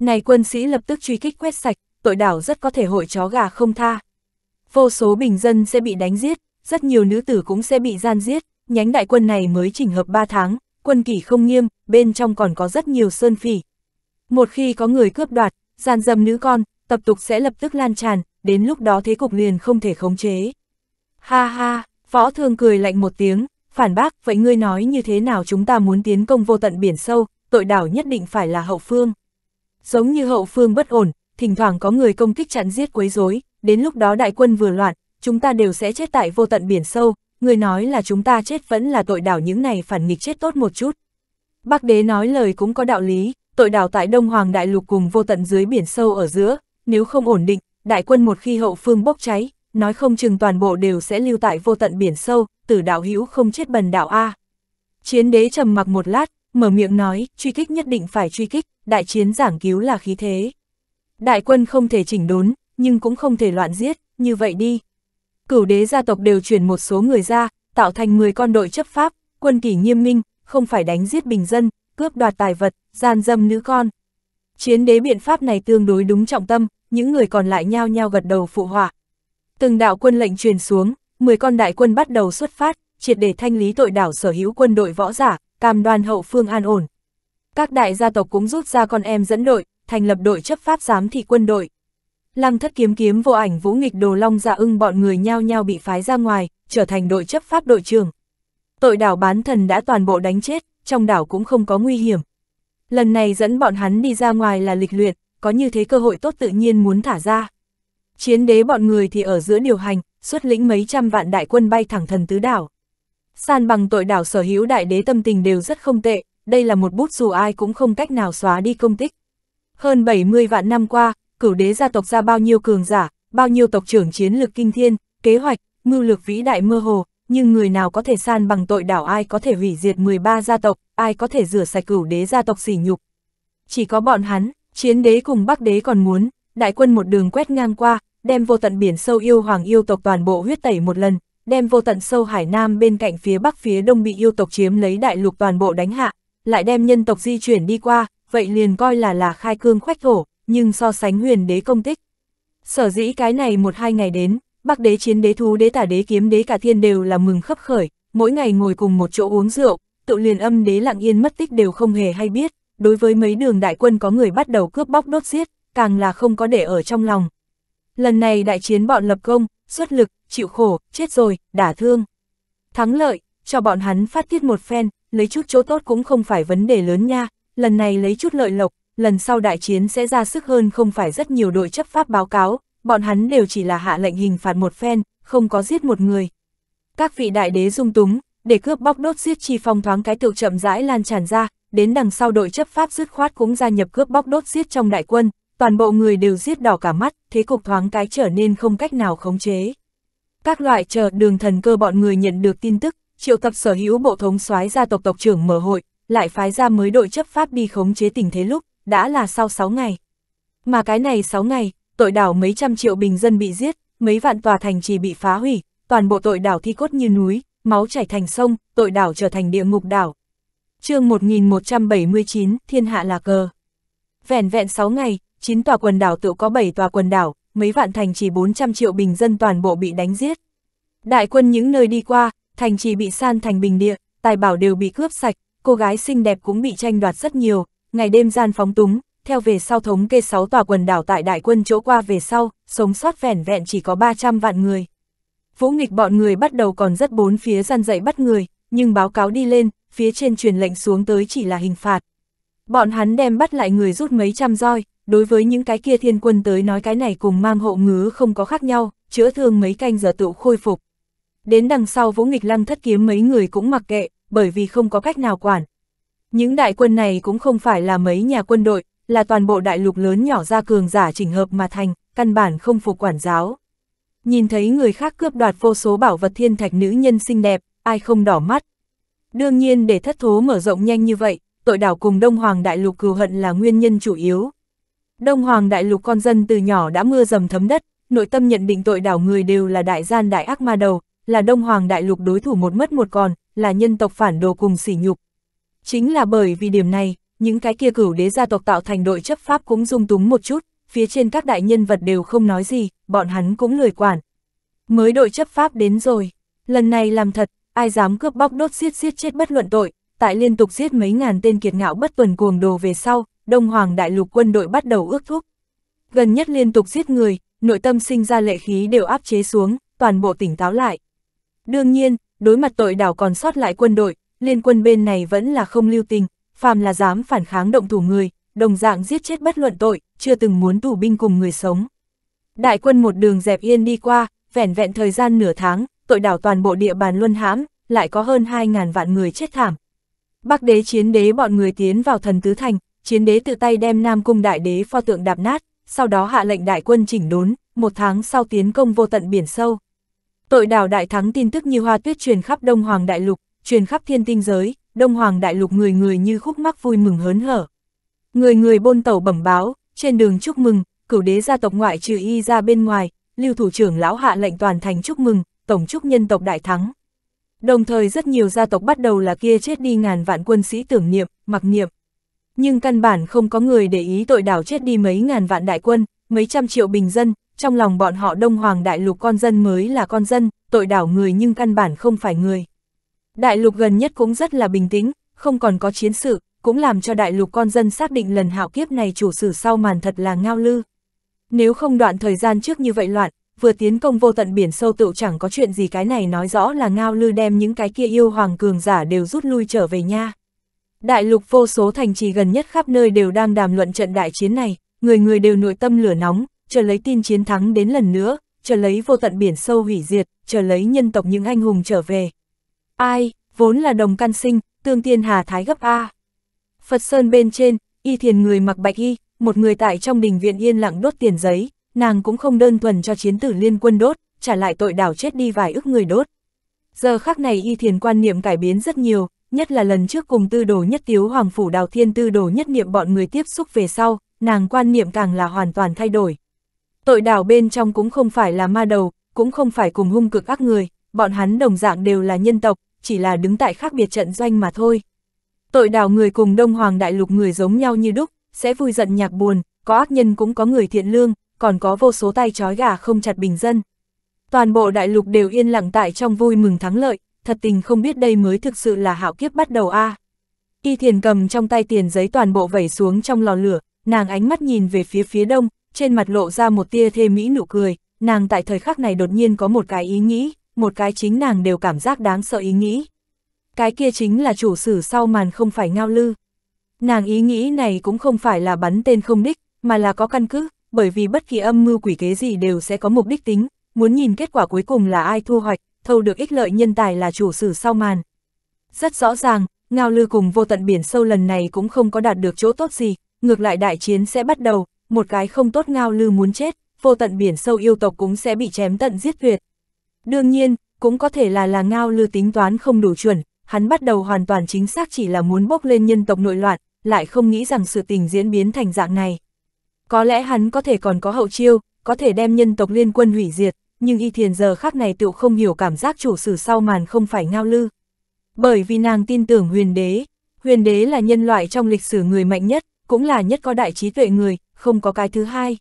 Này quân sĩ lập tức truy kích quét sạch, tội đảo rất có thể hội chó gà không tha. Vô số bình dân sẽ bị đánh giết, rất nhiều nữ tử cũng sẽ bị gian giết, nhánh đại quân này mới chỉnh hợp 3 tháng, quân kỷ không nghiêm, bên trong còn có rất nhiều sơn phỉ. Một khi có người cướp đoạt, gian dâm nữ con, tập tục sẽ lập tức lan tràn, đến lúc đó thế cục liền không thể khống chế. Ha ha, phó thương cười lạnh một tiếng, phản bác, vậy ngươi nói như thế nào chúng ta muốn tiến công vô tận biển sâu, tội đảo nhất định phải là hậu phương. Giống như hậu phương bất ổn, thỉnh thoảng có người công kích chặn giết quấy rối, đến lúc đó đại quân vừa loạn, chúng ta đều sẽ chết tại vô tận biển sâu, người nói là chúng ta chết vẫn là tội đảo những này phản nghịch chết tốt một chút. Bác đế nói lời cũng có đạo lý, tội đảo tại Đông Hoàng Đại Lục cùng vô tận dưới biển sâu ở giữa, nếu không ổn định, đại quân một khi hậu phương bốc cháy, nói không chừng toàn bộ đều sẽ lưu tại vô tận biển sâu, tử đạo hữu không chết bần đạo A. Chiến đế trầm mặc một lát, mở miệng nói, truy kích nhất định phải truy kích, đại chiến giảng cứu là khí thế. Đại quân không thể chỉnh đốn, nhưng cũng không thể loạn giết, như vậy đi. Cửu đế gia tộc đều chuyển một số người ra, tạo thành 10 con đội chấp pháp, quân kỷ nghiêm minh, không phải đánh giết bình dân, cướp đoạt tài vật, gian dâm nữ con. Chiến đế biện pháp này tương đối đúng trọng tâm, những người còn lại nhao nhao gật đầu phụ họa. Từng đạo quân lệnh truyền xuống, 10 con đại quân bắt đầu xuất phát, triệt để thanh lý tội đảo sở hữu quân đội võ giả, cam đoan hậu phương an ổn. Các đại gia tộc cũng rút ra con em dẫn đội, thành lập đội chấp pháp giám thị quân đội. Lăng thất kiếm kiếm vô ảnh vũ nghịch đồ long dạ ưng bọn người nhao nhao bị phái ra ngoài, trở thành đội chấp pháp đội trưởng. Tội đảo bán thần đã toàn bộ đánh chết, trong đảo cũng không có nguy hiểm. Lần này dẫn bọn hắn đi ra ngoài là lịch luyện, có như thế cơ hội tốt tự nhiên muốn thả ra. Chiến đế bọn người thì ở giữa điều hành, xuất lĩnh mấy trăm vạn đại quân bay thẳng thần tứ đảo san bằng tội đảo sở hữu đại đế tâm tình đều rất không tệ, đây là một bút dù ai cũng không cách nào xóa đi công tích. Hơn 70 vạn năm qua, cửu đế gia tộc ra bao nhiêu cường giả, bao nhiêu tộc trưởng chiến lược kinh thiên, kế hoạch, mưu lược vĩ đại mơ hồ, nhưng người nào có thể san bằng tội đảo ai có thể hủy diệt 13 gia tộc, ai có thể rửa sạch cửu đế gia tộc sỉ nhục. Chỉ có bọn hắn, chiến đế cùng bắc đế còn muốn, đại quân một đường quét ngang qua, đem vô tận biển sâu yêu hoàng yêu tộc toàn bộ huyết tẩy một lần, đem vô tận sâu Hải Nam bên cạnh phía Bắc phía Đông bị yêu tộc chiếm lấy đại lục toàn bộ đánh hạ, lại đem nhân tộc di chuyển đi qua, vậy liền coi là là khai cương khoách thổ, nhưng so sánh huyền đế công tích. Sở dĩ cái này một hai ngày đến, Bắc đế chiến đế thú đế tả đế kiếm đế cả thiên đều là mừng khấp khởi, mỗi ngày ngồi cùng một chỗ uống rượu, tự liền âm đế lặng yên mất tích đều không hề hay biết, đối với mấy đường đại quân có người bắt đầu cướp bóc đốt giết, càng là không có để ở trong lòng. Lần này đại chiến bọn lập công, xuất lực, chịu khổ, chết rồi, đả thương. Thắng lợi, cho bọn hắn phát tiết một phen, lấy chút chỗ tốt cũng không phải vấn đề lớn nha, lần này lấy chút lợi lộc, lần sau đại chiến sẽ ra sức hơn không phải rất nhiều đội chấp pháp báo cáo, bọn hắn đều chỉ là hạ lệnh hình phạt một phen, không có giết một người. Các vị đại đế dung túng, để cướp bóc đốt giết chi phong thoáng cái tựu chậm rãi lan tràn ra, đến đằng sau đội chấp pháp dứt khoát cũng gia nhập cướp bóc đốt giết trong đại quân, toàn bộ người đều giết đỏ cả mắt, thế cục thoáng cái trở nên không cách nào khống chế các loại chờ đường thần cơ bọn người nhận được tin tức, triệu tập sở hữu bộ thống soái gia tộc tộc trưởng mở hội, lại phái ra mới đội chấp pháp đi khống chế tình thế lúc, đã là sau 6 ngày. Mà cái này 6 ngày, tội đảo mấy trăm triệu bình dân bị giết, mấy vạn tòa thành trì bị phá hủy, toàn bộ tội đảo thi cốt như núi, máu chảy thành sông, tội đảo trở thành địa ngục đảo. chương 1179, Thiên Hạ là cờ. Vẻn vẹn 6 ngày, 9 tòa quần đảo tự có 7 tòa quần đảo, mấy vạn thành trì 400 triệu bình dân toàn bộ bị đánh giết. Đại quân những nơi đi qua, thành trì bị san thành bình địa, tài bảo đều bị cướp sạch, cô gái xinh đẹp cũng bị tranh đoạt rất nhiều, ngày đêm gian phóng túng, theo về sau thống kê 6 tòa quần đảo tại đại quân chỗ qua về sau, sống sót vẻn vẹn chỉ có 300 vạn người. Vũ nghịch bọn người bắt đầu còn rất bốn phía gian dậy bắt người, nhưng báo cáo đi lên, phía trên truyền lệnh xuống tới chỉ là hình phạt. Bọn hắn đem bắt lại người rút mấy trăm roi, đối với những cái kia thiên quân tới nói cái này cùng mang hộ ngứa không có khác nhau, chữa thương mấy canh giờ tự khôi phục. Đến đằng sau vũ nghịch lăng thất kiếm mấy người cũng mặc kệ, bởi vì không có cách nào quản. Những đại quân này cũng không phải là mấy nhà quân đội, là toàn bộ đại lục lớn nhỏ ra cường giả chỉnh hợp mà thành, căn bản không phục quản giáo. Nhìn thấy người khác cướp đoạt vô số bảo vật thiên thạch nữ nhân xinh đẹp, ai không đỏ mắt. Đương nhiên để thất thố mở rộng nhanh như vậy, tội đảo cùng Đông Hoàng Đại Lục cừu hận là nguyên nhân chủ yếu, Đông Hoàng đại lục con dân từ nhỏ đã mưa dầm thấm đất, nội tâm nhận định tội đảo người đều là đại gian đại ác ma đầu, là Đông Hoàng đại lục đối thủ một mất một còn, là nhân tộc phản đồ cùng sỉ nhục. Chính là bởi vì điểm này, những cái kia cửu đế gia tộc tạo thành đội chấp pháp cũng dung túng một chút, phía trên các đại nhân vật đều không nói gì, bọn hắn cũng lười quản. Mới đội chấp pháp đến rồi, lần này làm thật, ai dám cướp bóc đốt giết giết chết bất luận tội, tại liên tục giết mấy ngàn tên kiệt ngạo bất tuần cuồng đồ về sau, Đông Hoàng đại lục quân đội bắt đầu ước thúc. Gần nhất liên tục giết người, nội tâm sinh ra lệ khí đều áp chế xuống, toàn bộ tỉnh táo lại. Đương nhiên, đối mặt tội đảo còn sót lại quân đội, liên quân bên này vẫn là không lưu tình, phàm là dám phản kháng động thủ người, đồng dạng giết chết bất luận tội, chưa từng muốn tù binh cùng người sống. Đại quân một đường dẹp yên đi qua, vẻn vẹn thời gian nửa tháng, tội đảo toàn bộ địa bàn luân hãm, lại có hơn 2.000 vạn người chết thảm. Bắc đế chiến đế bọn người tiến vào thần tứ thành, chiến đế tự tay đem Nam Cung Đại Đế pho tượng đạp nát, sau đó hạ lệnh đại quân chỉnh đốn, một tháng sau tiến công vô tận biển sâu. Tội đảo đại thắng tin tức như hoa tuyết truyền khắp Đông Hoàng Đại Lục, truyền khắp thiên tinh giới, Đông Hoàng Đại Lục người người như khúc mắc vui mừng hớn hở. Người người bôn tẩu bẩm báo, trên đường chúc mừng, cửu đế gia tộc ngoại trừ y ra bên ngoài, lưu thủ trưởng lão hạ lệnh toàn thành chúc mừng, tổng chúc nhân tộc đại thắng. Đồng thời rất nhiều gia tộc bắt đầu là kia chết đi ngàn vạn quân sĩ tưởng niệm, mặc niệm nhưng căn bản không có người để ý tội đảo chết đi mấy ngàn vạn đại quân, mấy trăm triệu bình dân, trong lòng bọn họ Đông Hoàng Đại Lục con dân mới là con dân, tội đảo người nhưng căn bản không phải người. Đại lục gần nhất cũng rất là bình tĩnh, không còn có chiến sự, cũng làm cho đại lục con dân xác định lần hạo kiếp này chủ sử sau màn thật là ngao lư. Nếu không đoạn thời gian trước như vậy loạn, vừa tiến công vô tận biển sâu tựu chẳng có chuyện gì cái này nói rõ là ngao lư đem những cái kia yêu hoàng cường giả đều rút lui trở về nha. Đại lục vô số thành trì gần nhất khắp nơi đều đang đàm luận trận đại chiến này, người người đều nội tâm lửa nóng, chờ lấy tin chiến thắng đến lần nữa, chờ lấy vô tận biển sâu hủy diệt, chờ lấy nhân tộc những anh hùng trở về. Ai, vốn là đồng căn sinh, tương tiên hà thái gấp A. Phật Sơn bên trên, y thiền người mặc bạch y, một người tại trong đình viện yên lặng đốt tiền giấy, nàng cũng không đơn thuần cho chiến tử liên quân đốt, trả lại tội đảo chết đi vài ức người đốt. Giờ khắc này y thiền quan niệm cải biến rất nhiều, nhất là lần trước cùng tư đồ nhất tiếu hoàng phủ đào thiên tư đồ nhất niệm bọn người tiếp xúc về sau, nàng quan niệm càng là hoàn toàn thay đổi. Tội đảo bên trong cũng không phải là ma đầu, cũng không phải cùng hung cực ác người, bọn hắn đồng dạng đều là nhân tộc, chỉ là đứng tại khác biệt trận doanh mà thôi. Tội đảo người cùng Đông Hoàng Đại Lục người giống nhau như đúc, sẽ vui giận nhạc buồn, có ác nhân cũng có người thiện lương, còn có vô số tay trói gà không chặt bình dân. Toàn bộ đại lục đều yên lặng tại trong vui mừng thắng lợi, thật tình không biết đây mới thực sự là hạo kiếp bắt đầu a. À. Y thiền cầm trong tay tiền giấy toàn bộ vẩy xuống trong lò lửa, nàng ánh mắt nhìn về phía phía đông, trên mặt lộ ra một tia thê mỹ nụ cười, nàng tại thời khắc này đột nhiên có một cái ý nghĩ, một cái chính nàng đều cảm giác đáng sợ ý nghĩ. Cái kia chính là chủ sử sau màn không phải ngao lư. Nàng ý nghĩ này cũng không phải là bắn tên không đích, mà là có căn cứ, bởi vì bất kỳ âm mưu quỷ kế gì đều sẽ có mục đích tính, muốn nhìn kết quả cuối cùng là ai thu hoạch, thâu được ích lợi nhân tài là chủ sử sau màn. Rất rõ ràng, Ngao Lư cùng vô tận biển sâu lần này cũng không có đạt được chỗ tốt gì, ngược lại đại chiến sẽ bắt đầu, một cái không tốt Ngao Lư muốn chết, vô tận biển sâu yêu tộc cũng sẽ bị chém tận giết tuyệt. Đương nhiên, cũng có thể là là Ngao Lư tính toán không đủ chuẩn, hắn bắt đầu hoàn toàn chính xác chỉ là muốn bốc lên nhân tộc nội loạn, lại không nghĩ rằng sự tình diễn biến thành dạng này. Có lẽ hắn có thể còn có hậu chiêu, có thể đem nhân tộc liên quân hủy diệt, nhưng y thiền giờ khác này tựu không hiểu cảm giác chủ sử sau màn không phải ngao lư. Bởi vì nàng tin tưởng huyền đế, huyền đế là nhân loại trong lịch sử người mạnh nhất, cũng là nhất có đại trí tuệ người, không có cái thứ hai.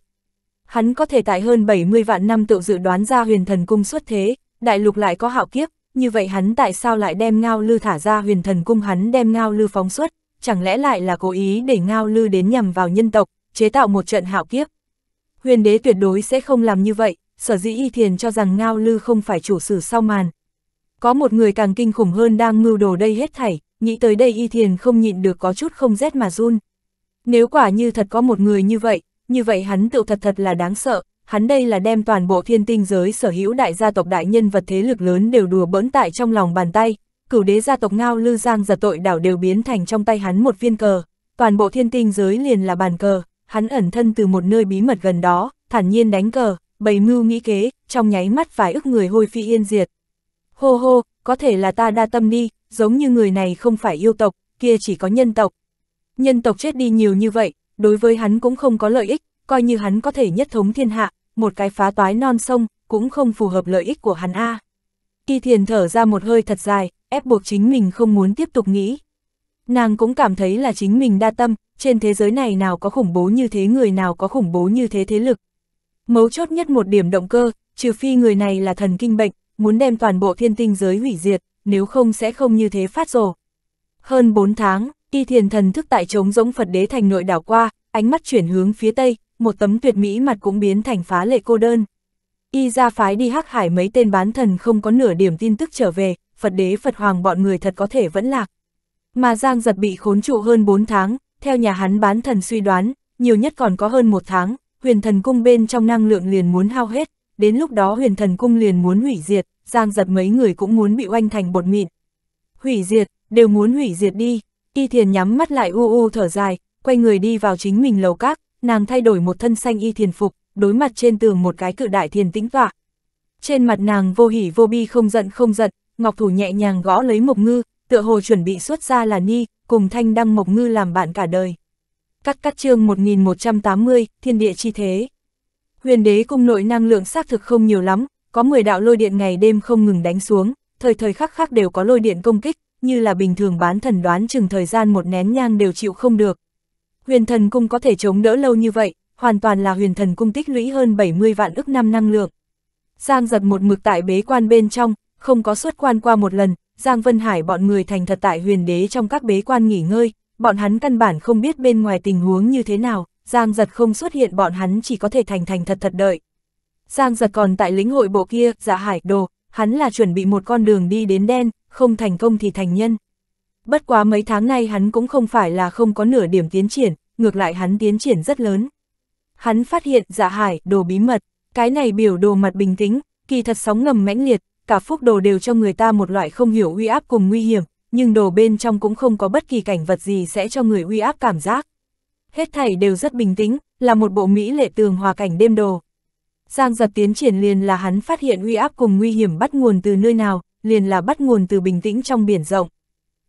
Hắn có thể tại hơn 70 vạn năm tự dự đoán ra huyền thần cung xuất thế, đại lục lại có hạo kiếp, như vậy hắn tại sao lại đem ngao lư thả ra huyền thần cung hắn đem ngao lư phóng xuất, chẳng lẽ lại là cố ý để ngao lư đến nhằm vào nhân tộc, chế tạo một trận hạo kiếp. Huyền đế tuyệt đối sẽ không làm như vậy, sở dĩ y thiền cho rằng Ngao Lư không phải chủ sử sau màn. Có một người càng kinh khủng hơn đang mưu đồ đây hết thảy, nghĩ tới đây y thiền không nhịn được có chút không rét mà run. Nếu quả như thật có một người như vậy, như vậy hắn tự thật thật là đáng sợ, hắn đây là đem toàn bộ thiên tinh giới sở hữu đại gia tộc đại nhân vật thế lực lớn đều đùa bỡn tại trong lòng bàn tay, cửu đế gia tộc Ngao Lư Giang giật tội đảo đều biến thành trong tay hắn một viên cờ, toàn bộ thiên tinh giới liền là bàn cờ, hắn ẩn thân từ một nơi bí mật gần đó, thản nhiên đánh cờ, bày mưu nghĩ kế, trong nháy mắt vài ức người hôi phi yên diệt. Hô hô, có thể là ta đa tâm đi, giống như người này không phải yêu tộc, kia chỉ có nhân tộc. Nhân tộc chết đi nhiều như vậy, đối với hắn cũng không có lợi ích, coi như hắn có thể nhất thống thiên hạ, một cái phá toái non sông, cũng không phù hợp lợi ích của hắn a. Kỳ thiền thở ra một hơi thật dài, ép buộc chính mình không muốn tiếp tục nghĩ. Nàng cũng cảm thấy là chính mình đa tâm, trên thế giới này nào có khủng bố như thế người nào có khủng bố như thế thế lực, Mấu chốt nhất một điểm động cơ, trừ phi người này là thần kinh bệnh, muốn đem toàn bộ thiên tinh giới hủy diệt, nếu không sẽ không như thế phát rồ. Hơn 4 tháng, y thiền thần thức tại trống rỗng Phật đế thành nội đảo qua, ánh mắt chuyển hướng phía tây, một tấm tuyệt mỹ mặt cũng biến thành phá lệ cô đơn. Y ra phái đi hắc hải mấy tên bán thần không có nửa điểm tin tức trở về, Phật đế Phật hoàng bọn người thật có thể vẫn lạc. Mà Giang giật bị khốn trụ hơn 4 tháng, theo nhà hắn bán thần suy đoán, nhiều nhất còn có hơn một tháng, huyền thần cung bên trong năng lượng liền muốn hao hết, đến lúc đó huyền thần cung liền muốn hủy diệt, giang giật mấy người cũng muốn bị oanh thành bột mịn. Hủy diệt, đều muốn hủy diệt đi, y thiền nhắm mắt lại u u thở dài, quay người đi vào chính mình lầu các, nàng thay đổi một thân xanh y thiền phục, đối mặt trên tường một cái cự đại thiền tĩnh tọa. Trên mặt nàng vô hỉ vô bi không giận không giận, ngọc thủ nhẹ nhàng gõ lấy mộc ngư, tựa hồ chuẩn bị xuất ra là ni, cùng thanh đăng mộc ngư làm bạn cả đời cắt cắt chương 1180, thiên địa chi thế. Huyền đế cung nội năng lượng xác thực không nhiều lắm, có 10 đạo lôi điện ngày đêm không ngừng đánh xuống, thời thời khắc khắc đều có lôi điện công kích, như là bình thường bán thần đoán chừng thời gian một nén nhang đều chịu không được. Huyền thần cung có thể chống đỡ lâu như vậy, hoàn toàn là huyền thần cung tích lũy hơn 70 vạn ức năm năng lượng. Giang giật một mực tại bế quan bên trong, không có xuất quan qua một lần, Giang Vân Hải bọn người thành thật tại huyền đế trong các bế quan nghỉ ngơi, bọn hắn căn bản không biết bên ngoài tình huống như thế nào, Giang giật không xuất hiện bọn hắn chỉ có thể thành thành thật thật đợi. Giang giật còn tại lĩnh hội bộ kia, dạ hải, đồ, hắn là chuẩn bị một con đường đi đến đen, không thành công thì thành nhân. Bất quá mấy tháng nay hắn cũng không phải là không có nửa điểm tiến triển, ngược lại hắn tiến triển rất lớn. Hắn phát hiện dạ hải, đồ bí mật, cái này biểu đồ mặt bình tĩnh, kỳ thật sóng ngầm mãnh liệt, cả phúc đồ đều cho người ta một loại không hiểu uy áp cùng nguy hiểm, nhưng đồ bên trong cũng không có bất kỳ cảnh vật gì sẽ cho người uy áp cảm giác. Hết thảy đều rất bình tĩnh, là một bộ mỹ lệ tường hòa cảnh đêm đồ. Giang giật tiến triển liền là hắn phát hiện uy áp cùng nguy hiểm bắt nguồn từ nơi nào, liền là bắt nguồn từ bình tĩnh trong biển rộng.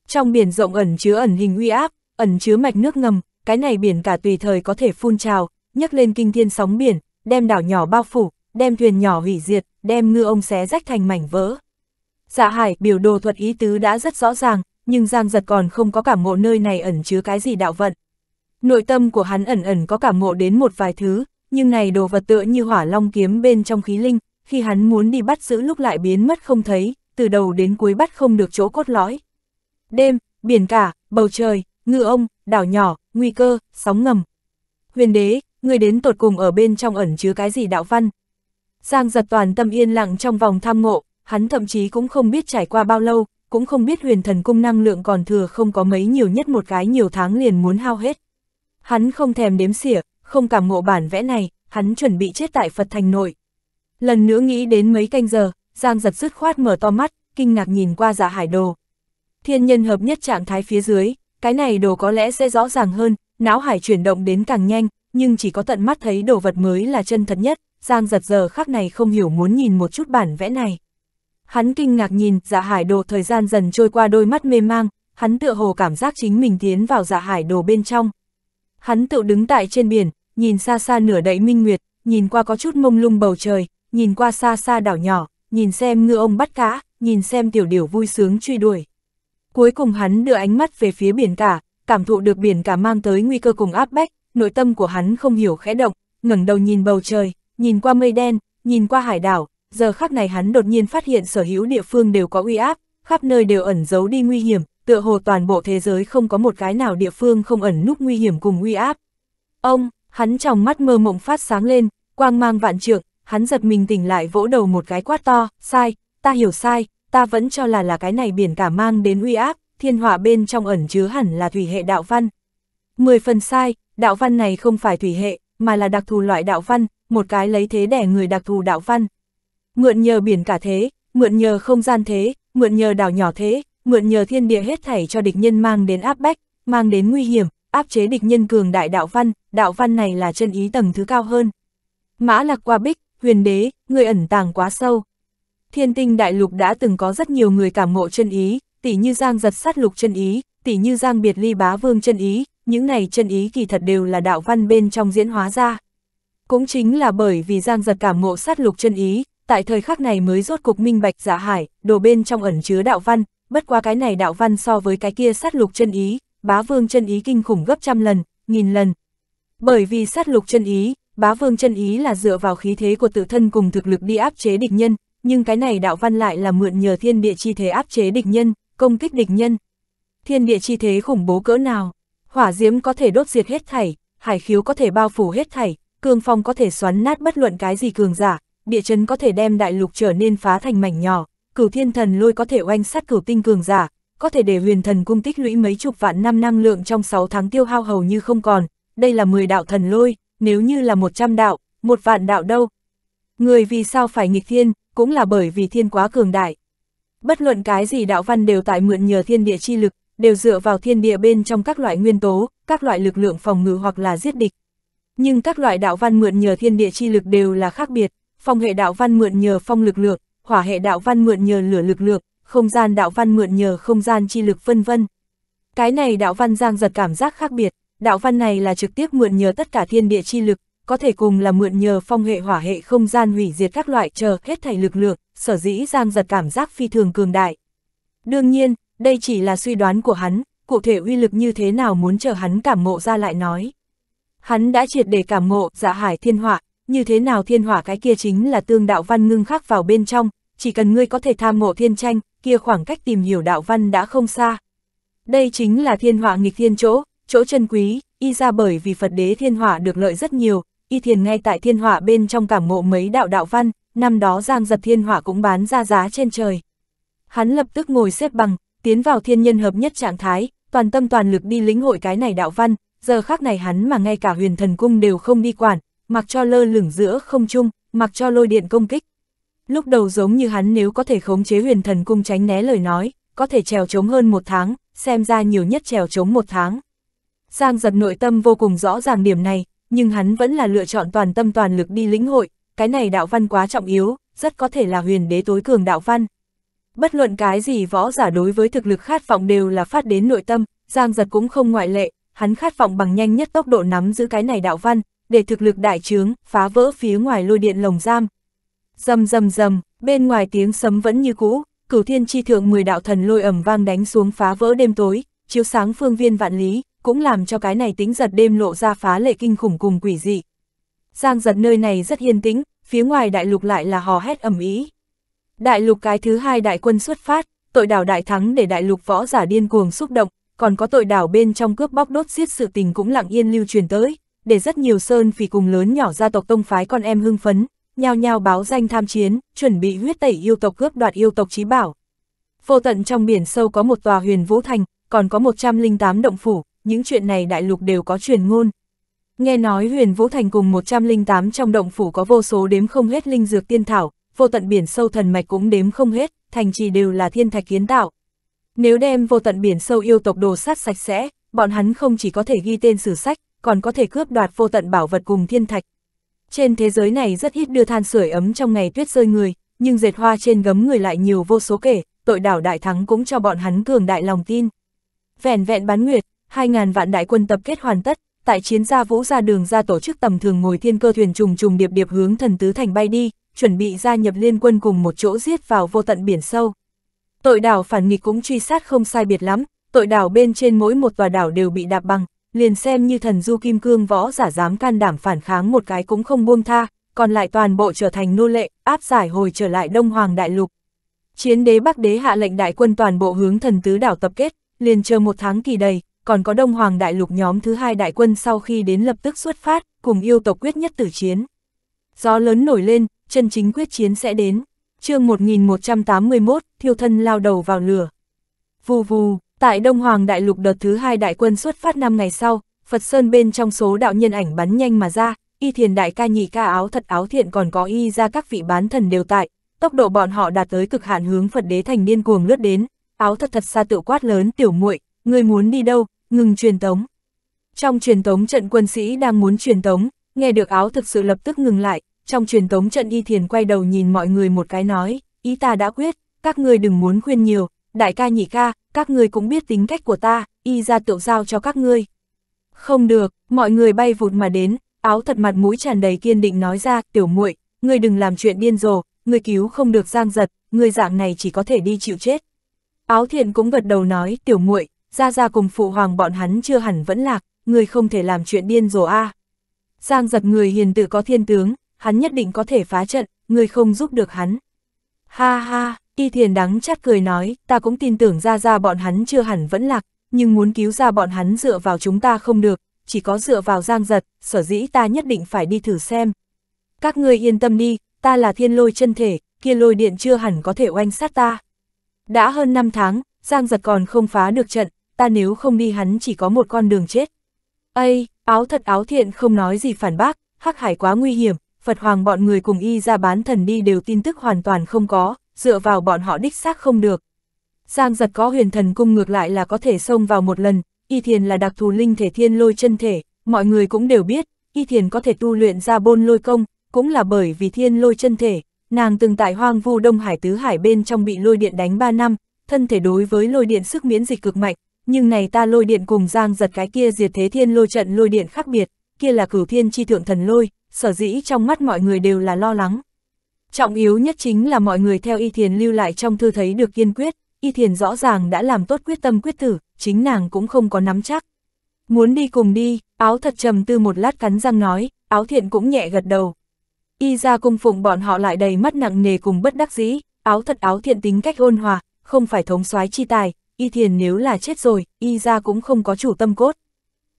Trong biển rộng ẩn chứa ẩn hình uy áp, ẩn chứa mạch nước ngầm, cái này biển cả tùy thời có thể phun trào, nhấc lên kinh thiên sóng biển, đem đảo nhỏ bao phủ, đem thuyền nhỏ hủy diệt, đem ngư ông xé rách thành mảnh vỡ. Dạ hải, biểu đồ thuật ý tứ đã rất rõ ràng, nhưng Giang Giật còn không có cảm ngộ nơi này ẩn chứa cái gì đạo vận. Nội tâm của hắn ẩn ẩn có cảm ngộ đến một vài thứ, nhưng này đồ vật tựa như hỏa long kiếm bên trong khí linh, khi hắn muốn đi bắt giữ lúc lại biến mất không thấy, từ đầu đến cuối bắt không được chỗ cốt lõi. Đêm, biển cả, bầu trời, ngựa ông, đảo nhỏ, nguy cơ, sóng ngầm. Huyền đế, người đến tột cùng ở bên trong ẩn chứa cái gì đạo văn. Giang giật toàn tâm yên lặng trong vòng tham ngộ, hắn thậm chí cũng không biết trải qua bao lâu, cũng không biết huyền thần cung năng lượng còn thừa không có mấy nhiều nhất một cái nhiều tháng liền muốn hao hết. Hắn không thèm đếm xỉa, không cảm ngộ bản vẽ này, hắn chuẩn bị chết tại Phật Thành nội. Lần nữa nghĩ đến mấy canh giờ, Giang giật dứt khoát mở to mắt, kinh ngạc nhìn qua dạ hải đồ. Thiên nhân hợp nhất trạng thái phía dưới, cái này đồ có lẽ sẽ rõ ràng hơn, não hải chuyển động đến càng nhanh, nhưng chỉ có tận mắt thấy đồ vật mới là chân thật nhất, Giang giật giờ khác này không hiểu muốn nhìn một chút bản vẽ này. Hắn kinh ngạc nhìn, dạ hải đồ thời gian dần trôi qua đôi mắt mê mang, hắn tựa hồ cảm giác chính mình tiến vào dạ hải đồ bên trong. Hắn tự đứng tại trên biển, nhìn xa xa nửa đậy minh nguyệt, nhìn qua có chút mông lung bầu trời, nhìn qua xa xa đảo nhỏ, nhìn xem ngư ông bắt cá, nhìn xem tiểu điểu vui sướng truy đuổi. Cuối cùng hắn đưa ánh mắt về phía biển cả, cảm thụ được biển cả mang tới nguy cơ cùng áp bách, nội tâm của hắn không hiểu khẽ động, ngẩng đầu nhìn bầu trời, nhìn qua mây đen, nhìn qua hải đảo, giờ khắc này hắn đột nhiên phát hiện sở hữu địa phương đều có uy áp, khắp nơi đều ẩn giấu đi nguy hiểm, tựa hồ toàn bộ thế giới không có một cái nào địa phương không ẩn núp nguy hiểm cùng uy áp. Ông, hắn trong mắt mơ mộng phát sáng lên, quang mang vạn trượng, hắn giật mình tỉnh lại vỗ đầu một cái quát to, sai, ta hiểu sai, ta vẫn cho là là cái này biển cả mang đến uy áp, thiên hỏa bên trong ẩn chứa hẳn là thủy hệ đạo văn. Mười phần sai, đạo văn này không phải thủy hệ, mà là đặc thù loại đạo văn, một cái lấy thế đẻ người đặc thù đạo văn mượn nhờ biển cả thế, mượn nhờ không gian thế, mượn nhờ đảo nhỏ thế, mượn nhờ thiên địa hết thảy cho địch nhân mang đến áp bách, mang đến nguy hiểm, áp chế địch nhân cường đại đạo văn, đạo văn này là chân ý tầng thứ cao hơn. Mã lạc qua bích, huyền đế, người ẩn tàng quá sâu. Thiên tinh đại lục đã từng có rất nhiều người cảm ngộ chân ý, tỷ như giang giật sát lục chân ý, tỷ như giang biệt ly bá vương chân ý, những này chân ý kỳ thật đều là đạo văn bên trong diễn hóa ra. Cũng chính là bởi vì giang giật cảm ngộ sát lục chân ý, tại thời khắc này mới rốt cục minh bạch giả dạ hải, đồ bên trong ẩn chứa đạo văn, bất quá cái này đạo văn so với cái kia sát lục chân ý, bá vương chân ý kinh khủng gấp trăm lần, nghìn lần. Bởi vì sát lục chân ý, bá vương chân ý là dựa vào khí thế của tự thân cùng thực lực đi áp chế địch nhân, nhưng cái này đạo văn lại là mượn nhờ thiên địa chi thế áp chế địch nhân, công kích địch nhân. Thiên địa chi thế khủng bố cỡ nào, hỏa diễm có thể đốt diệt hết thảy, hải khiếu có thể bao phủ hết thảy, cương phong có thể xoắn nát bất luận cái gì cường giả, địa chấn có thể đem đại lục trở nên phá thành mảnh nhỏ, cửu thiên thần lôi có thể oanh sát cửu tinh cường giả, có thể để huyền thần cung tích lũy mấy chục vạn năm năng lượng trong 6 tháng tiêu hao hầu như không còn, đây là 10 đạo thần lôi, nếu như là 100 đạo, một vạn đạo đâu. Người vì sao phải nghịch thiên, cũng là bởi vì thiên quá cường đại. Bất luận cái gì đạo văn đều tại mượn nhờ thiên địa chi lực, đều dựa vào thiên địa bên trong các loại nguyên tố, các loại lực lượng phòng ngự hoặc là giết địch. Nhưng các loại đạo văn mượn nhờ thiên địa chi lực đều là khác biệt, phong hệ đạo văn mượn nhờ phong lực lượng, hỏa hệ đạo văn mượn nhờ lửa lực lượng, không gian đạo văn mượn nhờ không gian chi lực vân vân. Cái này đạo văn giang giật cảm giác khác biệt, đạo văn này là trực tiếp mượn nhờ tất cả thiên địa chi lực, có thể cùng là mượn nhờ phong hệ hỏa hệ không gian hủy diệt các loại chờ hết thảy lực lượng, sở dĩ giang giật cảm giác phi thường cường đại. Đương nhiên, đây chỉ là suy đoán của hắn, cụ thể uy lực như thế nào muốn chờ hắn cảm ngộ ra lại nói. Hắn đã triệt để cảm ngộ dạ hải thiên họa, như thế nào thiên hỏa cái kia chính là tương đạo văn ngưng khắc vào bên trong, chỉ cần ngươi có thể tham ngộ thiên tranh, kia khoảng cách tìm hiểu đạo văn đã không xa. Đây chính là thiên hỏa nghịch thiên chỗ, chỗ chân quý, y ra bởi vì Phật đế thiên hỏa được lợi rất nhiều, y thiền ngay tại thiên hỏa bên trong cảm ngộ mấy đạo đạo văn, năm đó giang giật thiên hỏa cũng bán ra giá trên trời. Hắn lập tức ngồi xếp bằng, tiến vào thiên nhân hợp nhất trạng thái, toàn tâm toàn lực đi lĩnh hội cái này đạo văn, giờ khác này hắn mà ngay cả huyền thần cung đều không đi quản, mặc cho lơ lửng giữa không trung, mặc cho lôi điện công kích. Lúc đầu giống như hắn nếu có thể khống chế huyền thần cung tránh né lời nói, có thể trèo chống hơn một tháng, xem ra nhiều nhất trèo chống một tháng. Giang giật nội tâm vô cùng rõ ràng điểm này, nhưng hắn vẫn là lựa chọn toàn tâm toàn lực đi lĩnh hội, cái này đạo văn quá trọng yếu, rất có thể là huyền đế tối cường đạo văn. Bất luận cái gì võ giả đối với thực lực khát vọng đều là phát đến nội tâm, Giang giật cũng không ngoại lệ, hắn khát vọng bằng nhanh nhất tốc độ nắm giữ cái này đạo văn, để thực lực đại trướng, phá vỡ phía ngoài lôi điện lồng giam. rầm rầm rầm bên ngoài tiếng sấm vẫn như cũ, cửu thiên chi thượng 10 đạo thần lôi ẩm vang đánh xuống phá vỡ đêm tối, chiếu sáng phương viên vạn lý, cũng làm cho cái này tính giật đêm lộ ra phá lệ kinh khủng cùng quỷ dị. Giang giật nơi này rất yên tĩnh, phía ngoài đại lục lại là hò hét ầm ý. Đại lục cái thứ hai đại quân xuất phát, tội đảo đại thắng để đại lục võ giả điên cuồng xúc động, còn có tội đảo bên trong cướp bóc đốt giết sự tình cũng lặng yên lưu truyền tới để rất nhiều sơn phỉ cùng lớn nhỏ gia tộc tông phái con em hưng phấn, nhao nhao báo danh tham chiến, chuẩn bị huyết tẩy yêu tộc cướp đoạt yêu tộc trí bảo. Vô tận trong biển sâu có một tòa huyền vũ thành, còn có 108 động phủ, những chuyện này đại lục đều có truyền ngôn. Nghe nói huyền vũ thành cùng 108 trong động phủ có vô số đếm không hết linh dược tiên thảo, vô tận biển sâu thần mạch cũng đếm không hết, thành trì đều là thiên thạch kiến tạo. Nếu đem vô tận biển sâu yêu tộc đồ sát sạch sẽ, bọn hắn không chỉ có thể ghi tên sử sách, còn có thể cướp đoạt vô tận bảo vật cùng thiên thạch. Trên thế giới này rất ít đưa than sưởi ấm trong ngày tuyết rơi người, nhưng dệt hoa trên gấm người lại nhiều vô số kể, tội đảo đại thắng cũng cho bọn hắn cường đại lòng tin. vẹn vẹn bán nguyệt, 2.000 vạn đại quân tập kết hoàn tất, tại chiến gia vũ ra đường ra tổ chức tầm thường ngồi thiên cơ thuyền trùng trùng điệp điệp hướng thần tứ thành bay đi, chuẩn bị gia nhập liên quân cùng một chỗ giết vào vô tận biển sâu. Tội đảo phản nghịch cũng truy sát không sai biệt lắm, tội đảo bên trên mỗi một tòa đảo đều bị đạp bằng, liền xem như thần du kim cương võ giả dám can đảm phản kháng một cái cũng không buông tha, còn lại toàn bộ trở thành nô lệ, áp giải hồi trở lại Đông Hoàng Đại Lục. Chiến đế Bắc Đế hạ lệnh đại quân toàn bộ hướng thần tứ đảo tập kết, liền chờ một tháng kỳ đầy, còn có Đông Hoàng Đại Lục nhóm thứ hai đại quân sau khi đến lập tức xuất phát, cùng yêu tộc quyết nhất tử chiến. Gió lớn nổi lên, chân chính quyết chiến sẽ đến. chương 1181, thiêu thân lao đầu vào lửa. Vù vù, Tại Đông Hoàng Đại Lục đợt thứ hai đại quân xuất phát 5 ngày sau, Phật Sơn bên trong số đạo nhân ảnh bắn nhanh mà ra, y thiền đại ca nhị ca áo thật áo thiện còn có y ra các vị bán thần đều tại, tốc độ bọn họ đạt tới cực hạn hướng Phật đế thành điên cuồng lướt đến, áo thật thật xa tự quát lớn tiểu muội người muốn đi đâu, ngừng truyền tống. Trong truyền tống trận quân sĩ đang muốn truyền tống, nghe được áo thực sự lập tức ngừng lại, trong truyền tống trận y thiền quay đầu nhìn mọi người một cái nói, ý ta đã quyết, các người đừng muốn khuyên nhiều, đại ca nhị ca, các ngươi cũng biết tính cách của ta, y ra tựu giao cho các ngươi. Không được, mọi người bay vụt mà đến, áo thật mặt mũi tràn đầy kiên định nói ra, tiểu muội, ngươi đừng làm chuyện điên rồ, ngươi cứu không được giang giật, ngươi dạng này chỉ có thể đi chịu chết. Áo thiện cũng gật đầu nói, tiểu muội, ra ra cùng phụ hoàng bọn hắn chưa hẳn vẫn lạc, ngươi không thể làm chuyện điên rồ a. Giang giật người hiền tử có thiên tướng, hắn nhất định có thể phá trận, ngươi không giúp được hắn. Ha ha, Y thiền đắng chát cười nói, ta cũng tin tưởng ra ra bọn hắn chưa hẳn vẫn lạc, nhưng muốn cứu ra bọn hắn dựa vào chúng ta không được, chỉ có dựa vào giang giật, sở dĩ ta nhất định phải đi thử xem. Các ngươi yên tâm đi, ta là thiên lôi chân thể, kia lôi điện chưa hẳn có thể oanh sát ta. Đã hơn 5 tháng, giang giật còn không phá được trận, ta nếu không đi hắn chỉ có một con đường chết. Ây, áo thật áo thiện không nói gì phản bác, hắc hải quá nguy hiểm, Phật Hoàng bọn người cùng y ra bán thần đi đều tin tức hoàn toàn không có, dựa vào bọn họ đích xác không được. Giang giật có huyền thần cung ngược lại là có thể xông vào một lần, y thiền là đặc thù linh thể thiên lôi chân thể, mọi người cũng đều biết, y thiền có thể tu luyện ra bôn lôi công, cũng là bởi vì thiên lôi chân thể, nàng từng tại hoang vu Đông Hải Tứ Hải bên trong bị lôi điện đánh 3 năm, thân thể đối với lôi điện sức miễn dịch cực mạnh, nhưng này ta lôi điện cùng giang giật cái kia diệt thế thiên lôi trận lôi điện khác biệt, kia là cửu thiên chi thượng thần lôi, sở dĩ trong mắt mọi người đều là lo lắng. Trọng yếu nhất chính là mọi người theo y thiền lưu lại trong thư thấy được kiên quyết, y thiền rõ ràng đã làm tốt quyết tâm quyết tử, chính nàng cũng không có nắm chắc. Muốn đi cùng đi, áo thật trầm tư một lát cắn răng nói, áo thiện cũng nhẹ gật đầu. Y ra cung phụng bọn họ lại đầy mắt nặng nề cùng bất đắc dĩ, áo thật áo thiện tính cách ôn hòa, không phải thống soái chi tài, y thiền nếu là chết rồi, y ra cũng không có chủ tâm cốt.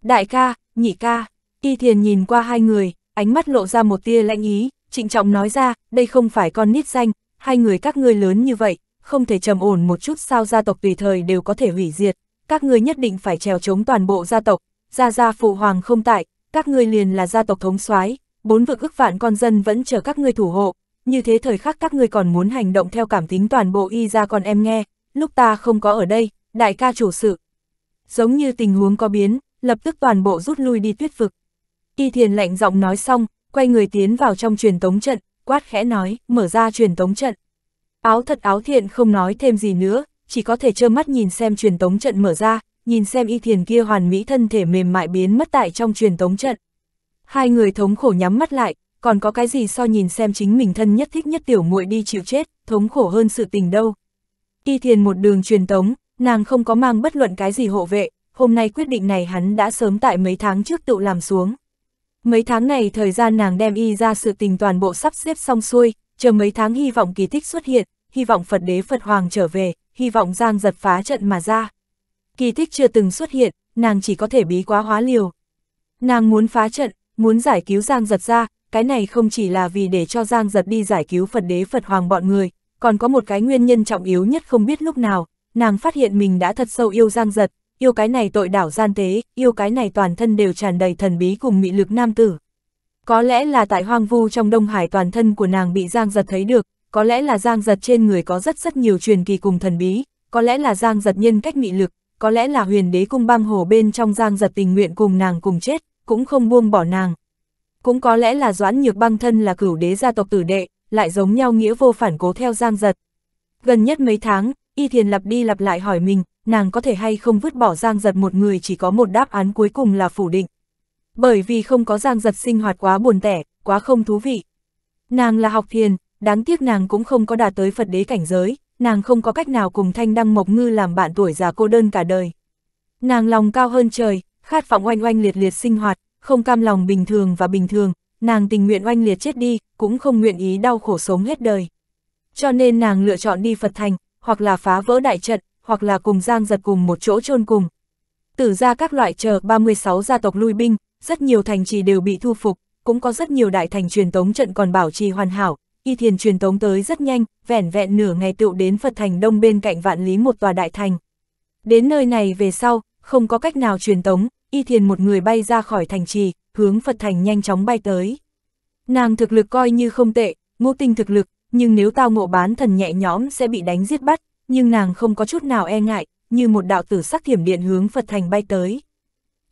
Đại ca, nhị ca, y thiền nhìn qua hai người, ánh mắt lộ ra một tia lạnh ý, trịnh trọng nói ra, đây không phải con nít danh, hai người các ngươi lớn như vậy, không thể trầm ổn một chút sao gia tộc tùy thời đều có thể hủy diệt, các ngươi nhất định phải trèo chống toàn bộ gia tộc, gia gia phụ hoàng không tại, các ngươi liền là gia tộc thống soái, bốn vực ức vạn con dân vẫn chờ các ngươi thủ hộ, như thế thời khắc các ngươi còn muốn hành động theo cảm tính toàn bộ y ra con em nghe, lúc ta không có ở đây, đại ca chủ sự. Giống như tình huống có biến, lập tức toàn bộ rút lui đi tuyết vực. Y thiền lạnh giọng nói xong, quay người tiến vào trong truyền tống trận, quát khẽ nói, mở ra truyền tống trận. Áo thật áo thiện không nói thêm gì nữa, chỉ có thể trơ mắt nhìn xem truyền tống trận mở ra, nhìn xem y thiền kia hoàn mỹ thân thể mềm mại biến mất tại trong truyền tống trận. Hai người thống khổ nhắm mắt lại, còn có cái gì so nhìn xem chính mình thân nhất thích nhất tiểu muội đi chịu chết, thống khổ hơn sự tình đâu. Y thiền một đường truyền tống, nàng không có mang bất luận cái gì hộ vệ, hôm nay quyết định này hắn đã sớm tại mấy tháng trước tự làm xuống. Mấy tháng này thời gian nàng đem y ra sự tình toàn bộ sắp xếp xong xuôi, chờ mấy tháng hy vọng kỳ tích xuất hiện, hy vọng Phật đế Phật Hoàng trở về, hy vọng Giang giật phá trận mà ra. Kỳ tích chưa từng xuất hiện, nàng chỉ có thể bí quá hóa liều. Nàng muốn phá trận, muốn giải cứu Giang giật ra, cái này không chỉ là vì để cho Giang giật đi giải cứu Phật đế Phật Hoàng bọn người, còn có một cái nguyên nhân trọng yếu nhất không biết lúc nào, nàng phát hiện mình đã thật sâu yêu Giang giật, yêu cái này tội đảo gian tế, yêu cái này toàn thân đều tràn đầy thần bí cùng mị lực nam tử. Có lẽ là tại hoang vu trong Đông Hải toàn thân của nàng bị Giang Giật thấy được, có lẽ là Giang Giật trên người có rất rất nhiều truyền kỳ cùng thần bí, có lẽ là Giang Giật nhân cách mị lực, có lẽ là huyền đế cung băng hồ bên trong Giang Giật tình nguyện cùng nàng cùng chết, cũng không buông bỏ nàng. Cũng có lẽ là Doãn Nhược băng thân là cửu đế gia tộc tử đệ, lại giống nhau nghĩa vô phản cố theo Giang Giật. Gần nhất mấy tháng, Y Thiền lặp đi lặp lại hỏi mình, nàng có thể hay không vứt bỏ Giang Giật một người chỉ có một đáp án cuối cùng là phủ định. Bởi vì không có Giang Giật sinh hoạt quá buồn tẻ, quá không thú vị. Nàng là học thiền, đáng tiếc nàng cũng không có đạt tới Phật đế cảnh giới, nàng không có cách nào cùng Thanh Đăng Mộc Ngư làm bạn tuổi già cô đơn cả đời. Nàng lòng cao hơn trời, khát vọng oanh oanh liệt liệt sinh hoạt, không cam lòng bình thường và bình thường, nàng tình nguyện oanh liệt chết đi, cũng không nguyện ý đau khổ sống hết đời. Cho nên nàng lựa chọn đi Phật Thành, hoặc là phá vỡ đại trận, hoặc là cùng giang giật cùng một chỗ chôn cùng. Tử ra các loại chờ 36 gia tộc lui binh, rất nhiều thành trì đều bị thu phục, cũng có rất nhiều đại thành truyền tống trận còn bảo trì hoàn hảo, y thiền truyền tống tới rất nhanh, vẻn vẹn nửa ngày tựu đến Phật thành đông bên cạnh vạn lý một tòa đại thành. Đến nơi này về sau, không có cách nào truyền tống, y thiền một người bay ra khỏi thành trì, hướng Phật thành nhanh chóng bay tới. Nàng thực lực coi như không tệ, ngô tinh thực lực, nhưng nếu tao ngộ bán thần nhẹ nhõm sẽ bị đánh giết bắt, nhưng nàng không có chút nào e ngại, như một đạo tử sắc thiểm điện hướng Phật Thành bay tới.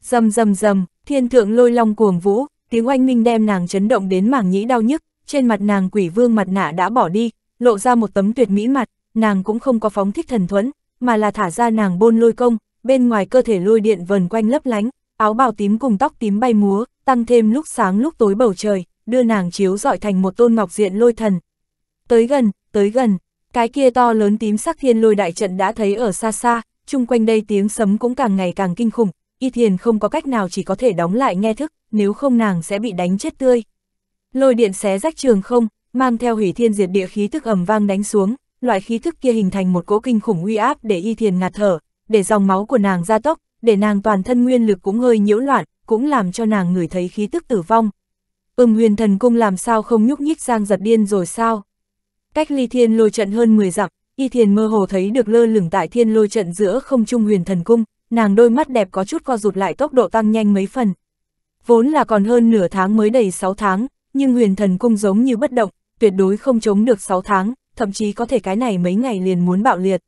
Dầm dầm dầm, thiên thượng lôi long cuồng vũ, tiếng oanh minh đem nàng chấn động đến mảng nhĩ đau nhức, trên mặt nàng quỷ vương mặt nạ đã bỏ đi, lộ ra một tấm tuyệt mỹ mặt, nàng cũng không có phóng thích thần thuẫn, mà là thả ra nàng bôn lôi công, bên ngoài cơ thể lôi điện vần quanh lấp lánh, áo bào tím cùng tóc tím bay múa, tăng thêm lúc sáng lúc tối bầu trời, đưa nàng chiếu dọi thành một tôn ngọc diện lôi thần. Tới gần, tới gần, cái kia to lớn tím sắc thiên lôi đại trận đã thấy ở xa xa, chung quanh đây tiếng sấm cũng càng ngày càng kinh khủng, y thiền không có cách nào chỉ có thể đóng lại nghe thức, nếu không nàng sẽ bị đánh chết tươi. Lôi điện xé rách trường không, mang theo hủy thiên diệt địa khí thức ầm vang đánh xuống, loại khí thức kia hình thành một cỗ kinh khủng uy áp để y thiền ngạt thở, để dòng máu của nàng ra tốc, để nàng toàn thân nguyên lực cũng hơi nhiễu loạn, cũng làm cho nàng ngửi thấy khí tức tử vong. Ừm huyền thần cung làm sao không nhúc nhích giang giật điên rồi sao? Cách ly thiên lôi trận hơn 10 dặm, y thiền mơ hồ thấy được lơ lửng tại thiên lôi trận giữa không trung huyền thần cung, nàng đôi mắt đẹp có chút co rụt lại tốc độ tăng nhanh mấy phần. Vốn là còn hơn nửa tháng mới đầy 6 tháng, nhưng huyền thần cung giống như bất động, tuyệt đối không chống được 6 tháng, thậm chí có thể cái này mấy ngày liền muốn bạo liệt.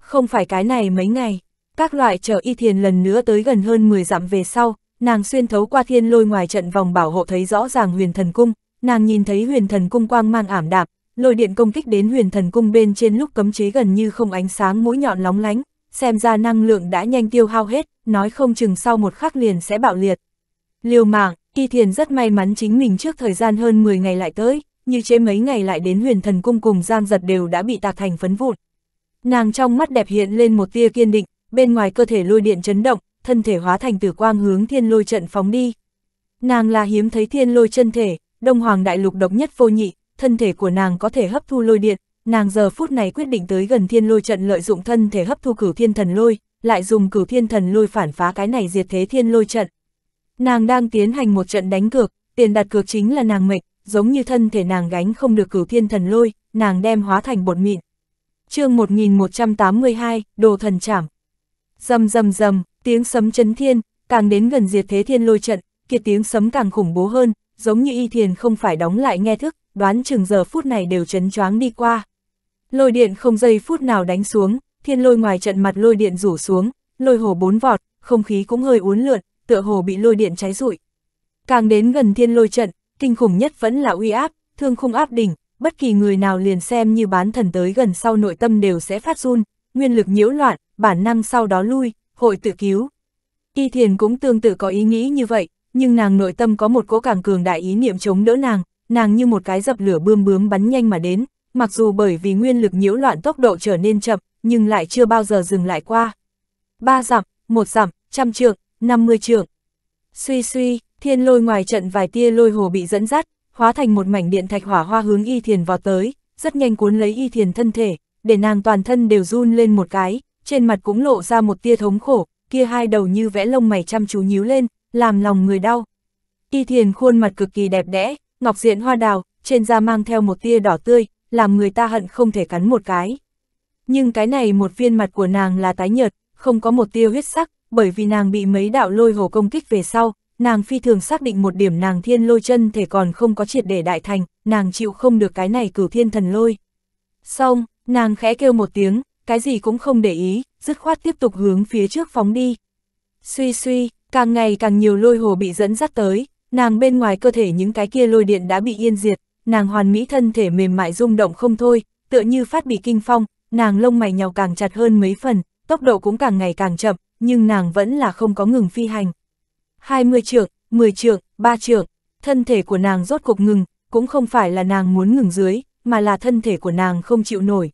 Không phải cái này mấy ngày, các loại chờ y thiền lần nữa tới gần hơn 10 dặm về sau, nàng xuyên thấu qua thiên lôi ngoài trận vòng bảo hộ thấy rõ ràng huyền thần cung, nàng nhìn thấy huyền thần cung quang mang ảm đạm, lôi điện công kích đến huyền thần cung bên trên lúc cấm chế gần như không ánh sáng mũi nhọn lóng lánh, xem ra năng lượng đã nhanh tiêu hao hết, nói không chừng sau một khắc liền sẽ bạo liệt. Liều mạng, Kỳ Thiền rất may mắn chính mình trước thời gian hơn 10 ngày lại tới, như chế mấy ngày lại đến huyền thần cung cùng giang giật đều đã bị tạc thành phấn vụn. Nàng trong mắt đẹp hiện lên một tia kiên định, bên ngoài cơ thể lôi điện chấn động, thân thể hóa thành tử quang hướng thiên lôi trận phóng đi. Nàng là hiếm thấy thiên lôi chân thể, đông hoàng đại lục độc nhất vô nhị, thân thể của nàng có thể hấp thu lôi điện, nàng giờ phút này quyết định tới gần thiên lôi trận lợi dụng thân thể hấp thu cửu thiên thần lôi, lại dùng cửu thiên thần lôi phản phá cái này diệt thế thiên lôi trận. Nàng đang tiến hành một trận đánh cược, tiền đặt cược chính là nàng mệnh, giống như thân thể nàng gánh không được cửu thiên thần lôi, nàng đem hóa thành bột mịn. chương 1182, Đồ Thần Chảm Dầm dầm dầm, tiếng sấm chấn thiên, càng đến gần diệt thế thiên lôi trận, kia tiếng sấm càng khủng bố hơn, giống như y thiền không phải đóng lại nghe thức, đoán chừng giờ phút này đều chấn choáng đi qua. Lôi điện không giây phút nào đánh xuống, thiên lôi ngoài trận mặt lôi điện rủ xuống, lôi hồ bốn vọt, không khí cũng hơi uốn lượn, tựa hồ bị lôi điện cháy rụi. Càng đến gần thiên lôi trận, kinh khủng nhất vẫn là uy áp, thương khung áp đỉnh, bất kỳ người nào liền xem như bán thần tới gần sau nội tâm đều sẽ phát run, nguyên lực nhiễu loạn, bản năng sau đó lui, hội tự cứu. Y thiền cũng tương tự có ý nghĩ như vậy, nhưng nàng nội tâm có một cỗ càng cường đại ý niệm chống đỡ nàng, nàng như một cái dập lửa bươm bướm bắn nhanh mà đến, mặc dù bởi vì nguyên lực nhiễu loạn tốc độ trở nên chậm, nhưng lại chưa bao giờ dừng lại qua. Ba dặm, một dặm, trăm trượng, năm mươi trượng. Suy suy, thiên lôi ngoài trận vài tia lôi hồ bị dẫn dắt, hóa thành một mảnh điện thạch hỏa hoa hướng y thiền vào tới, rất nhanh cuốn lấy y thiền thân thể, để nàng toàn thân đều run lên một cái, trên mặt cũng lộ ra một tia thống khổ, kia hai đầu như vẽ lông mày chăm chú nhíu lên, làm lòng người đau. Y thiền khuôn mặt cực kỳ đẹp đẽ, ngọc diện hoa đào, trên da mang theo một tia đỏ tươi, làm người ta hận không thể cắn một cái. Nhưng cái này một viên mặt của nàng là tái nhợt, không có một tia huyết sắc, bởi vì nàng bị mấy đạo lôi hồ công kích về sau, nàng phi thường xác định một điểm nàng thiên lôi chân thể còn không có triệt để đại thành, nàng chịu không được cái này cử thiên thần lôi. Xong, nàng khẽ kêu một tiếng, cái gì cũng không để ý, dứt khoát tiếp tục hướng phía trước phóng đi. Suy suy, càng ngày càng nhiều lôi hồ bị dẫn dắt tới, Nàng bên ngoài cơ thể những cái kia lôi điện đã bị yên diệt, nàng hoàn mỹ thân thể mềm mại rung động không thôi, tựa như phát bị kinh phong, nàng lông mày nhào càng chặt hơn mấy phần, tốc độ cũng càng ngày càng chậm, nhưng nàng vẫn là không có ngừng phi hành. 20 trượng, 10 trượng, 3 trượng, thân thể của nàng rốt cuộc ngừng, cũng không phải là nàng muốn ngừng dưới, mà là thân thể của nàng không chịu nổi.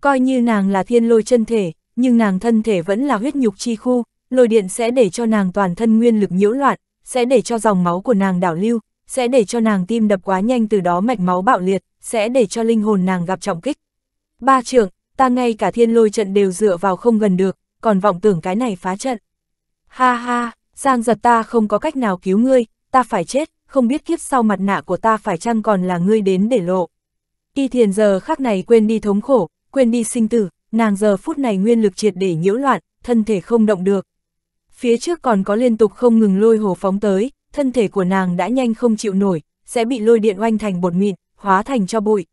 Coi như nàng là thiên lôi chân thể, nhưng nàng thân thể vẫn là huyết nhục chi khu, lôi điện sẽ để cho nàng toàn thân nguyên lực nhiễu loạn, sẽ để cho dòng máu của nàng đảo lưu, sẽ để cho nàng tim đập quá nhanh từ đó mạch máu bạo liệt, sẽ để cho linh hồn nàng gặp trọng kích. Ba trưởng, ta ngay cả thiên lôi trận đều dựa vào không gần được, còn vọng tưởng cái này phá trận. Ha ha, Giang giật ta không có cách nào cứu ngươi, ta phải chết, không biết kiếp sau mặt nạ của ta phải chăng còn là ngươi đến để lộ. Y thiền giờ khắc này quên đi thống khổ, quên đi sinh tử, nàng giờ phút này nguyên lực triệt để nhiễu loạn, thân thể không động được, phía trước còn có liên tục không ngừng lôi hồ phóng tới, thân thể của nàng đã nhanh không chịu nổi, sẽ bị lôi điện oanh thành bột mịn, hóa thành cho bụi.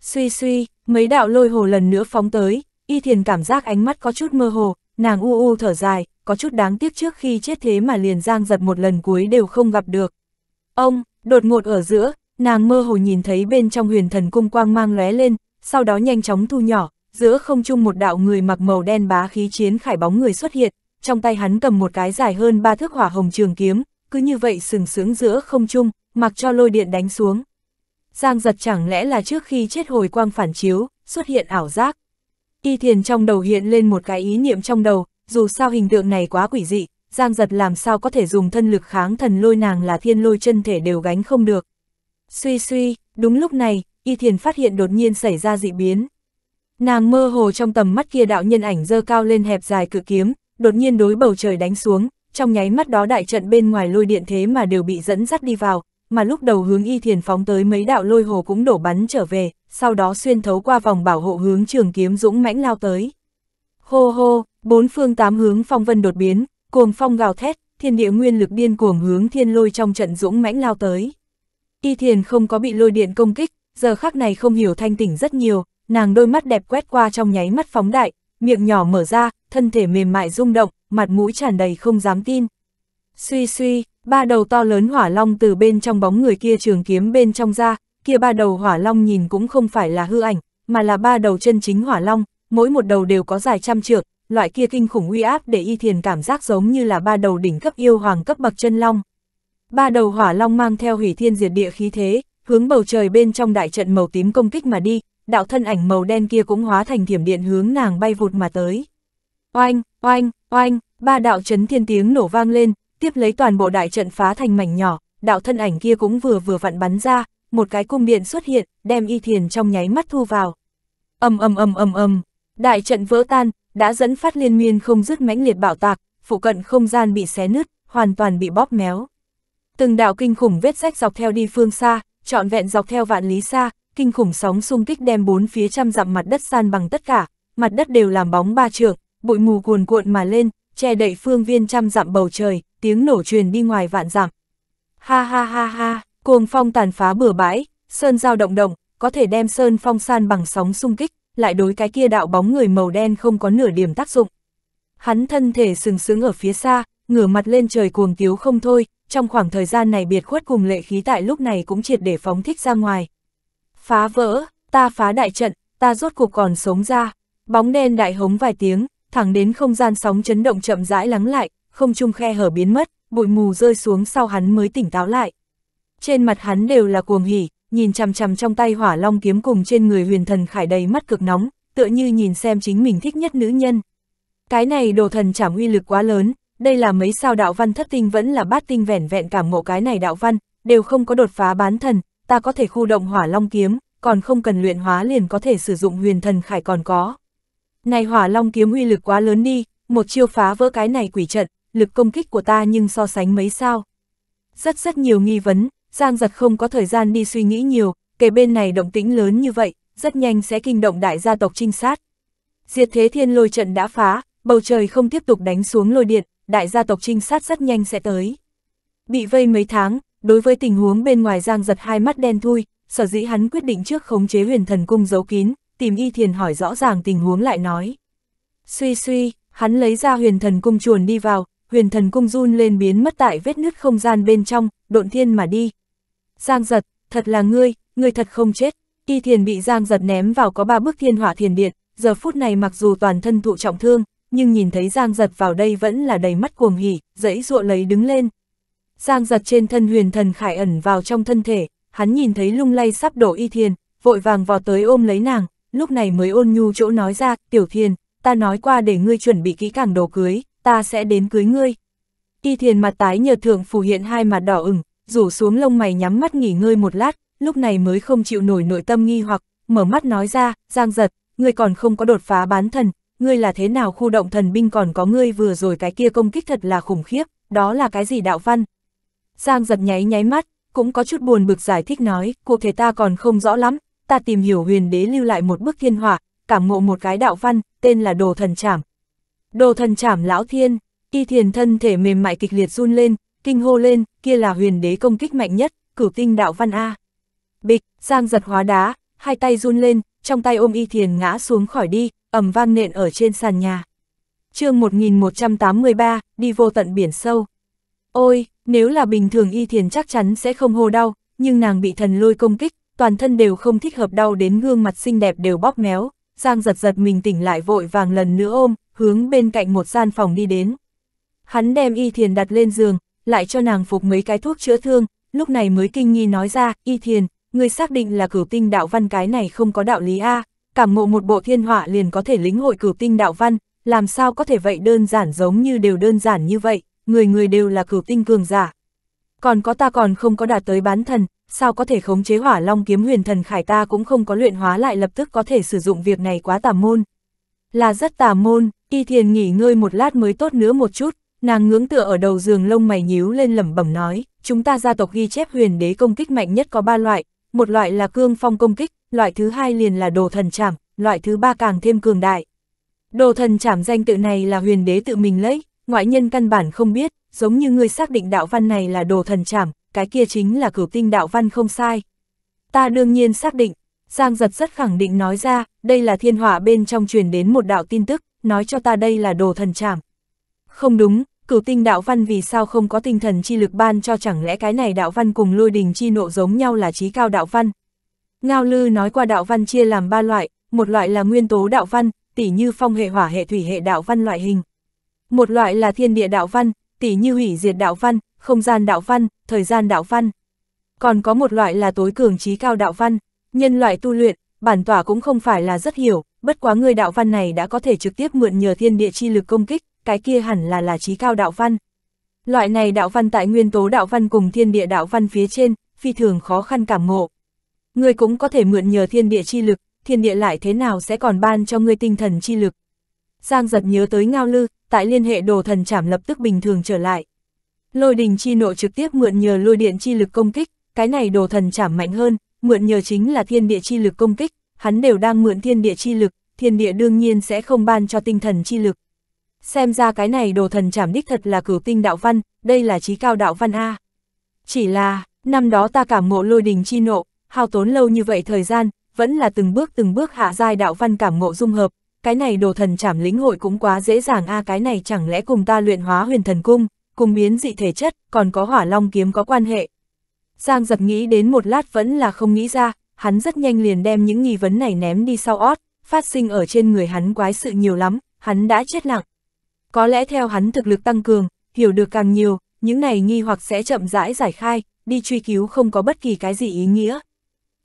Suy suy, mấy đạo lôi hồ lần nữa phóng tới, y thiền cảm giác ánh mắt có chút mơ hồ, nàng u u thở dài, có chút đáng tiếc trước khi chết thế mà liền giang giật một lần cuối đều không gặp được. Ông, đột ngột ở giữa, nàng mơ hồ nhìn thấy bên trong huyền thần cung quang mang lóe lên, sau đó nhanh chóng thu nhỏ, giữa không trung một đạo người mặc màu đen bá khí chiến khải bóng người xuất hiện, trong tay hắn cầm một cái dài hơn ba thước hỏa hồng trường kiếm, cứ như vậy sừng sướng giữa không trung, mặc cho lôi điện đánh xuống. Giang giật chẳng lẽ là trước khi chết hồi quang phản chiếu, xuất hiện ảo giác. Y thiền trong đầu hiện lên một cái ý niệm trong đầu, dù sao hình tượng này quá quỷ dị, Giang giật làm sao có thể dùng thân lực kháng thần lôi nàng là thiên lôi chân thể đều gánh không được. Suy suy, đúng lúc này, Y thiền phát hiện đột nhiên xảy ra dị biến. Nàng mơ hồ trong tầm mắt kia đạo nhân ảnh dơ cao lên hẹp dài cự kiếm, đột nhiên đối bầu trời đánh xuống, trong nháy mắt đó đại trận bên ngoài lôi điện thế mà đều bị dẫn dắt đi vào, mà lúc đầu hướng y thiền phóng tới mấy đạo lôi hồ cũng đổ bắn trở về, sau đó xuyên thấu qua vòng bảo hộ hướng trường kiếm dũng mãnh lao tới. Hô hô, bốn phương tám hướng phong vân đột biến, cuồng phong gào thét, thiên địa nguyên lực điên cuồng hướng thiên lôi trong trận dũng mãnh lao tới. Y thiền không có bị lôi điện công kích, giờ khắc này không hiểu thanh tỉnh rất nhiều, nàng đôi mắt đẹp quét qua trong nháy mắt phóng đại, miệng nhỏ mở ra, thân thể mềm mại rung động, mặt mũi tràn đầy không dám tin. Suy suy, ba đầu to lớn hỏa long từ bên trong bóng người kia trường kiếm bên trong ra, kia ba đầu hỏa long nhìn cũng không phải là hư ảnh, mà là ba đầu chân chính hỏa long, mỗi một đầu đều có dài trăm trượng, loại kia kinh khủng uy áp để y thiền cảm giác giống như là ba đầu đỉnh cấp yêu hoàng cấp bậc chân long. Ba đầu hỏa long mang theo hủy thiên diệt địa khí thế, hướng bầu trời bên trong đại trận màu tím công kích mà đi, đạo thân ảnh màu đen kia cũng hóa thành thiểm điện hướng nàng bay vụt mà tới. Oanh, oanh, oanh, ba đạo chấn thiên tiếng nổ vang lên, tiếp lấy toàn bộ đại trận phá thành mảnh nhỏ, đạo thân ảnh kia cũng vừa vừa vặn bắn ra, một cái cung điện xuất hiện, đem y thiền trong nháy mắt thu vào. âm âm âm âm âm đại trận vỡ tan, đã dẫn phát liên miên không dứt mãnh liệt bạo tạc, phụ cận không gian bị xé nứt, hoàn toàn bị bóp méo. Từng đạo kinh khủng vết rách dọc theo đi phương xa, trọn vẹn dọc theo vạn lý xa, kinh khủng sóng xung kích đem bốn phía trăm dặm mặt đất san bằng tất cả, mặt đất đều làm bóng ba trượng, bụi mù cuồn cuộn mà lên, che đậy phương viên trăm dặm bầu trời, tiếng nổ truyền đi ngoài vạn dặm. Ha ha ha ha, cuồng phong tàn phá bừa bãi, sơn giao động động, có thể đem sơn phong san bằng sóng xung kích, lại đối cái kia đạo bóng người màu đen không có nửa điểm tác dụng. Hắn thân thể sừng sững ở phía xa, ngửa mặt lên trời cuồng tiếu không thôi, trong khoảng thời gian này biệt khuất cùng lệ khí tại lúc này cũng triệt để phóng thích ra ngoài, phá vỡ, ta phá đại trận, ta rốt cuộc còn sống ra. Bóng đen đại hống vài tiếng, thẳng đến không gian sóng chấn động chậm rãi lắng lại, không trung khe hở biến mất, bụi mù rơi xuống sau hắn mới tỉnh táo lại. Trên mặt hắn đều là cuồng hỉ, nhìn chằm chằm trong tay hỏa long kiếm cùng trên người huyền thần khải đầy mắt cực nóng, tựa như nhìn xem chính mình thích nhất nữ nhân. Cái này đồ thần chảm uy lực quá lớn, đây là mấy sao đạo văn thất tinh vẫn là bát tinh vẻn vẹn cảm ngộ cái này đạo văn, đều không có đột phá bán thần, ta có thể khu động hỏa long kiếm, còn không cần luyện hóa liền có thể sử dụng huyền thần khải còn có. Này hỏa long kiếm uy lực quá lớn đi, một chiêu phá vỡ cái này quỷ trận, lực công kích của ta nhưng so sánh mấy sao. Rất rất nhiều nghi vấn, Giang giật không có thời gian đi suy nghĩ nhiều, kể bên này động tĩnh lớn như vậy, rất nhanh sẽ kinh động đại gia tộc trinh sát. Diệt thế thiên lôi trận đã phá, bầu trời không tiếp tục đánh xuống lôi điện, đại gia tộc trinh sát rất nhanh sẽ tới. Bị vây mấy tháng, đối với tình huống bên ngoài Giang giật hai mắt đen thui, sở dĩ hắn quyết định trước khống chế huyền thần cung giấu kín, tìm y thiền hỏi rõ ràng tình huống lại nói. Suy suy, hắn lấy ra huyền thần cung chuồn đi vào, huyền thần cung run lên biến mất tại vết nứt không gian bên trong, độn thiên mà đi. Giang giật, thật là ngươi, ngươi thật không chết, y thiền bị Giang giật ném vào có ba bước thiên hỏa thiền điện, giờ phút này mặc dù toàn thân thụ trọng thương, nhưng nhìn thấy Giang giật vào đây vẫn là đầy mắt cuồng hỉ, dẫy ruộ lấy đứng lên. Giang giật trên thân huyền thần khải ẩn vào trong thân thể, hắn nhìn thấy lung lay sắp đổ y thiền, vội vàng vào tới ôm lấy nàng, lúc này mới ôn nhu chỗ nói ra, tiểu thiền, ta nói qua để ngươi chuẩn bị kỹ càng đồ cưới, ta sẽ đến cưới ngươi. Y thiền mặt tái nhờ thượng phù hiện hai mặt đỏ ửng, rủ xuống lông mày nhắm mắt nghỉ ngơi một lát, lúc này mới không chịu nổi nội tâm nghi hoặc, mở mắt nói ra, giang giật, ngươi còn không có đột phá bán thần, ngươi là thế nào khu động thần binh còn có ngươi vừa rồi cái kia công kích thật là khủng khiếp, đó là cái gì đạo văn, Giang giật nháy nháy mắt, cũng có chút buồn bực giải thích nói, cuộc thể ta còn không rõ lắm, ta tìm hiểu huyền đế lưu lại một bức thiên hỏa, cảm ngộ một cái đạo văn, tên là đồ thần trảm. Đồ thần trảm lão thiên, y thiền thân thể mềm mại kịch liệt run lên, kinh hô lên, kia là huyền đế công kích mạnh nhất, cửu tinh đạo văn A. Bịch, Giang giật hóa đá, hai tay run lên, trong tay ôm y thiền ngã xuống khỏi đi, ẩm vang nện ở trên sàn nhà. chương 1183, đi vô tận biển sâu. Ôi, nếu là bình thường y thiền chắc chắn sẽ không hô đau, nhưng nàng bị thần lôi công kích, toàn thân đều không thích hợp đau đến gương mặt xinh đẹp đều bóp méo, Giang giật giật mình tỉnh lại vội vàng lần nữa ôm, hướng bên cạnh một gian phòng đi đến. Hắn đem y thiền đặt lên giường, lại cho nàng phục mấy cái thuốc chữa thương, lúc này mới kinh nghi nói ra, y thiền, người xác định là cửu tinh đạo văn cái này không có đạo lý A, cảm ngộ một bộ thiên họa liền có thể lĩnh hội cửu tinh đạo văn, làm sao có thể vậy đơn giản giống như đều đơn giản như vậy người người đều là cửu tinh cường giả. Còn có ta còn không có đạt tới bán thần, sao có thể khống chế hỏa long kiếm huyền thần khải ta cũng không có luyện hóa lại lập tức có thể sử dụng việc này quá tà môn. Là rất tà môn, y thiền nghỉ ngơi một lát mới tốt nữa một chút, nàng ngưỡng tựa ở đầu giường lông mày nhíu lên lẩm bẩm nói, chúng ta gia tộc ghi chép huyền đế công kích mạnh nhất có ba loại, một loại là cương phong công kích, loại thứ hai liền là đồ thần chảm, loại thứ ba càng thêm cường đại. Đồ thần chảm danh tự này là huyền đế tự mình lấy, ngoại nhân căn bản không biết, giống như ngươi xác định đạo văn này là đồ thần trảm cái kia chính là cửu tinh đạo văn không sai. Ta đương nhiên xác định, Giang giật rất khẳng định nói ra, đây là thiên hỏa bên trong truyền đến một đạo tin tức, nói cho ta đây là đồ thần trảm Không đúng, cửu tinh đạo văn vì sao không có tinh thần chi lực ban cho chẳng lẽ cái này đạo văn cùng lôi đình chi nộ giống nhau là trí cao đạo văn. Ngao Lư nói qua đạo văn chia làm ba loại, một loại là nguyên tố đạo văn, tỉ như phong hệ hỏa hệ thủy hệ đạo văn loại hình. Một loại là thiên địa đạo văn, tỉ như hủy diệt đạo văn, không gian đạo văn, thời gian đạo văn. Còn có một loại là tối cường trí cao đạo văn, nhân loại tu luyện, bản tỏa cũng không phải là rất hiểu, bất quá người đạo văn này đã có thể trực tiếp mượn nhờ thiên địa chi lực công kích, cái kia hẳn là là trí cao đạo văn. Loại này đạo văn tại nguyên tố đạo văn cùng thiên địa đạo văn phía trên, phi thường khó khăn cảm ngộ. Người cũng có thể mượn nhờ thiên địa chi lực, thiên địa lại thế nào sẽ còn ban cho người tinh thần chi lực, Giang giật nhớ tới ngao lư, tại liên hệ đồ thần chảm lập tức bình thường trở lại. Lôi đình chi nộ trực tiếp mượn nhờ lôi điện chi lực công kích, cái này đồ thần chảm mạnh hơn, mượn nhờ chính là thiên địa chi lực công kích, hắn đều đang mượn thiên địa chi lực, thiên địa đương nhiên sẽ không ban cho tinh thần chi lực. Xem ra cái này đồ thần chảm đích thật là cửu tinh đạo văn, đây là trí cao đạo văn A. Chỉ là, năm đó ta cảm ngộ lôi đình chi nộ, hao tốn lâu như vậy thời gian, vẫn là từng bước từng bước hạ giai đạo văn cảm ngộ dung hợp, cái này đồ thần chảm lĩnh hội cũng quá dễ dàng a à, cái này chẳng lẽ cùng ta luyện hóa huyền thần cung, cùng biến dị thể chất, còn có hỏa long kiếm có quan hệ. Giang giật nghĩ đến một lát vẫn là không nghĩ ra, hắn rất nhanh liền đem những nghi vấn này ném đi sau ót, phát sinh ở trên người hắn quái sự nhiều lắm, hắn đã chết lặng. Có lẽ theo hắn thực lực tăng cường, hiểu được càng nhiều, những này nghi hoặc sẽ chậm rãi giải khai, đi truy cứu không có bất kỳ cái gì ý nghĩa.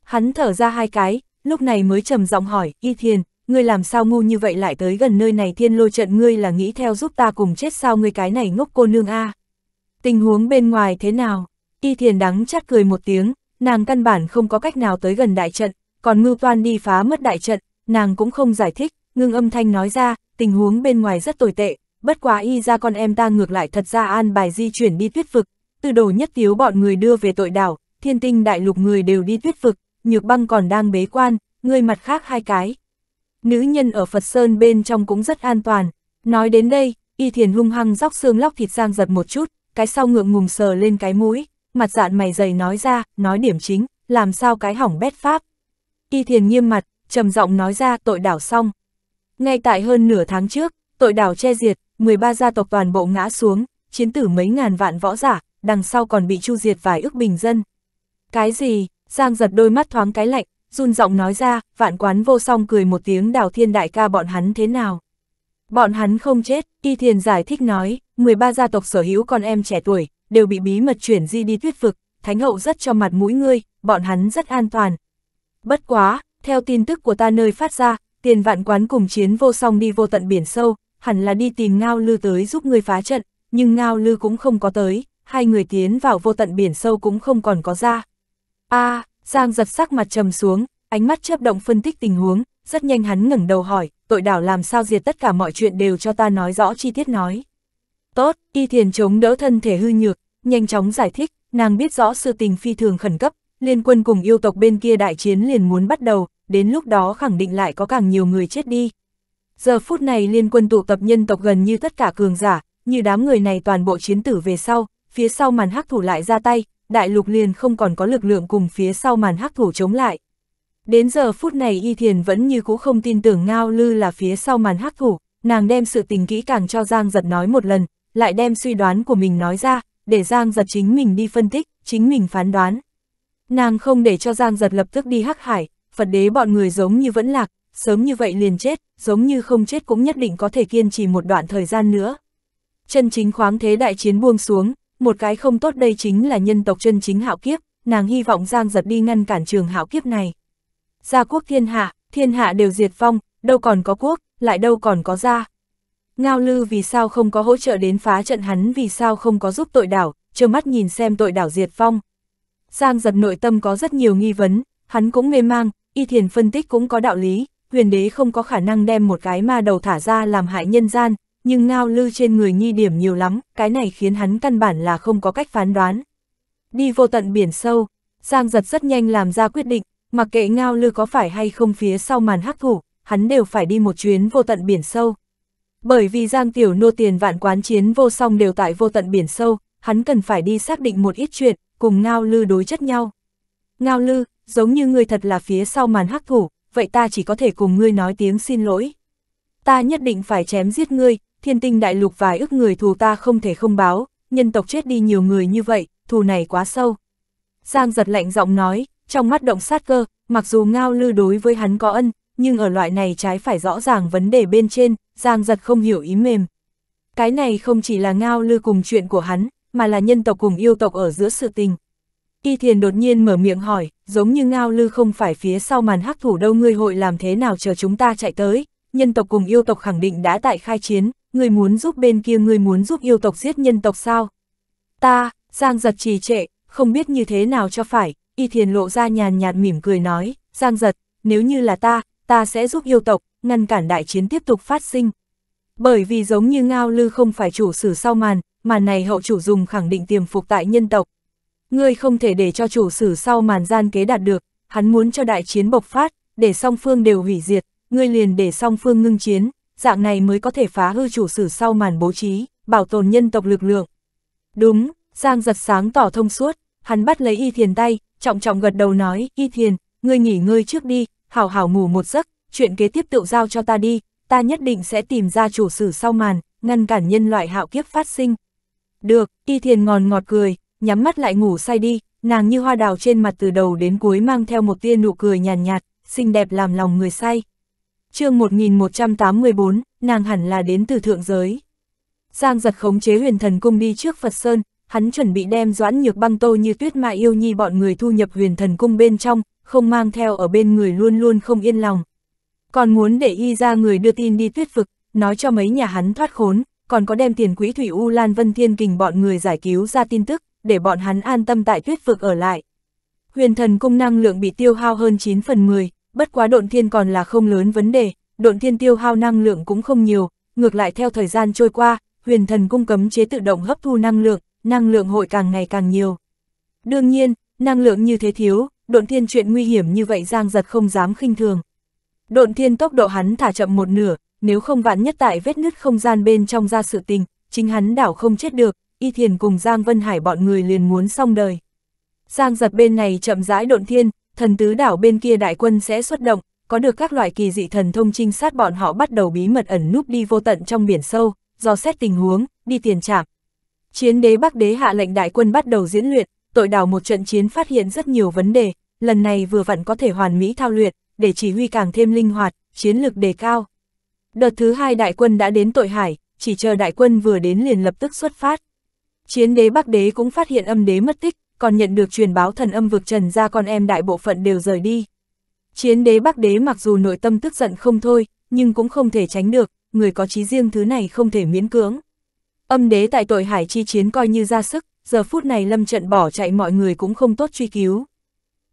Hắn thở ra hai cái, lúc này mới trầm giọng hỏi, Y Thiền, ngươi làm sao ngu như vậy lại tới gần nơi này thiên lôi trận ngươi là nghĩ theo giúp ta cùng chết sao ngươi cái này ngốc cô nương a Tình huống bên ngoài thế nào? Y thiền đắng chát cười một tiếng, nàng căn bản không có cách nào tới gần đại trận, còn ngưu toan đi phá mất đại trận, nàng cũng không giải thích, ngưng âm thanh nói ra, tình huống bên ngoài rất tồi tệ, bất quá y ra con em ta ngược lại thật ra an bài di chuyển đi tuyết vực, từ đầu nhất tiếu bọn người đưa về tội đảo, thiên tinh đại lục người đều đi tuyết vực, nhược băng còn đang bế quan, người mặt khác hai cái, nữ nhân ở Phật Sơn bên trong cũng rất an toàn. Nói đến đây, y thiền hung hăng róc xương lóc thịt giang giật một chút, cái sau ngượng ngùng sờ lên cái mũi, mặt dạn mày dày nói ra, nói điểm chính, làm sao cái hỏng bét pháp. Y thiền nghiêm mặt, trầm giọng nói ra tội đảo xong. Ngay tại hơn nửa tháng trước, tội đảo che diệt, 13 gia tộc toàn bộ ngã xuống, chiến tử mấy ngàn vạn võ giả, đằng sau còn bị chu diệt vài ước bình dân. Cái gì, Giang giật đôi mắt thoáng cái lạnh, run giọng nói ra, vạn quán vô song cười một tiếng đào thiên đại ca bọn hắn thế nào. Bọn hắn không chết, y thiền giải thích nói, 13 gia tộc sở hữu con em trẻ tuổi, đều bị bí mật chuyển di đi tuyết vực, thánh hậu rất cho mặt mũi ngươi, bọn hắn rất an toàn. Bất quá, theo tin tức của ta nơi phát ra, tiền vạn quán cùng chiến vô song đi vô tận biển sâu, hẳn là đi tìm Ngao Lư tới giúp ngươi phá trận, nhưng Ngao Lư cũng không có tới, hai người tiến vào vô tận biển sâu cũng không còn có ra. a à, Giang giật sắc mặt trầm xuống, ánh mắt chớp động phân tích tình huống, rất nhanh hắn ngẩng đầu hỏi, tội đảo làm sao diệt tất cả mọi chuyện đều cho ta nói rõ chi tiết nói. Tốt, y thiền chống đỡ thân thể hư nhược, nhanh chóng giải thích, nàng biết rõ sự tình phi thường khẩn cấp, liên quân cùng yêu tộc bên kia đại chiến liền muốn bắt đầu, đến lúc đó khẳng định lại có càng nhiều người chết đi. Giờ phút này liên quân tụ tập nhân tộc gần như tất cả cường giả, như đám người này toàn bộ chiến tử về sau, phía sau màn hắc thủ lại ra tay, đại lục liền không còn có lực lượng cùng phía sau màn hắc thủ chống lại. Đến giờ phút này Y Thiền vẫn như cũ không tin tưởng Ngao Lư là phía sau màn hắc thủ, nàng đem sự tình kỹ càng cho Giang Giật nói một lần, lại đem suy đoán của mình nói ra, để Giang Giật chính mình đi phân tích, chính mình phán đoán. Nàng không để cho Giang Giật lập tức đi hắc hải, Phật đế bọn người giống như vẫn lạc, sớm như vậy liền chết, giống như không chết cũng nhất định có thể kiên trì một đoạn thời gian nữa. Chân chính khoáng thế đại chiến buông xuống, một cái không tốt đây chính là nhân tộc chân chính hạo kiếp, nàng hy vọng Giang giật đi ngăn cản trường hạo kiếp này. Gia quốc thiên hạ, thiên hạ đều diệt vong, đâu còn có quốc, lại đâu còn có gia. Ngao lư vì sao không có hỗ trợ đến phá trận hắn vì sao không có giúp tội đảo, trơ mắt nhìn xem tội đảo diệt vong. Giang giật nội tâm có rất nhiều nghi vấn, hắn cũng mê mang, y thiền phân tích cũng có đạo lý, huyền đế không có khả năng đem một cái ma đầu thả ra làm hại nhân gian, nhưng ngao lư trên người nghi điểm nhiều lắm, cái này khiến hắn căn bản là không có cách phán đoán. Đi vô tận biển sâu, Giang giật rất nhanh làm ra quyết định, mặc kệ ngao lư có phải hay không phía sau màn hắc thủ, hắn đều phải đi một chuyến vô tận biển sâu. Bởi vì Giang Tiểu Nô tiền vạn quán chiến vô song đều tại vô tận biển sâu, hắn cần phải đi xác định một ít chuyện, cùng Ngao Lư đối chất nhau. Ngao Lư, giống như người thật là phía sau màn hắc thủ, vậy ta chỉ có thể cùng ngươi nói tiếng xin lỗi. Ta nhất định phải chém giết ngươi, thiên tinh đại lục vài ức người thù ta không thể không báo, nhân tộc chết đi nhiều người như vậy, thù này quá sâu. Giang giật lạnh giọng nói, trong mắt động sát cơ, mặc dù ngao lư đối với hắn có ân, nhưng ở loại này trái phải rõ ràng vấn đề bên trên, Giang giật không hiểu ý mềm. Cái này không chỉ là ngao lư cùng chuyện của hắn, mà là nhân tộc cùng yêu tộc ở giữa sự tình. Y thiền đột nhiên mở miệng hỏi, giống như ngao lư không phải phía sau màn hắc thủ đâu ngươi hội làm thế nào chờ chúng ta chạy tới, nhân tộc cùng yêu tộc khẳng định đã tại khai chiến, người muốn giúp bên kia người muốn giúp yêu tộc giết nhân tộc sao? Ta, Giang giật trì trệ, không biết như thế nào cho phải, y thiền lộ ra nhàn nhạt mỉm cười nói, Giang giật, nếu như là ta, ta sẽ giúp yêu tộc, ngăn cản đại chiến tiếp tục phát sinh. Bởi vì giống như Ngao Lư không phải chủ sử sau màn, màn này hậu chủ dùng khẳng định tiềm phục tại nhân tộc. Ngươi không thể để cho chủ sử sau màn gian kế đạt được, hắn muốn cho đại chiến bộc phát, để song phương đều hủy diệt, ngươi liền để song phương ngưng chiến, dạng này mới có thể phá hư chủ sử sau màn bố trí, bảo tồn nhân tộc lực lượng. Đúng, Giang giật sáng tỏ thông suốt, hắn bắt lấy Y Thiền tay, trọng trọng gật đầu nói, Y Thiền, ngươi nghỉ ngơi trước đi, hảo hảo ngủ một giấc, chuyện kế tiếp tự giao cho ta đi, ta nhất định sẽ tìm ra chủ sử sau màn, ngăn cản nhân loại hạo kiếp phát sinh. Được, Y Thiền ngòn ngọt cười, nhắm mắt lại ngủ say đi, nàng như hoa đào trên mặt từ đầu đến cuối mang theo một tia nụ cười nhàn nhạt, nhạt, xinh đẹp làm lòng người say chương 1184, nàng hẳn là đến từ thượng giới. Giang giật khống chế huyền thần cung đi trước Phật Sơn, hắn chuẩn bị đem doãn nhược băng tô như tuyết mà yêu nhi bọn người thu nhập huyền thần cung bên trong, không mang theo ở bên người luôn luôn không yên lòng. Còn muốn để y ra người đưa tin đi tuyết vực, nói cho mấy nhà hắn thoát khốn, còn có đem tiền quỹ thủy U Lan Vân Thiên Kình bọn người giải cứu ra tin tức, để bọn hắn an tâm tại tuyết vực ở lại. Huyền thần cung năng lượng bị tiêu hao hơn 9 phần 10, bất quá độn thiên còn là không lớn vấn đề, độn thiên tiêu hao năng lượng cũng không nhiều, ngược lại theo thời gian trôi qua, huyền thần cung cấm chế tự động hấp thu năng lượng, năng lượng hội càng ngày càng nhiều. Đương nhiên, năng lượng như thế thiếu, độn thiên chuyện nguy hiểm như vậy giang giật không dám khinh thường. Độn thiên tốc độ hắn thả chậm một nửa, nếu không vạn nhất tại vết nứt không gian bên trong ra sự tình, chính hắn đảo không chết được, y thiền cùng Giang Vân Hải bọn người liền muốn xong đời. Giang giật bên này chậm rãi độn thiên, thần tứ đảo bên kia đại quân sẽ xuất động, có được các loại kỳ dị thần thông trinh sát bọn họ bắt đầu bí mật ẩn núp đi vô tận trong biển sâu, do xét tình huống, đi tiền trạm. Chiến đế Bắc đế hạ lệnh đại quân bắt đầu diễn luyện, tội đảo một trận chiến phát hiện rất nhiều vấn đề, lần này vừa vặn có thể hoàn mỹ thao luyện, để chỉ huy càng thêm linh hoạt, chiến lực đề cao. Đợt thứ hai đại quân đã đến tội hải, chỉ chờ đại quân vừa đến liền lập tức xuất phát. Chiến đế Bắc đế cũng phát hiện âm đế mất tích, còn nhận được truyền báo thần âm vực trần ra con em đại bộ phận đều rời đi. Chiến đế bắc đế mặc dù nội tâm tức giận không thôi, nhưng cũng không thể tránh được, người có trí riêng thứ này không thể miễn cưỡng. Âm đế tại tội hải chi chiến coi như ra sức, giờ phút này lâm trận bỏ chạy mọi người cũng không tốt truy cứu.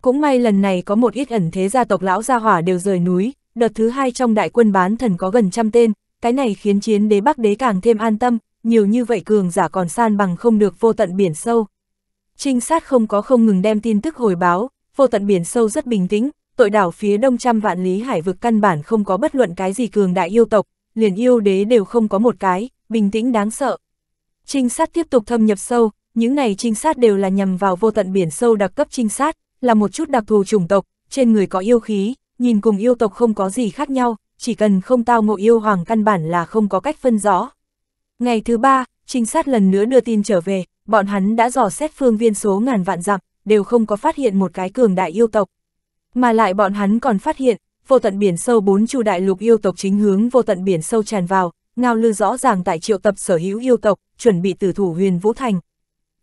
Cũng may lần này có một ít ẩn thế gia tộc lão gia hỏa đều rời núi, đợt thứ hai trong đại quân bán thần có gần trăm tên, cái này khiến chiến đế bắc đế càng thêm an tâm, nhiều như vậy cường giả còn san bằng không được vô tận biển sâu, trinh sát không có không ngừng đem tin tức hồi báo, vô tận biển sâu rất bình tĩnh, tội đảo phía đông trăm vạn lý hải vực căn bản không có bất luận cái gì cường đại yêu tộc, liền yêu đế đều không có một cái, bình tĩnh đáng sợ. Trinh sát tiếp tục thâm nhập sâu, những này trinh sát đều là nhằm vào vô tận biển sâu đặc cấp trinh sát, là một chút đặc thù chủng tộc, trên người có yêu khí, nhìn cùng yêu tộc không có gì khác nhau, chỉ cần không tao ngộ yêu hoàng căn bản là không có cách phân rõ. Ngày thứ ba, trinh sát lần nữa đưa tin trở về, bọn hắn đã dò xét phương viên số ngàn vạn dặm, đều không có phát hiện một cái cường đại yêu tộc. Mà lại bọn hắn còn phát hiện, vô tận biển sâu bốn chu đại lục yêu tộc chính hướng vô tận biển sâu tràn vào, ngao lư rõ ràng tại triệu tập sở hữu yêu tộc, chuẩn bị tử thủ huyền Vũ Thành.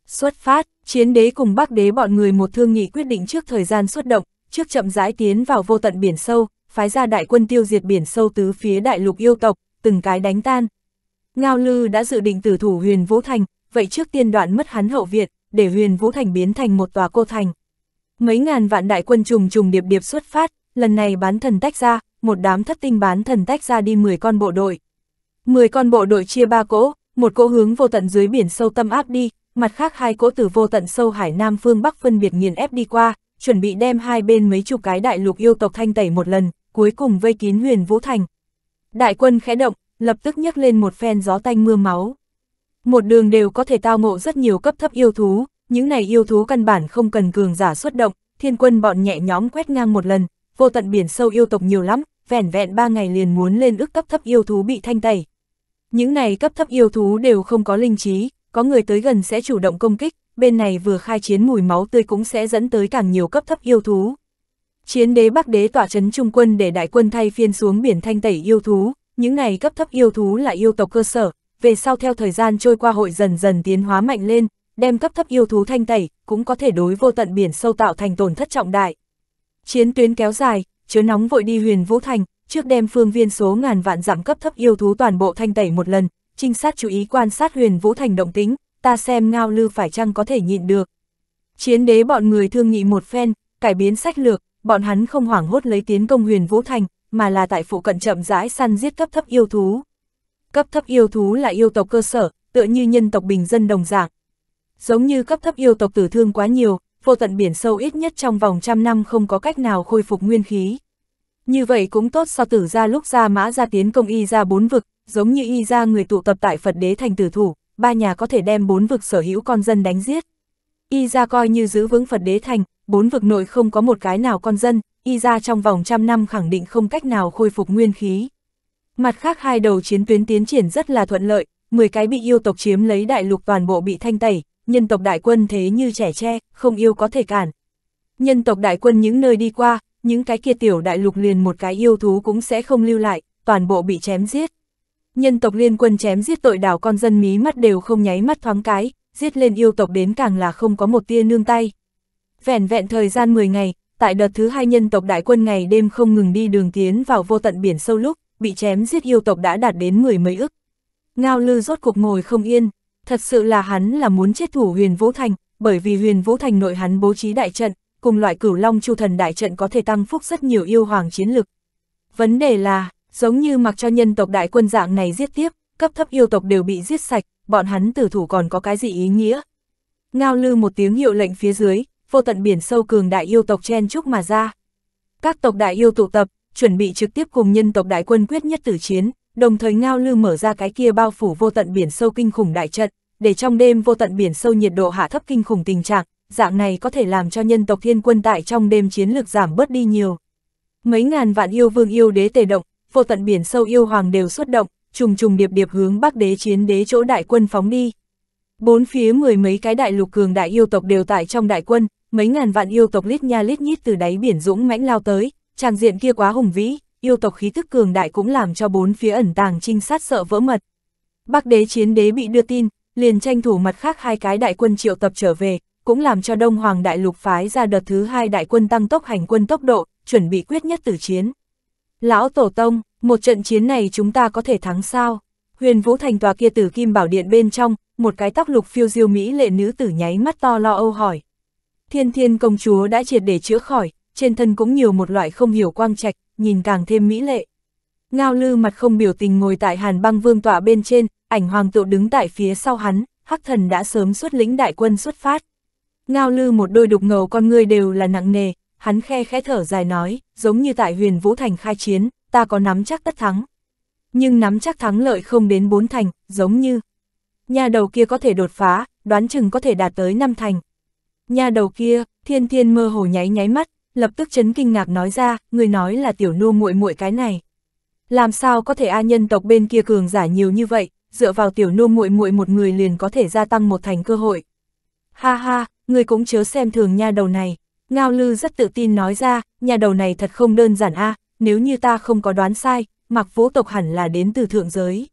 Xuất phát, chiến đế cùng bắc đế bọn người một thương nghị quyết định trước thời gian xuất động, trước chậm rãi tiến vào vô tận biển sâu, phái ra đại quân tiêu diệt biển sâu tứ phía đại lục yêu tộc, từng cái đánh tan. Ngao lư đã dự định tử thủ huyền Vũ Thành, vậy trước tiên đoạn mất hắn hậu Việt, để huyền Vũ Thành biến thành một tòa cô thành. Mấy ngàn vạn đại quân trùng trùng điệp điệp xuất phát, lần này bán thần tách ra, một đám thất tinh bán thần tách ra đi 10 con bộ đội. 10 con bộ đội chia ba cỗ, một cỗ hướng vô tận dưới biển sâu tâm áp đi, mặt khác hai cỗ từ vô tận sâu hải nam phương bắc phân biệt nghiền ép đi qua, chuẩn bị đem hai bên mấy chục cái đại lục yêu tộc thanh tẩy một lần, cuối cùng vây kín huyền Vũ Thành. Đại quân khẽ động, lập tức nhấc lên một phen gió tanh mưa máu một đường đều có thể tao ngộ rất nhiều cấp thấp yêu thú, những này yêu thú căn bản không cần cường giả xuất động, thiên quân bọn nhẹ nhóm quét ngang một lần, vô tận biển sâu yêu tộc nhiều lắm, vẻn vẹn ba ngày liền muốn lên ức cấp thấp yêu thú bị thanh tẩy. Những này cấp thấp yêu thú đều không có linh trí, có người tới gần sẽ chủ động công kích, bên này vừa khai chiến mùi máu tươi cũng sẽ dẫn tới càng nhiều cấp thấp yêu thú. Chiến đế Bắc đế tỏa trấn trung quân để đại quân thay phiên xuống biển thanh tẩy yêu thú, những này cấp thấp yêu thú là yêu tộc cơ sở, về sau theo thời gian trôi qua hội dần dần tiến hóa mạnh lên, đem cấp thấp yêu thú thanh tẩy, cũng có thể đối vô tận biển sâu tạo thành tổn thất trọng đại. Chiến tuyến kéo dài, chứa nóng vội đi huyền vũ thành, trước đem phương viên số ngàn vạn giảm cấp thấp yêu thú toàn bộ thanh tẩy một lần, trinh sát chú ý quan sát huyền vũ thành động tính, ta xem ngao lư phải chăng có thể nhịn được. Chiến đế bọn người thương nghị một phen, cải biến sách lược, bọn hắn không hoảng hốt lấy tiến công huyền vũ thành, mà là tại phụ cận chậm rãi săn giết cấp thấp yêu thú cấp thấp yêu thú là yêu tộc cơ sở, tựa như nhân tộc bình dân đồng dạng. Giống như cấp thấp yêu tộc tử thương quá nhiều, vô tận biển sâu ít nhất trong vòng trăm năm không có cách nào khôi phục nguyên khí. Như vậy cũng tốt so tử ra lúc ra mã ra tiến công y ra bốn vực, giống như y ra người tụ tập tại Phật đế thành tử thủ, ba nhà có thể đem bốn vực sở hữu con dân đánh giết. Y ra coi như giữ vững Phật đế thành, bốn vực nội không có một cái nào con dân, y ra trong vòng trăm năm khẳng định không cách nào khôi phục nguyên khí. Mặt khác hai đầu chiến tuyến tiến triển rất là thuận lợi, 10 cái bị yêu tộc chiếm lấy đại lục toàn bộ bị thanh tẩy, nhân tộc đại quân thế như trẻ tre, không yêu có thể cản. Nhân tộc đại quân những nơi đi qua, những cái kia tiểu đại lục liền một cái yêu thú cũng sẽ không lưu lại, toàn bộ bị chém giết. Nhân tộc liên quân chém giết tội đảo con dân mí mắt đều không nháy mắt thoáng cái, giết lên yêu tộc đến càng là không có một tia nương tay. Vẹn vẹn thời gian 10 ngày, tại đợt thứ hai nhân tộc đại quân ngày đêm không ngừng đi đường tiến vào vô tận biển sâu lúc, bị chém giết yêu tộc đã đạt đến mười mấy ức. Ngao lư rốt cuộc ngồi không yên, thật sự là hắn là muốn chết thủ huyền Vũ Thành, bởi vì huyền Vũ Thành nội hắn bố trí đại trận, cùng loại cửu long chu thần đại trận có thể tăng phúc rất nhiều yêu hoàng chiến lực. Vấn đề là, giống như mặc cho nhân tộc đại quân dạng này giết tiếp, cấp thấp yêu tộc đều bị giết sạch, bọn hắn tử thủ còn có cái gì ý nghĩa? Ngao lư một tiếng hiệu lệnh phía dưới, vô tận biển sâu cường đại yêu tộc chen chúc mà ra. Các tộc đại yêu tụ tập, chuẩn bị trực tiếp cùng nhân tộc đại quân quyết nhất tử chiến, đồng thời Ngao Lư mở ra cái kia bao phủ vô tận biển sâu kinh khủng đại trận, để trong đêm vô tận biển sâu nhiệt độ hạ thấp kinh khủng tình trạng, dạng này có thể làm cho nhân tộc thiên quân tại trong đêm chiến lược giảm bớt đi nhiều. Mấy ngàn vạn yêu vương yêu đế tề động, vô tận biển sâu yêu hoàng đều xuất động, trùng trùng điệp điệp hướng bắc đế chiến đế chỗ đại quân phóng đi. Bốn phía mười mấy cái đại lục cường đại yêu tộc đều tại trong đại quân, mấy ngàn vạn yêu tộc lít nha lít nhít từ đáy biển dũng mãnh lao tới, Tràng diện kia quá hùng vĩ, yêu tộc khí thức cường đại cũng làm cho bốn phía ẩn tàng trinh sát sợ vỡ mật. Bắc đế chiến đế bị đưa tin, liền tranh thủ mặt khác hai cái đại quân triệu tập trở về, cũng làm cho Đông Hoàng đại lục phái ra đợt thứ hai đại quân tăng tốc hành quân tốc độ, chuẩn bị quyết nhất tử chiến. Lão Tổ Tông, một trận chiến này chúng ta có thể thắng sao? Huyền Vũ Thành tòa kia tử kim bảo điện bên trong, một cái tóc lục phiêu diêu mỹ lệ nữ tử nháy mắt to lo âu hỏi. Thiên Thiên công chúa đã triệt để chữa khỏi, trên thân cũng nhiều một loại không hiểu quang trạch, nhìn càng thêm mỹ lệ. Ngao lư mặt không biểu tình ngồi tại hàn băng vương tọa bên trên, ảnh hoàng tự đứng tại phía sau hắn, hắc thần đã sớm xuất lĩnh đại quân xuất phát. Ngao lư một đôi đục ngầu con người đều là nặng nề, hắn khe khẽ thở dài nói, giống như tại huyền Vũ Thành khai chiến, ta có nắm chắc tất thắng. Nhưng nắm chắc thắng lợi không đến bốn thành, giống như nhà đầu kia có thể đột phá, đoán chừng có thể đạt tới năm thành. Nhà đầu kia, thiên thiên mơ hồ nháy nháy mắt, lập tức chấn kinh ngạc nói ra, người nói là tiểu nô muội muội cái này. Làm sao có thể a nhân tộc bên kia cường giả nhiều như vậy, dựa vào tiểu nô muội muội một người liền có thể gia tăng một thành cơ hội. Ha ha, người cũng chớ xem thường nha đầu này. Ngao Lư rất tự tin nói ra, nhà đầu này thật không đơn giản a, à, nếu như ta không có đoán sai, mặc vũ tộc hẳn là đến từ thượng giới.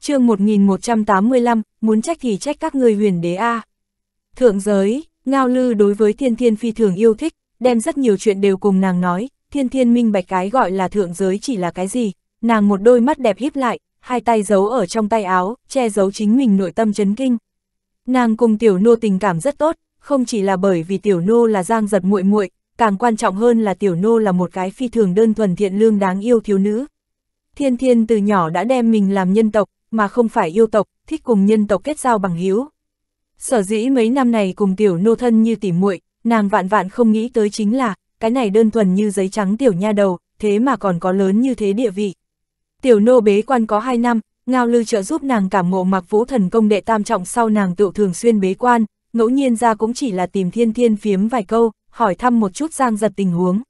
chương 1185, muốn trách thì trách các người huyền đế a. À. Thượng giới, Ngao Lư đối với thiên thiên phi thường yêu thích, đem rất nhiều chuyện đều cùng nàng nói, thiên thiên minh bạch cái gọi là thượng giới chỉ là cái gì, nàng một đôi mắt đẹp híp lại, hai tay giấu ở trong tay áo, che giấu chính mình nội tâm chấn kinh. Nàng cùng tiểu nô tình cảm rất tốt, không chỉ là bởi vì tiểu nô là giang giật muội muội, càng quan trọng hơn là tiểu nô là một cái phi thường đơn thuần thiện lương đáng yêu thiếu nữ. Thiên thiên từ nhỏ đã đem mình làm nhân tộc, mà không phải yêu tộc, thích cùng nhân tộc kết giao bằng hiếu. Sở dĩ mấy năm này cùng tiểu nô thân như tỉ muội, nàng vạn vạn không nghĩ tới chính là, cái này đơn thuần như giấy trắng tiểu nha đầu, thế mà còn có lớn như thế địa vị. Tiểu nô bế quan có 2 năm, Ngao Lư trợ giúp nàng cảm ngộ mặc vũ thần công đệ tam trọng sau nàng tự thường xuyên bế quan, ngẫu nhiên ra cũng chỉ là tìm thiên thiên phiếm vài câu, hỏi thăm một chút giang giật tình huống.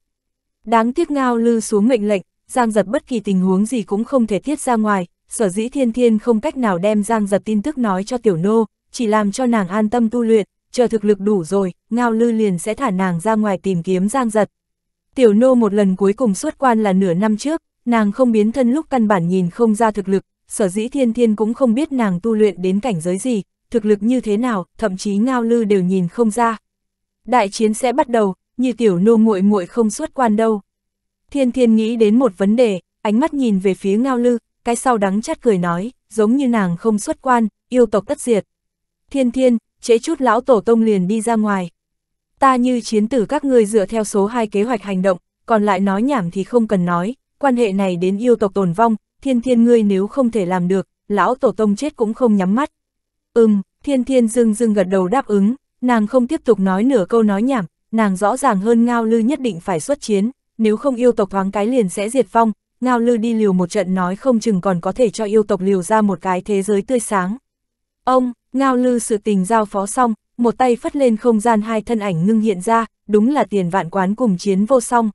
Đáng tiếc Ngao Lư xuống mệnh lệnh, giang giật bất kỳ tình huống gì cũng không thể tiết ra ngoài, sở dĩ thiên thiên không cách nào đem giang giật tin tức nói cho tiểu nô, chỉ làm cho nàng an tâm tu luyện, chờ thực lực đủ rồi, Ngao Lư liền sẽ thả nàng ra ngoài tìm kiếm Giang Giật. Tiểu nô một lần cuối cùng xuất quan là nửa năm trước, nàng không biến thân lúc căn bản nhìn không ra thực lực, sở dĩ thiên thiên cũng không biết nàng tu luyện đến cảnh giới gì, thực lực như thế nào, thậm chí Ngao Lư đều nhìn không ra. Đại chiến sẽ bắt đầu, như tiểu nô muội muội không xuất quan đâu. Thiên thiên nghĩ đến một vấn đề, ánh mắt nhìn về phía Ngao Lư, cái sau đắng chát cười nói, giống như nàng không xuất quan, yêu tộc tất diệt. Thiên thiên, chế chút lão tổ tông liền đi ra ngoài. Ta như chiến tử các ngươi dựa theo số 2 kế hoạch hành động, còn lại nói nhảm thì không cần nói, quan hệ này đến yêu tộc tồn vong, thiên thiên ngươi nếu không thể làm được, lão tổ tông chết cũng không nhắm mắt. Ừm, thiên thiên dưng dưng gật đầu đáp ứng, nàng không tiếp tục nói nửa câu nói nhảm, nàng rõ ràng hơn Ngao Lư nhất định phải xuất chiến, nếu không yêu tộc thoáng cái liền sẽ diệt vong, Ngao Lư đi liều một trận nói không chừng còn có thể cho yêu tộc liều ra một cái thế giới tươi sáng. Ông, Ngao lư sự tình giao phó xong, một tay phất lên không gian hai thân ảnh ngưng hiện ra, đúng là tiền vạn quán cùng chiến vô song.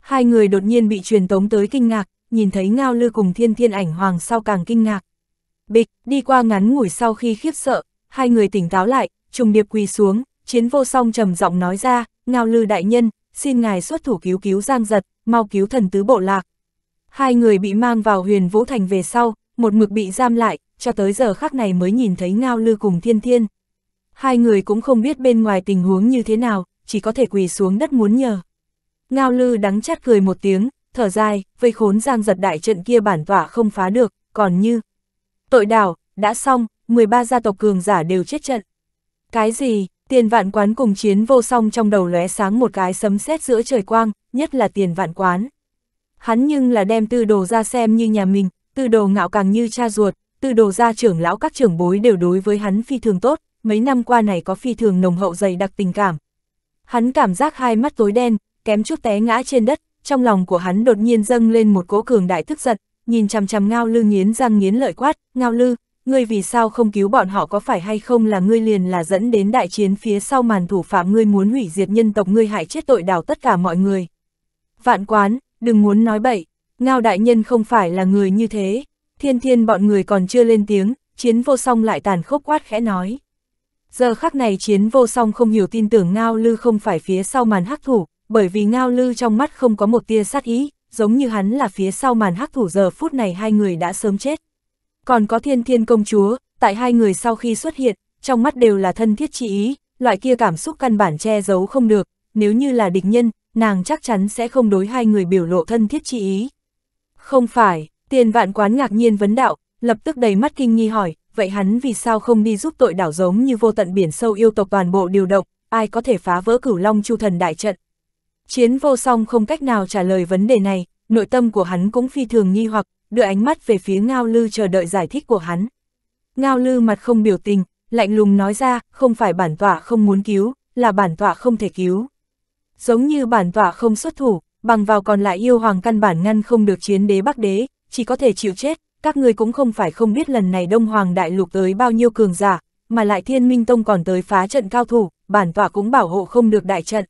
Hai người đột nhiên bị truyền tống tới kinh ngạc, nhìn thấy ngao lư cùng thiên thiên ảnh hoàng sau càng kinh ngạc. Bịch, đi qua ngắn ngủi sau khi khiếp sợ, hai người tỉnh táo lại, trùng điệp quỳ xuống, chiến vô song trầm giọng nói ra, ngao lư đại nhân, xin ngài xuất thủ cứu cứu giang giật, mau cứu thần tứ bộ lạc. Hai người bị mang vào huyền vũ thành về sau, một mực bị giam lại, cho tới giờ khác này mới nhìn thấy Ngao Lư cùng Thiên Thiên. Hai người cũng không biết bên ngoài tình huống như thế nào, chỉ có thể quỳ xuống đất muốn nhờ. Ngao Lư đắng chát cười một tiếng, thở dài, vây khốn giang giật đại trận kia bản tỏa không phá được, còn như... Tội đảo, đã xong, 13 gia tộc cường giả đều chết trận. Cái gì, tiền vạn quán cùng chiến vô song trong đầu lóe sáng một cái sấm sét giữa trời quang, nhất là tiền vạn quán. Hắn nhưng là đem tư đồ ra xem như nhà mình, tư đồ ngạo càng như cha ruột, từ đồ gia trưởng lão các trưởng bối đều đối với hắn phi thường tốt, mấy năm qua này có phi thường nồng hậu dày đặc tình cảm. Hắn cảm giác hai mắt tối đen, kém chút té ngã trên đất, trong lòng của hắn đột nhiên dâng lên một cỗ cường đại tức giận, nhìn chằm chằm Ngao Lư nghiến răng nghiến lợi quát, "Ngao Lư, ngươi vì sao không cứu bọn họ có phải hay không là ngươi liền là dẫn đến đại chiến phía sau màn thủ phạm ngươi muốn hủy diệt nhân tộc ngươi hại chết tội đào tất cả mọi người." Vạn Quán, đừng muốn nói bậy, Ngao đại nhân không phải là người như thế. Thiên thiên bọn người còn chưa lên tiếng, chiến vô song lại tàn khốc quát khẽ nói. Giờ khắc này chiến vô song không hiểu tin tưởng Ngao Lư không phải phía sau màn hắc thủ, bởi vì Ngao Lư trong mắt không có một tia sát ý, giống như hắn là phía sau màn hắc thủ giờ phút này hai người đã sớm chết. Còn có thiên thiên công chúa, tại hai người sau khi xuất hiện, trong mắt đều là thân thiết chỉ ý, loại kia cảm xúc căn bản che giấu không được, nếu như là địch nhân, nàng chắc chắn sẽ không đối hai người biểu lộ thân thiết chỉ ý. Không phải, Tiền vạn quán ngạc nhiên vấn đạo, lập tức đầy mắt kinh nghi hỏi, vậy hắn vì sao không đi giúp tội đảo giống như vô tận biển sâu yêu tộc toàn bộ điều động, ai có thể phá vỡ cửu long chu thần đại trận. Chiến vô song không cách nào trả lời vấn đề này, nội tâm của hắn cũng phi thường nghi hoặc, đưa ánh mắt về phía Ngao Lư chờ đợi giải thích của hắn. Ngao Lư mặt không biểu tình, lạnh lùng nói ra, không phải bản tọa không muốn cứu, là bản tọa không thể cứu. Giống như bản tọa không xuất thủ, bằng vào còn lại yêu hoàng căn bản ngăn không được chiến đế bắc đế, chỉ có thể chịu chết, các ngươi cũng không phải không biết lần này Đông Hoàng Đại Lục tới bao nhiêu cường giả, mà lại Thiên Minh Tông còn tới phá trận cao thủ, bản tỏa cũng bảo hộ không được đại trận.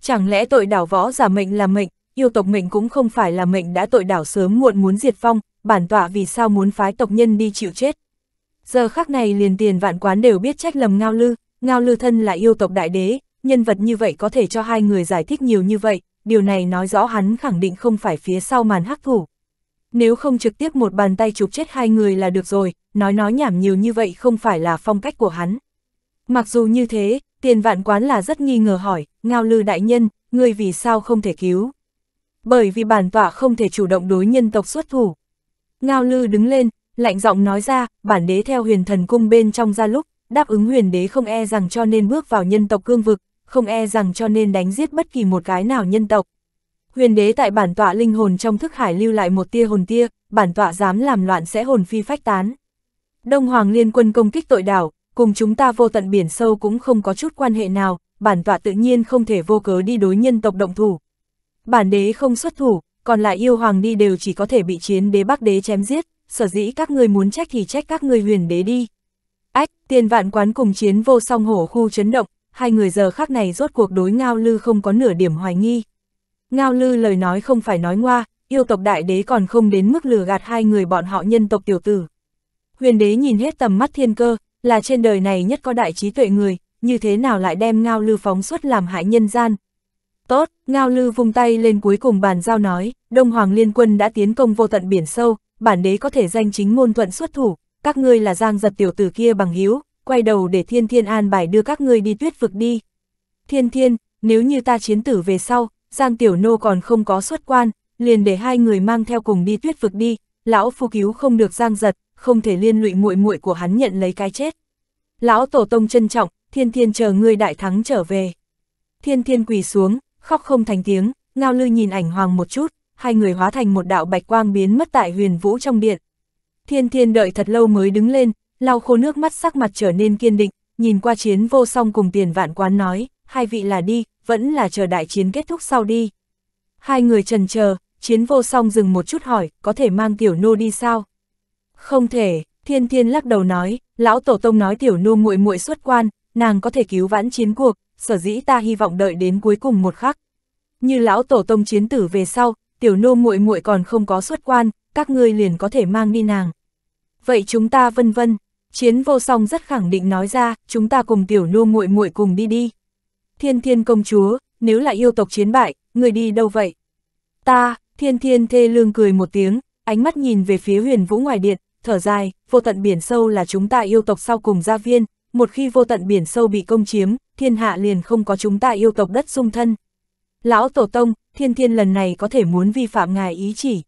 Chẳng lẽ tội đảo võ giả mệnh là mệnh, yêu tộc mệnh cũng không phải là mệnh đã tội đảo sớm muộn muốn diệt phong, bản tỏa vì sao muốn phái tộc nhân đi chịu chết. Giờ khắc này liền tiền vạn quán đều biết trách lầm Ngao Lư, Ngao Lư thân là yêu tộc đại đế, nhân vật như vậy có thể cho hai người giải thích nhiều như vậy, điều này nói rõ hắn khẳng định không phải phía sau màn hắc thủ, nếu không trực tiếp một bàn tay chụp chết hai người là được rồi, nói nói nhảm nhiều như vậy không phải là phong cách của hắn. Mặc dù như thế, tiền vạn quán là rất nghi ngờ hỏi, ngao lư đại nhân, người vì sao không thể cứu? Bởi vì bản tọa không thể chủ động đối nhân tộc xuất thủ. Ngao lư đứng lên, lạnh giọng nói ra, bản đế theo huyền thần cung bên trong ra lúc, đáp ứng huyền đế không e rằng cho nên bước vào nhân tộc cương vực, không e rằng cho nên đánh giết bất kỳ một cái nào nhân tộc, huyền đế tại bản tọa linh hồn trong thức hải lưu lại một tia hồn tia, bản tọa dám làm loạn sẽ hồn phi phách tán. Đông Hoàng liên quân công kích tội đảo, cùng chúng ta vô tận biển sâu cũng không có chút quan hệ nào, bản tọa tự nhiên không thể vô cớ đi đối nhân tộc động thủ. Bản đế không xuất thủ, còn lại yêu hoàng đi đều chỉ có thể bị chiến đế bắc đế chém giết, sở dĩ các ngươi muốn trách thì trách các ngươi huyền đế đi. Ách, tiên vạn quán cùng chiến vô song hổ khu chấn động, hai người giờ khác này rốt cuộc đối ngao lư không có nửa điểm hoài nghi. Ngao Lư lời nói không phải nói ngoa, yêu tộc đại đế còn không đến mức lừa gạt hai người bọn họ nhân tộc tiểu tử. Huyền đế nhìn hết tầm mắt thiên cơ, là trên đời này nhất có đại trí tuệ người, như thế nào lại đem Ngao Lư phóng xuất làm hại nhân gian. Tốt, Ngao Lư vung tay lên cuối cùng bàn giao nói, Đông Hoàng Liên Quân đã tiến công vô tận biển sâu, bản đế có thể danh chính ngôn thuận xuất thủ, các ngươi là giang giật tiểu tử kia bằng hiếu, quay đầu để thiên thiên an bài đưa các ngươi đi tuyết vực đi. Thiên thiên, nếu như ta chiến tử về sau, Giang Tiểu Nô còn không có xuất quan, liền để hai người mang theo cùng đi tuyết vực đi, lão phu cứu không được Giang giật, không thể liên lụy muội muội của hắn nhận lấy cái chết. Lão tổ tông trân trọng, thiên thiên chờ người đại thắng trở về. Thiên thiên quỳ xuống, khóc không thành tiếng, ngao lư nhìn ảnh hoàng một chút, hai người hóa thành một đạo bạch quang biến mất tại huyền vũ trong điện. Thiên thiên đợi thật lâu mới đứng lên, lau khô nước mắt sắc mặt trở nên kiên định, nhìn qua chiến vô song cùng tiền vạn quán nói, hai vị là đi, vẫn là chờ đại chiến kết thúc sau đi. Hai người trần chờ, chiến vô song dừng một chút hỏi, có thể mang tiểu nô đi sao? Không thể, thiên thiên lắc đầu nói, lão tổ tông nói tiểu nô muội muội xuất quan, nàng có thể cứu vãn chiến cuộc, sở dĩ ta hy vọng đợi đến cuối cùng một khắc. Như lão tổ tông chiến tử về sau, tiểu nô muội muội còn không có xuất quan, các ngươi liền có thể mang đi nàng. Vậy chúng ta vân vân, chiến vô song rất khẳng định nói ra, chúng ta cùng tiểu nô muội muội cùng đi đi thiên thiên công chúa, nếu là yêu tộc chiến bại, người đi đâu vậy? Ta, thiên thiên thê lương cười một tiếng, ánh mắt nhìn về phía huyền vũ ngoài điện, thở dài, vô tận biển sâu là chúng ta yêu tộc sau cùng gia viên, một khi vô tận biển sâu bị công chiếm, thiên hạ liền không có chúng ta yêu tộc đất sung thân. Lão Tổ Tông, thiên thiên lần này có thể muốn vi phạm ngài ý chỉ.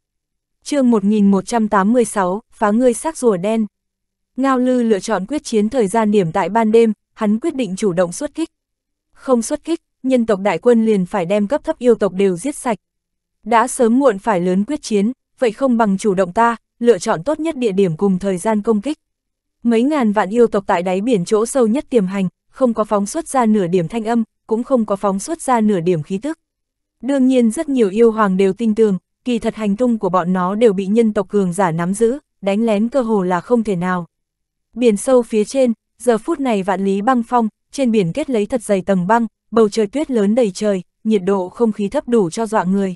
chương 1186, phá ngươi xác rùa đen. Ngao Lư lựa chọn quyết chiến thời gian điểm tại ban đêm, hắn quyết định chủ động xuất kích không xuất kích, nhân tộc đại quân liền phải đem cấp thấp yêu tộc đều giết sạch. Đã sớm muộn phải lớn quyết chiến, vậy không bằng chủ động ta, lựa chọn tốt nhất địa điểm cùng thời gian công kích. Mấy ngàn vạn yêu tộc tại đáy biển chỗ sâu nhất tiềm hành, không có phóng xuất ra nửa điểm thanh âm, cũng không có phóng xuất ra nửa điểm khí tức. Đương nhiên rất nhiều yêu hoàng đều tin tưởng, kỳ thật hành tung của bọn nó đều bị nhân tộc cường giả nắm giữ, đánh lén cơ hồ là không thể nào. Biển sâu phía trên, giờ phút này vạn lý băng phong, trên biển kết lấy thật dày tầng băng, bầu trời tuyết lớn đầy trời, nhiệt độ không khí thấp đủ cho dọa người.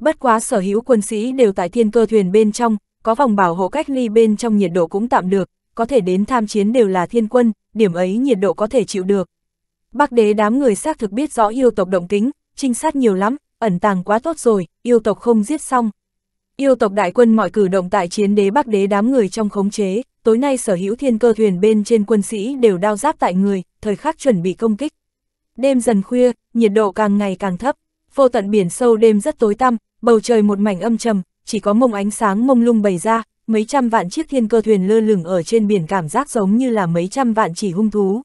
Bất quá sở hữu quân sĩ đều tại thiên cơ thuyền bên trong, có vòng bảo hộ cách ly bên trong nhiệt độ cũng tạm được, có thể đến tham chiến đều là thiên quân, điểm ấy nhiệt độ có thể chịu được. Bắc đế đám người xác thực biết rõ yêu tộc động tính, trinh sát nhiều lắm, ẩn tàng quá tốt rồi, yêu tộc không giết xong. Yêu tộc đại quân mọi cử động tại chiến đế Bắc đế đám người trong khống chế, tối nay sở hữu thiên cơ thuyền bên trên quân sĩ đều đao giáp tại người, thời khắc chuẩn bị công kích. Đêm dần khuya, nhiệt độ càng ngày càng thấp, vô tận biển sâu đêm rất tối tăm, bầu trời một mảnh âm trầm, chỉ có mông ánh sáng mông lung bày ra, mấy trăm vạn chiếc thiên cơ thuyền lơ lửng ở trên biển cảm giác giống như là mấy trăm vạn chỉ hung thú.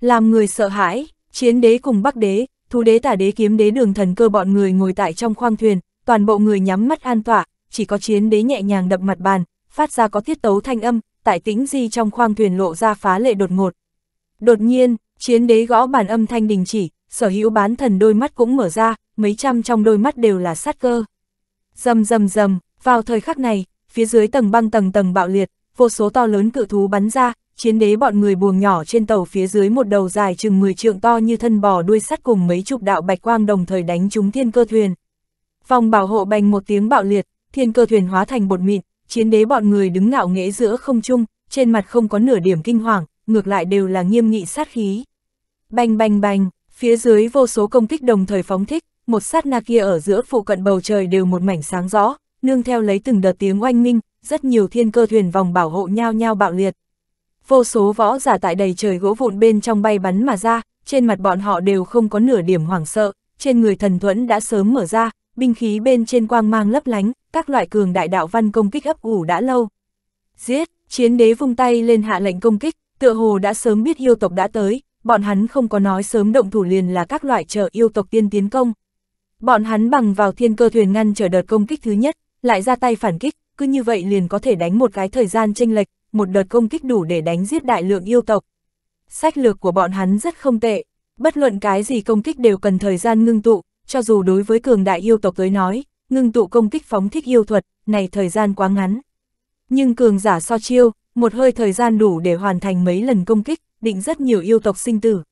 Làm người sợ hãi, chiến đế cùng bắc đế, thú đế tả đế kiếm đế đường thần cơ bọn người ngồi tại trong khoang thuyền, toàn bộ người nhắm mắt an tỏa, chỉ có chiến đế nhẹ nhàng đập mặt bàn, phát ra có tiết tấu thanh âm, tại tĩnh di trong khoang thuyền lộ ra phá lệ đột ngột, Đột nhiên, chiến đế gõ bản âm thanh đình chỉ, sở hữu bán thần đôi mắt cũng mở ra, mấy trăm trong đôi mắt đều là sát cơ. Dầm dầm dầm, vào thời khắc này, phía dưới tầng băng tầng tầng bạo liệt, vô số to lớn cự thú bắn ra, chiến đế bọn người buồng nhỏ trên tàu phía dưới một đầu dài chừng 10 trượng to như thân bò đuôi sắt cùng mấy chục đạo bạch quang đồng thời đánh trúng thiên cơ thuyền. Vòng bảo hộ bành một tiếng bạo liệt, thiên cơ thuyền hóa thành bột mịn, chiến đế bọn người đứng ngạo nghễ giữa không trung, trên mặt không có nửa điểm kinh hoàng, ngược lại đều là nghiêm nghị sát khí. Bành bành bành, phía dưới vô số công kích đồng thời phóng thích, một sát na kia ở giữa phụ cận bầu trời đều một mảnh sáng rõ, nương theo lấy từng đợt tiếng oanh minh, rất nhiều thiên cơ thuyền vòng bảo hộ nhau nhau bạo liệt. Vô số võ giả tại đầy trời gỗ vụn bên trong bay bắn mà ra, trên mặt bọn họ đều không có nửa điểm hoảng sợ, trên người thần thuẫn đã sớm mở ra, binh khí bên trên quang mang lấp lánh, các loại cường đại đạo văn công kích ấp ủ đã lâu. Giết, chiến đế vung tay lên hạ lệnh công kích, tựa hồ đã sớm biết yêu tộc đã tới, bọn hắn không có nói sớm động thủ liền là các loại trợ yêu tộc tiên tiến công. Bọn hắn bằng vào thiên cơ thuyền ngăn trở đợt công kích thứ nhất, lại ra tay phản kích, cứ như vậy liền có thể đánh một cái thời gian chênh lệch, một đợt công kích đủ để đánh giết đại lượng yêu tộc. Sách lược của bọn hắn rất không tệ, bất luận cái gì công kích đều cần thời gian ngưng tụ, cho dù đối với cường đại yêu tộc tới nói, ngưng tụ công kích phóng thích yêu thuật, này thời gian quá ngắn. Nhưng cường giả so chiêu, một hơi thời gian đủ để hoàn thành mấy lần công kích, định rất nhiều yêu tộc sinh tử.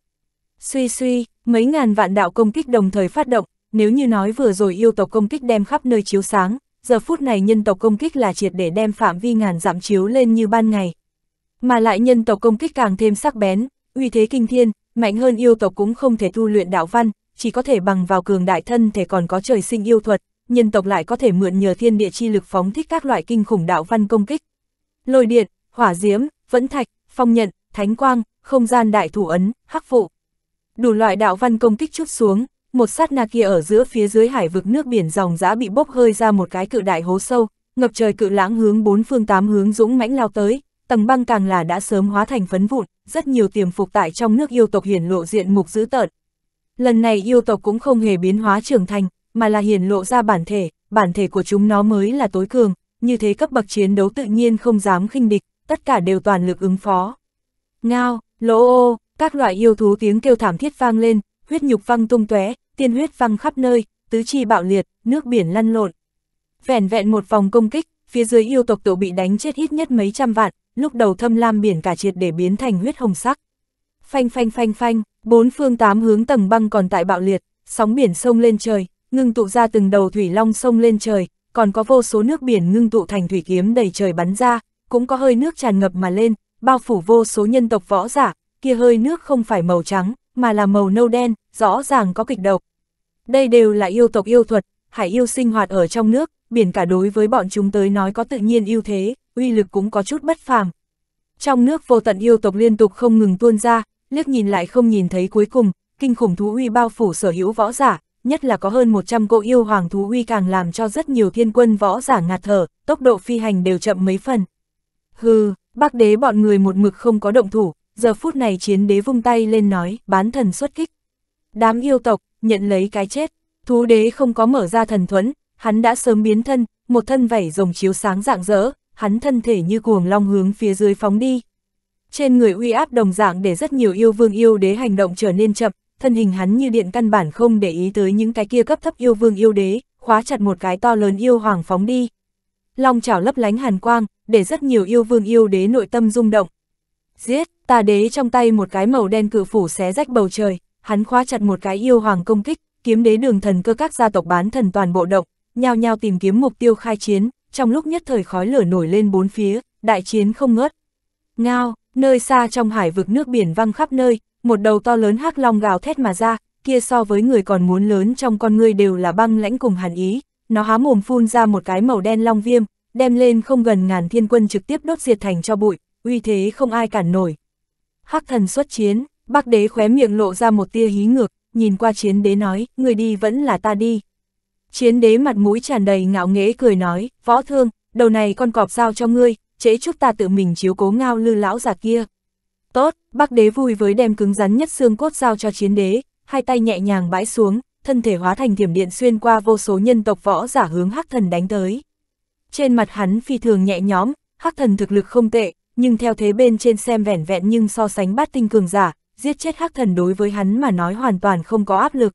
Suy suy, mấy ngàn vạn đạo công kích đồng thời phát động, nếu như nói vừa rồi yêu tộc công kích đem khắp nơi chiếu sáng, giờ phút này nhân tộc công kích là triệt để đem phạm vi ngàn giảm chiếu lên như ban ngày. Mà lại nhân tộc công kích càng thêm sắc bén, uy thế kinh thiên, mạnh hơn yêu tộc cũng không thể tu luyện đạo văn, chỉ có thể bằng vào cường đại thân thể còn có trời sinh yêu thuật, nhân tộc lại có thể mượn nhờ thiên địa chi lực phóng thích các loại kinh khủng đạo văn công kích. Lôi điện, hỏa diễm, vẫn thạch, phong nhận, thánh quang, không gian đại thủ ấn, hắc vụ. Đủ loại đạo văn công kích chút xuống, một sát na kia ở giữa phía dưới hải vực nước biển dòng dã bị bốc hơi ra một cái cự đại hố sâu, ngập trời cự lãng hướng bốn phương tám hướng dũng mãnh lao tới, tầng băng càng là đã sớm hóa thành phấn vụn, rất nhiều tiềm phục tại trong nước yêu tộc hiển lộ diện mục dữ tợn. Lần này yêu tộc cũng không hề biến hóa trưởng thành, mà là hiển lộ ra bản thể, bản thể của chúng nó mới là tối cường, như thế cấp bậc chiến đấu tự nhiên không dám khinh địch, tất cả đều toàn lực ứng phó. Ngao, lỗ ô, các loại yêu thú tiếng kêu thảm thiết vang lên, huyết nhục văng tung tóe, tiên huyết văng khắp nơi, tứ chi bạo liệt, nước biển lăn lộn. Vẻn vẹn một vòng công kích, phía dưới yêu tộc tổ bị đánh chết ít nhất mấy trăm vạn, lúc đầu thâm lam biển cả triệt để biến thành huyết hồng sắc. Phanh phanh phanh phanh, bốn phương tám hướng tầng băng còn tại bạo liệt, sóng biển sông lên trời, ngưng tụ ra từng đầu thủy long sông lên trời, còn có vô số nước biển ngưng tụ thành thủy kiếm đầy trời bắn ra, cũng có hơi nước tràn ngập mà lên, bao phủ vô số nhân tộc võ giả, kia hơi nước không phải màu trắng, mà là màu nâu đen, rõ ràng có kịch độc. Đây đều là yêu tộc yêu thuật, hải yêu sinh hoạt ở trong nước, biển cả đối với bọn chúng tới nói có tự nhiên ưu thế, uy lực cũng có chút bất phàm. Trong nước vô tận yêu tộc liên tục không ngừng tuôn ra, liếc nhìn lại không nhìn thấy cuối cùng, kinh khủng thú uy bao phủ sở hữu võ giả, nhất là có hơn 100 cỗ yêu hoàng thú uy càng làm cho rất nhiều thiên quân võ giả ngạt thở, tốc độ phi hành đều chậm mấy phần. Hừ, bác đế bọn người một mực không có động thủ, giờ phút này chiến đế vung tay lên nói, bán thần xuất kích. Đám yêu tộc, nhận lấy cái chết, thú đế không có mở ra thần thuẫn, hắn đã sớm biến thân, một thân vảy rồng chiếu sáng rạng rỡ, hắn thân thể như cuồng long hướng phía dưới phóng đi. Trên người uy áp đồng dạng để rất nhiều yêu vương yêu đế hành động trở nên chậm, thân hình hắn như điện căn bản không để ý tới những cái kia cấp thấp yêu vương yêu đế, khóa chặt một cái to lớn yêu hoàng phóng đi long chảo lấp lánh hàn quang, để rất nhiều yêu vương yêu đế nội tâm rung động. Giết, ta đế trong tay một cái màu đen cự phủ xé rách bầu trời, hắn khóa chặt một cái yêu hoàng công kích, kiếm đế đường thần cơ các gia tộc bán thần toàn bộ động, nhao nhao tìm kiếm mục tiêu khai chiến, trong lúc nhất thời khói lửa nổi lên bốn phía, đại chiến không ngớt. Ngao, nơi xa trong hải vực nước biển văng khắp nơi, một đầu to lớn hắc long gào thét mà ra, kia so với người còn muốn lớn trong con người đều là băng lãnh cùng hàn ý, nó há mồm phun ra một cái màu đen long viêm, đem lên không gần ngàn thiên quân trực tiếp đốt diệt thành cho bụi, uy thế không ai cản nổi. Hắc thần xuất chiến, bác đế khóe miệng lộ ra một tia hí ngược, nhìn qua chiến đế nói, người đi vẫn là ta đi. Chiến đế mặt mũi tràn đầy ngạo nghễ cười nói, võ thương, đầu này con cọp giao cho ngươi, chế chúc ta tự mình chiếu cố ngao lư lão già kia. Tốt, bác đế vui với đem cứng rắn nhất xương cốt giao cho chiến đế, hai tay nhẹ nhàng bãi xuống, thân thể hóa thành thiểm điện xuyên qua vô số nhân tộc võ giả hướng hắc thần đánh tới. Trên mặt hắn phi thường nhẹ nhõm, hắc thần thực lực không tệ, nhưng theo thế bên trên xem vẻn vẹn nhưng so sánh bát tinh cường giả, giết chết hắc thần đối với hắn mà nói hoàn toàn không có áp lực.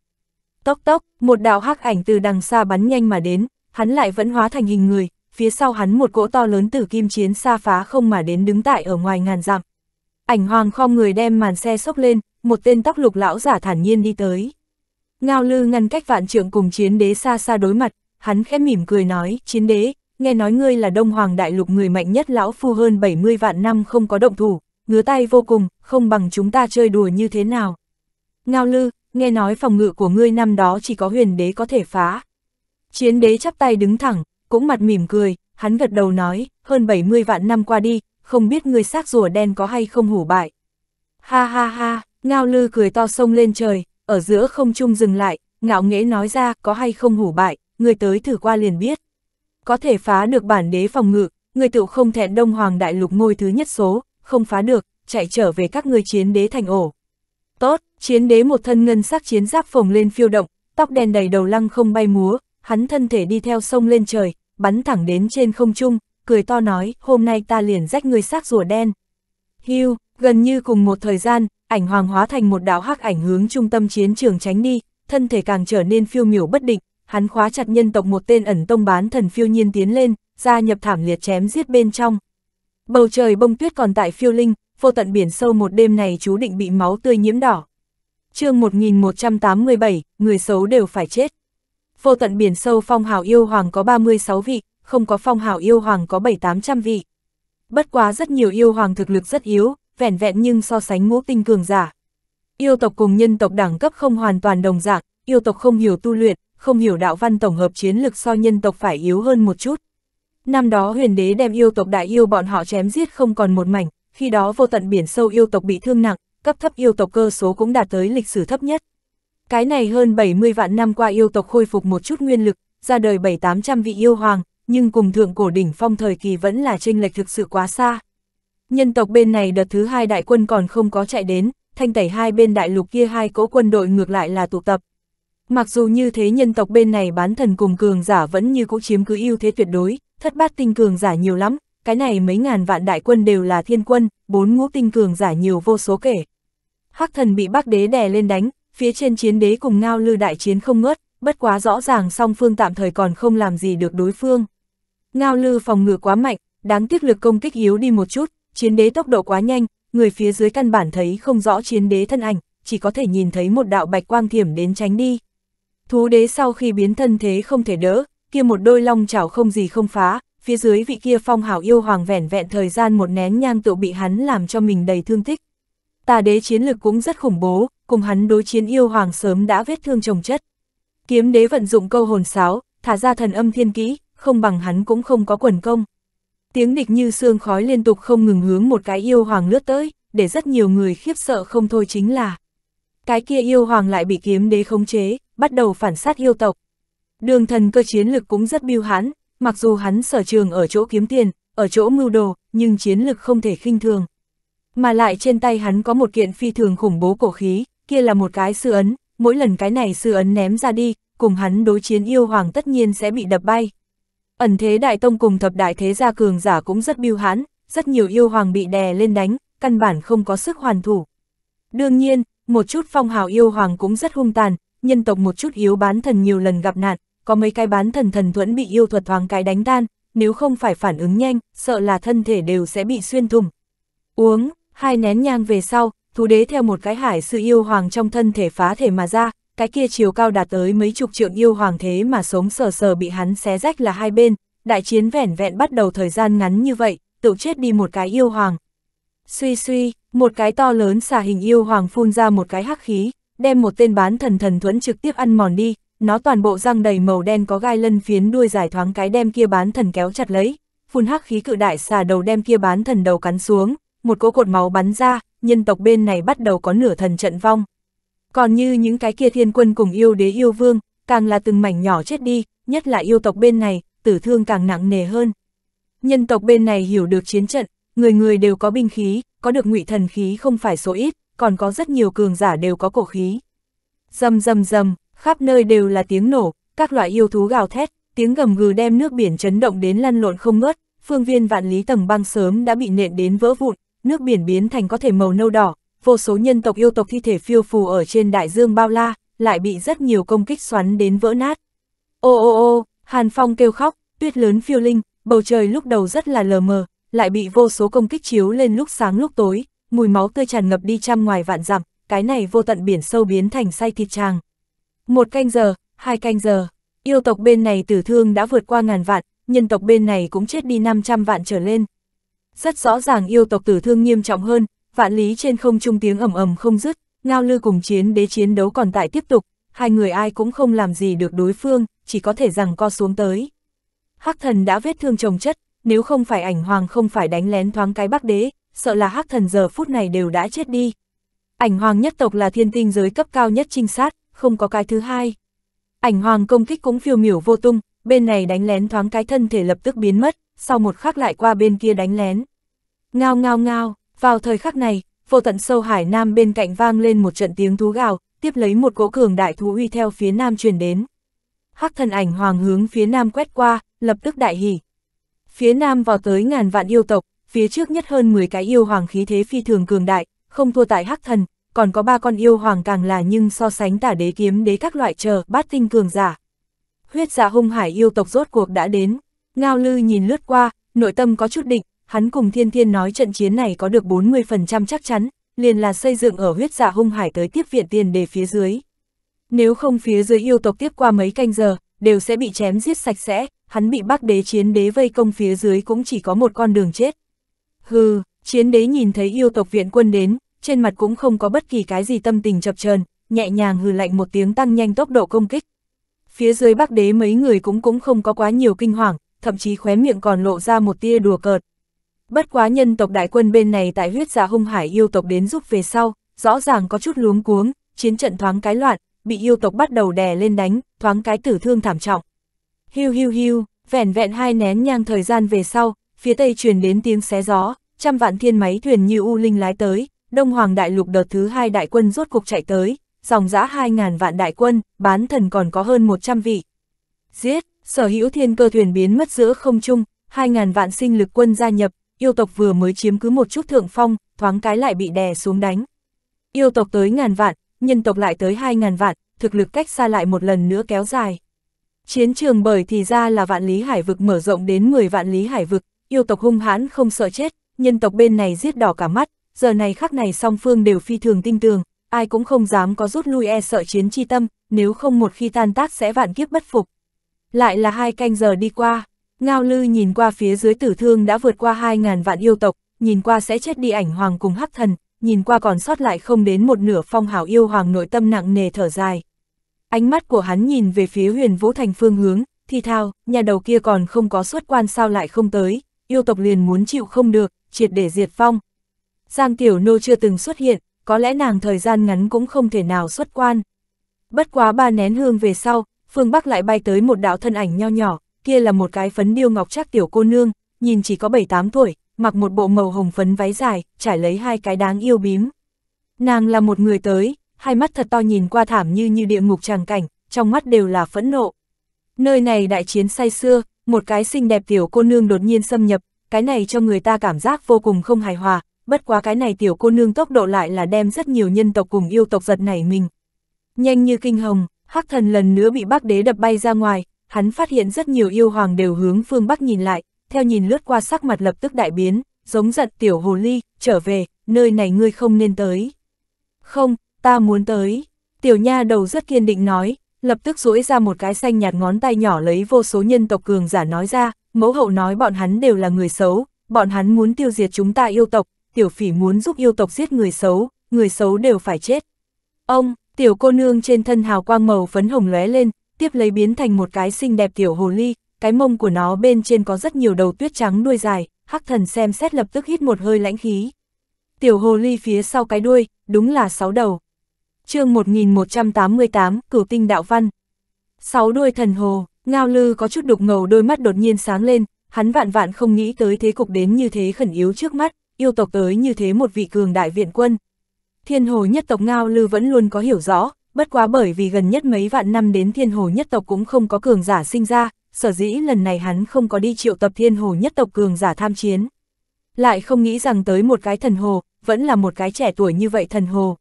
Tốc tốc, một đạo hắc ảnh từ đằng xa bắn nhanh mà đến, hắn lại vẫn hóa thành hình người, phía sau hắn một cỗ to lớn tử kim chiến xa phá không mà đến đứng tại ở ngoài ngàn dặm. Ảnh hoàng khom người đem màn xe sốc lên, một tên tóc lục lão giả thản nhiên đi tới. Ngao lư ngăn cách vạn trượng cùng chiến đế xa xa đối mặt, hắn khẽ mỉm cười nói, chiến đế, nghe nói ngươi là đông hoàng đại lục người mạnh nhất lão phu hơn 70 vạn năm không có động thủ, ngứa tay vô cùng, không bằng chúng ta chơi đùa như thế nào. Ngao lư, nghe nói phòng ngự của ngươi năm đó chỉ có huyền đế có thể phá. Chiến đế chắp tay đứng thẳng, cũng mặt mỉm cười, hắn gật đầu nói, hơn 70 vạn năm qua đi, không biết ngươi xác rùa đen có hay không hủ bại. Ha ha ha, ngao lư cười to sông lên trời, ở giữa không trung dừng lại, ngạo nghễ nói ra có hay không hủ bại, người tới thử qua liền biết. Có thể phá được bản đế phòng ngự, người tựu không thẹn đông hoàng đại lục ngôi thứ nhất số, không phá được, chạy trở về các người chiến đế thành ổ. Tốt, chiến đế một thân ngân sắc chiến giáp phồng lên phiêu động, tóc đen đầy đầu lăng không bay múa, hắn thân thể đi theo sông lên trời, bắn thẳng đến trên không trung, cười to nói, hôm nay ta liền rách người xác rùa đen. Hưu, gần như cùng một thời gian, ảnh hoàng hóa thành một đạo hắc ảnh hướng trung tâm chiến trường tránh đi, thân thể càng trở nên phiêu miểu bất định, hắn khóa chặt nhân tộc một tên ẩn tông bán thần phiêu nhiên tiến lên, gia nhập thảm liệt chém giết bên trong. Bầu trời bông tuyết còn tại phiêu linh, vô tận biển sâu một đêm này chú định bị máu tươi nhiễm đỏ. chương 1187, người xấu đều phải chết. Vô tận biển sâu phong hào yêu hoàng có 36 vị, không có phong hào yêu hoàng có 7-800 vị. Bất quá rất nhiều yêu hoàng thực lực rất yếu, vẹn vẹn nhưng so sánh ngũ tinh cường giả. Yêu tộc cùng nhân tộc đẳng cấp không hoàn toàn đồng dạng, yêu tộc không hiểu tu luyện, không hiểu đạo văn tổng hợp chiến lực so nhân tộc phải yếu hơn một chút. Năm đó huyền đế đem yêu tộc đại yêu bọn họ chém giết không còn một mảnh, khi đó vô tận biển sâu yêu tộc bị thương nặng, cấp thấp yêu tộc cơ số cũng đạt tới lịch sử thấp nhất. Cái này hơn 70 vạn năm qua yêu tộc khôi phục một chút nguyên lực, ra đời 7-800 vị yêu hoàng, nhưng cùng thượng cổ đỉnh phong thời kỳ vẫn là chênh lệch thực sự quá xa nhân tộc bên này đợt thứ hai đại quân còn không có chạy đến, thanh tẩy hai bên đại lục kia hai cỗ quân đội ngược lại là tụ tập. Mặc dù như thế nhân tộc bên này bán thần cùng cường giả vẫn như cũ chiếm cứ ưu thế tuyệt đối, thất bát tinh cường giả nhiều lắm, cái này mấy ngàn vạn đại quân đều là thiên quân, bốn ngũ tinh cường giả nhiều vô số kể. Hắc thần bị bác đế đè lên đánh, phía trên chiến đế cùng ngao lư đại chiến không ngớt, bất quá rõ ràng song phương tạm thời còn không làm gì được đối phương. Ngao lư phòng ngự quá mạnh, đáng tiếc lực công kích yếu đi một chút, chiến đế tốc độ quá nhanh, người phía dưới căn bản thấy không rõ chiến đế thân ảnh, chỉ có thể nhìn thấy một đạo bạch quang thiểm đến tránh đi. Thú đế sau khi biến thân thế không thể đỡ, kia một đôi long chảo không gì không phá, phía dưới vị kia phong hảo yêu hoàng vẻn vẹn thời gian một nén nhang tự bị hắn làm cho mình đầy thương tích. Tà đế chiến lực cũng rất khủng bố, cùng hắn đối chiến yêu hoàng sớm đã vết thương chồng chất. Kiếm đế vận dụng câu hồn sáo, thả ra thần âm thiên kỹ, không bằng hắn cũng không có quần công. Tiếng địch như sương khói liên tục không ngừng hướng một cái yêu hoàng lướt tới, để rất nhiều người khiếp sợ không thôi chính là. Cái kia yêu hoàng lại bị kiếm đế khống chế, bắt đầu phản sát yêu tộc. Đường thần cơ chiến lực cũng rất biêu hãn, mặc dù hắn sở trường ở chỗ kiếm tiền, ở chỗ mưu đồ, nhưng chiến lực không thể khinh thường. Mà lại trên tay hắn có một kiện phi thường khủng bố cổ khí, kia là một cái sư ấn, mỗi lần cái này sư ấn ném ra đi, cùng hắn đối chiến yêu hoàng tất nhiên sẽ bị đập bay. Ẩn thế đại tông cùng thập đại thế gia cường giả cũng rất biêu hãn, rất nhiều yêu hoàng bị đè lên đánh, căn bản không có sức hoàn thủ. Đương nhiên, một chút phong hào yêu hoàng cũng rất hung tàn, nhân tộc một chút yếu bán thần nhiều lần gặp nạn, có mấy cái bán thần thần thuẫn bị yêu thuật hoàng cái đánh tan, nếu không phải phản ứng nhanh, sợ là thân thể đều sẽ bị xuyên thủng. Uống, hai nén nhang về sau, thú đế theo một cái hải sự yêu hoàng trong thân thể phá thể mà ra, cái kia chiều cao đạt tới mấy chục trượng yêu hoàng thế mà sống sờ sờ bị hắn xé rách là hai bên, đại chiến vẻn vẹn bắt đầu thời gian ngắn như vậy, tự chết đi một cái yêu hoàng. Suy suy, một cái to lớn xà hình yêu hoàng phun ra một cái hắc khí, đem một tên bán thần thần thuẫn trực tiếp ăn mòn đi, nó toàn bộ răng đầy màu đen có gai lân phiến đuôi dài thoáng cái đem kia bán thần kéo chặt lấy, phun hắc khí cự đại xà đầu đem kia bán thần đầu cắn xuống, một cỗ cột máu bắn ra, nhân tộc bên này bắt đầu có nửa thần trận vong. Còn như những cái kia thiên quân cùng yêu đế yêu vương, càng là từng mảnh nhỏ chết đi, nhất là yêu tộc bên này, tử thương càng nặng nề hơn. Nhân tộc bên này hiểu được chiến trận, người người đều có binh khí, có được ngụy thần khí không phải số ít, còn có rất nhiều cường giả đều có cổ khí. Dầm dầm dầm, khắp nơi đều là tiếng nổ, các loại yêu thú gào thét, tiếng gầm gừ đem nước biển chấn động đến lăn lộn không ngớt, phương viên vạn lý tầng băng sớm đã bị nện đến vỡ vụn, nước biển biến thành có thể màu nâu đỏ, vô số nhân tộc yêu tộc thi thể phiêu phù ở trên đại dương bao la, lại bị rất nhiều công kích xoắn đến vỡ nát. Ô ô ô, Hàn Phong kêu khóc, tuyết lớn phiêu linh, bầu trời lúc đầu rất là lờ mờ, lại bị vô số công kích chiếu lên lúc sáng lúc tối, mùi máu tươi tràn ngập đi trăm ngoài vạn dặm, cái này vô tận biển sâu biến thành say thịt tràng. Một canh giờ, hai canh giờ, yêu tộc bên này tử thương đã vượt qua ngàn vạn, nhân tộc bên này cũng chết đi 500 vạn trở lên. Rất rõ ràng yêu tộc tử thương nghiêm trọng hơn, vạn lý trên không trung tiếng ầm ầm không dứt, ngao lư cùng chiến đế chiến đấu còn tại tiếp tục, hai người ai cũng không làm gì được đối phương, chỉ có thể rằng co xuống tới. Hắc thần đã vết thương trồng chất, nếu không phải ảnh hoàng không phải đánh lén thoáng cái bắc đế, sợ là hắc thần giờ phút này đều đã chết đi. Ảnh hoàng nhất tộc là thiên tinh giới cấp cao nhất trinh sát, không có cái thứ hai. Ảnh hoàng công kích cũng phiêu miểu vô tung, bên này đánh lén thoáng cái thân thể lập tức biến mất, sau một khắc lại qua bên kia đánh lén. Ngao ngao ngao, vào thời khắc này, vô tận sâu hải nam bên cạnh vang lên một trận tiếng thú gào, tiếp lấy một cỗ cường đại thú uy theo phía nam truyền đến. Hắc thần ảnh hoàng hướng phía nam quét qua, lập tức đại hỉ. Phía nam vào tới ngàn vạn yêu tộc, phía trước nhất hơn 10 cái yêu hoàng khí thế phi thường cường đại, không thua tại hắc thần, còn có ba con yêu hoàng càng là nhưng so sánh tả đế kiếm đế các loại chờ bát tinh cường giả. Huyết giả dạ hung hải yêu tộc rốt cuộc đã đến, ngao lư nhìn lướt qua, nội tâm có chút định, hắn cùng thiên thiên nói trận chiến này có được 40% chắc chắn, liền là xây dựng ở huyết giả dạ hung hải tới tiếp viện tiền đề phía dưới. Nếu không phía dưới yêu tộc tiếp qua mấy canh giờ, đều sẽ bị chém giết sạch sẽ, hắn bị bác đế chiến đế vây công phía dưới cũng chỉ có một con đường chết. Hừ, chiến đế nhìn thấy yêu tộc viện quân đến, trên mặt cũng không có bất kỳ cái gì tâm tình chập chờn nhẹ nhàng hừ lạnh một tiếng tăng nhanh tốc độ công kích. Phía dưới bác đế mấy người cũng cũng không có quá nhiều kinh hoàng, thậm chí khóe miệng còn lộ ra một tia đùa cợt, Bất quá nhân tộc đại quân bên này tại huyết giả hung hải yêu tộc đến giúp về sau, rõ ràng có chút luống cuống, chiến trận thoáng cái loạn, bị yêu tộc bắt đầu đè lên đánh, thoáng cái tử thương thảm trọng. Hiu hiu hiu, vẻn vẹn hai nén nhang thời gian về sau, phía tây truyền đến tiếng xé gió, trăm vạn thiên máy thuyền như u linh lái tới, Đông Hoàng đại lục đợt thứ hai đại quân rốt cục chạy tới, dòng dã hai ngàn vạn đại quân, bán thần còn có hơn một trăm vị. Giết, sở hữu thiên cơ thuyền biến mất giữa không trung, hai ngàn vạn sinh lực quân gia nhập, yêu tộc vừa mới chiếm cứ một chút thượng phong, thoáng cái lại bị đè xuống đánh. Yêu tộc tới ngàn vạn, nhân tộc lại tới hai ngàn vạn, thực lực cách xa lại một lần nữa kéo dài. Chiến trường bởi thì ra là vạn lý hải vực mở rộng đến 10 vạn lý hải vực, yêu tộc hung hãn không sợ chết, nhân tộc bên này giết đỏ cả mắt, giờ này khắc này song phương đều phi thường tinh tường, ai cũng không dám có rút lui e sợ chiến chi tâm, nếu không một khi tan tác sẽ vạn kiếp bất phục. Lại là hai canh giờ đi qua, Ngao Lư nhìn qua phía dưới tử thương đã vượt qua 2.000 vạn yêu tộc, nhìn qua sẽ chết đi ảnh hoàng cùng hắc thần, nhìn qua còn sót lại không đến một nửa phong hào yêu hoàng nội tâm nặng nề thở dài. Ánh mắt của hắn nhìn về phía huyền vũ thành phương hướng, thi thao, nhà đầu kia còn không có xuất quan sao lại không tới, yêu tộc liền muốn chịu không được, triệt để diệt phong. Giang Tiểu Nô chưa từng xuất hiện, có lẽ nàng thời gian ngắn cũng không thể nào xuất quan. Bất quá ba nén hương về sau, phương Bắc lại bay tới một đạo thân ảnh nho nhỏ, kia là một cái phấn điêu ngọc trác tiểu cô nương, nhìn chỉ có 7-8 tuổi, mặc một bộ màu hồng phấn váy dài, trải lấy hai cái đáng yêu bím. Nàng là một người tới, hai mắt thật to nhìn qua thảm như như địa ngục tràng cảnh, trong mắt đều là phẫn nộ. Nơi này đại chiến say xưa, một cái xinh đẹp tiểu cô nương đột nhiên xâm nhập, cái này cho người ta cảm giác vô cùng không hài hòa, bất quá cái này tiểu cô nương tốc độ lại là đem rất nhiều nhân tộc cùng yêu tộc giật nảy mình. Nhanh như kinh hồng, hắc thần lần nữa bị bác đế đập bay ra ngoài, hắn phát hiện rất nhiều yêu hoàng đều hướng phương Bắc nhìn lại, theo nhìn lướt qua sắc mặt lập tức đại biến, giống giận tiểu hồ ly, trở về, nơi này ngươi không nên tới. Không, ta muốn tới. Tiểu nha đầu rất kiên định nói, lập tức duỗi ra một cái xanh nhạt ngón tay nhỏ lấy vô số nhân tộc cường giả nói ra, mẫu hậu nói bọn hắn đều là người xấu, bọn hắn muốn tiêu diệt chúng ta yêu tộc, tiểu phỉ muốn giúp yêu tộc giết người xấu, người xấu đều phải chết. Ông, tiểu cô nương trên thân hào quang màu phấn hồng lóe lên, tiếp lấy biến thành một cái xinh đẹp tiểu hồ ly, cái mông của nó bên trên có rất nhiều đầu tuyết trắng đuôi dài, hắc thần xem xét lập tức hít một hơi lãnh khí. Tiểu hồ ly phía sau cái đuôi, đúng là sáu đầu. chương 1188, cửu tinh đạo văn. Sáu đuôi thần hồ, ngao lư có chút đục ngầu đôi mắt đột nhiên sáng lên, hắn vạn vạn không nghĩ tới thế cục đến như thế khẩn yếu trước mắt, yêu tộc tới như thế một vị cường đại viện quân. Thiên hồ nhất tộc ngao lư vẫn luôn có hiểu rõ, bất quá bởi vì gần nhất mấy vạn năm đến thiên hồ nhất tộc cũng không có cường giả sinh ra, sở dĩ lần này hắn không có đi triệu tập thiên hồ nhất tộc cường giả tham chiến. Lại không nghĩ rằng tới một cái thần hồ, vẫn là một cái trẻ tuổi như vậy thần hồ.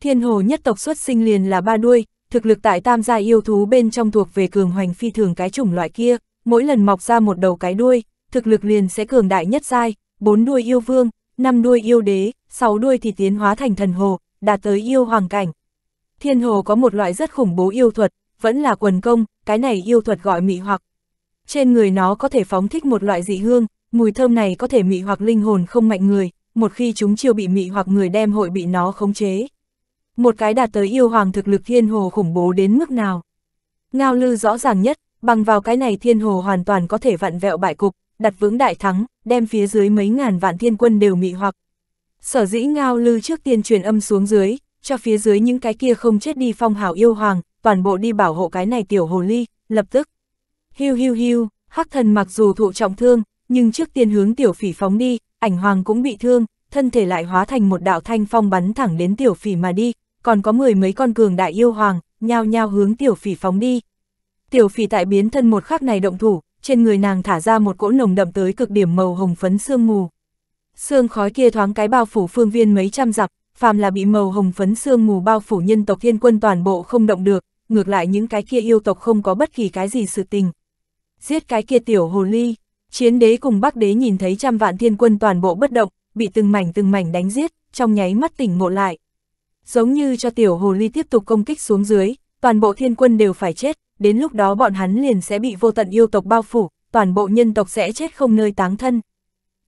Thiên hồ nhất tộc xuất sinh liền là ba đuôi, thực lực tại tam gia yêu thú bên trong thuộc về cường hoành phi thường cái chủng loại kia, mỗi lần mọc ra một đầu cái đuôi, thực lực liền sẽ cường đại nhất giai, bốn đuôi yêu vương, năm đuôi yêu đế, sáu đuôi thì tiến hóa thành thần hồ, đạt tới yêu hoàng cảnh. Thiên Hồ có một loại rất khủng bố yêu thuật, vẫn là quần công, cái này yêu thuật gọi mị hoặc. Trên người nó có thể phóng thích một loại dị hương, mùi thơm này có thể mị hoặc linh hồn không mạnh người, một khi chúng chiêu bị mị hoặc người đem hội bị nó khống chế. Một cái đạt tới yêu hoàng thực lực Thiên Hồ khủng bố đến mức nào. Ngao lư rõ ràng nhất, bằng vào cái này Thiên Hồ hoàn toàn có thể vặn vẹo bại cục, đặt vững đại thắng, đem phía dưới mấy ngàn vạn thiên quân đều mị hoặc. Sở dĩ Ngao lư trước tiên truyền âm xuống dưới, cho phía dưới những cái kia không chết đi phong hào yêu hoàng, toàn bộ đi bảo hộ cái này tiểu hồ ly, lập tức. Hiu hiu hiu, hắc thần mặc dù thụ trọng thương, nhưng trước tiên hướng tiểu phỉ phóng đi, ảnh hoàng cũng bị thương, thân thể lại hóa thành một đạo thanh phong bắn thẳng đến tiểu phỉ mà đi, còn có mười mấy con cường đại yêu hoàng, nhao nhao hướng tiểu phỉ phóng đi. Tiểu phỉ tại biến thân một khắc này động thủ, trên người nàng thả ra một cỗ nồng đậm tới cực điểm màu hồng phấn sương mù. Sương khói kia thoáng cái bao phủ phương viên mấy trăm dặm, phàm là bị màu hồng phấn sương mù bao phủ nhân tộc thiên quân toàn bộ không động được, ngược lại những cái kia yêu tộc không có bất kỳ cái gì sự tình. Giết cái kia tiểu hồ ly, chiến đế cùng bắc đế nhìn thấy trăm vạn thiên quân toàn bộ bất động, bị từng mảnh từng mảnh đánh giết, trong nháy mắt tỉnh ngộ lại. Giống như cho tiểu hồ ly tiếp tục công kích xuống dưới, toàn bộ thiên quân đều phải chết, đến lúc đó bọn hắn liền sẽ bị vô tận yêu tộc bao phủ, toàn bộ nhân tộc sẽ chết không nơi táng thân.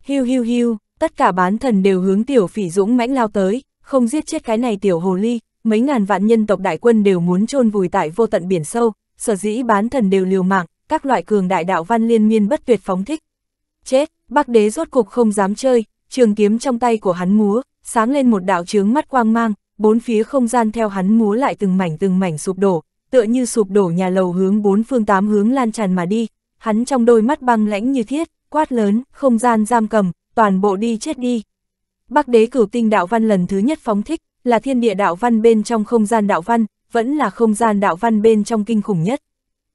Hiu hiu hiu, tất cả bán thần đều hướng tiểu phỉ dũng mãnh lao tới, không giết chết cái này tiểu hồ ly, mấy ngàn vạn nhân tộc đại quân đều muốn chôn vùi tại vô tận biển sâu, sở dĩ bán thần đều liều mạng, các loại cường đại đạo văn liên miên bất tuyệt phóng thích. Chết, Bắc đế rốt cục không dám chơi, trường kiếm trong tay của hắn múa, sáng lên một đạo chướng mắt quang mang, bốn phía không gian theo hắn múa lại từng mảnh từng mảnh sụp đổ, tựa như sụp đổ nhà lầu hướng bốn phương tám hướng lan tràn mà đi, hắn trong đôi mắt băng lãnh như thiết, quát lớn, không gian giam cầm, toàn bộ đi chết đi. Bắc đế cửu tinh đạo văn lần thứ nhất phóng thích, là thiên địa đạo văn bên trong không gian đạo văn, vẫn là không gian đạo văn bên trong kinh khủng nhất.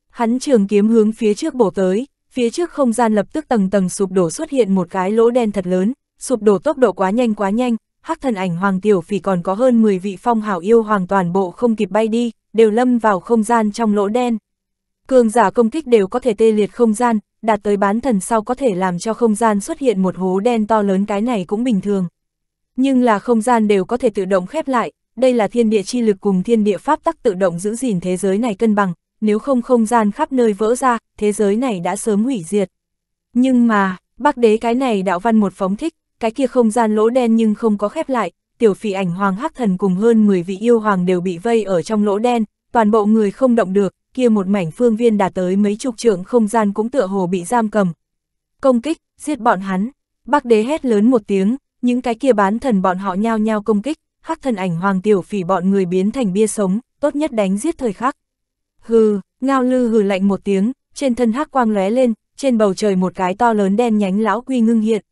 Hắn trường kiếm hướng phía trước bổ tới, phía trước không gian lập tức tầng tầng sụp đổ xuất hiện một cái lỗ đen thật lớn, sụp đổ tốc độ quá nhanh quá nhanh, hắc thần ảnh hoàng tiểu phỉ còn có hơn 10 vị phong hào yêu hoàng toàn bộ không kịp bay đi, đều lâm vào không gian trong lỗ đen. Cường giả công kích đều có thể tê liệt không gian, đạt tới bán thần sau có thể làm cho không gian xuất hiện một hố đen to lớn cái này cũng bình thường. Nhưng là không gian đều có thể tự động khép lại, đây là thiên địa chi lực cùng thiên địa pháp tắc tự động giữ gìn thế giới này cân bằng, nếu không không gian khắp nơi vỡ ra, thế giới này đã sớm hủy diệt. Nhưng mà, bác đế cái này đạo văn một phóng thích, cái kia không gian lỗ đen nhưng không có khép lại, tiểu phỉ ảnh hoàng hắc thần cùng hơn 10 vị yêu hoàng đều bị vây ở trong lỗ đen, toàn bộ người không động được, kia một mảnh phương viên đạt tới mấy chục trượng không gian cũng tựa hồ bị giam cầm. Công kích, giết bọn hắn, bác đế hét lớn một tiếng, những cái kia bán thần bọn họ nhao nhao công kích, hắc thần ảnh hoàng tiểu phỉ bọn người biến thành bia sống, tốt nhất đánh giết thời khắc. Hừ, ngao lư hừ lạnh một tiếng, trên thân hắc quang lóe lên, trên bầu trời một cái to lớn đen nhánh lão quy ngưng hiện.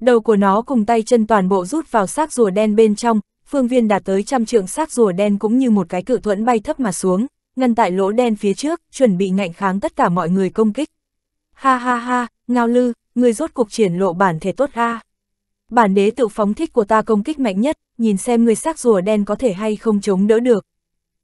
Đầu của nó cùng tay chân toàn bộ rút vào xác rùa đen bên trong, phương viên đạt tới trăm trượng xác rùa đen cũng như một cái cự thuẫn bay thấp mà xuống, ngăn tại lỗ đen phía trước, chuẩn bị ngạnh kháng tất cả mọi người công kích. Ha ha ha, ngao lư, người rốt cuộc triển lộ bản thể tốt ha bản đế tự phóng thích của ta công kích mạnh nhất, nhìn xem người sắc rùa đen có thể hay không chống đỡ được.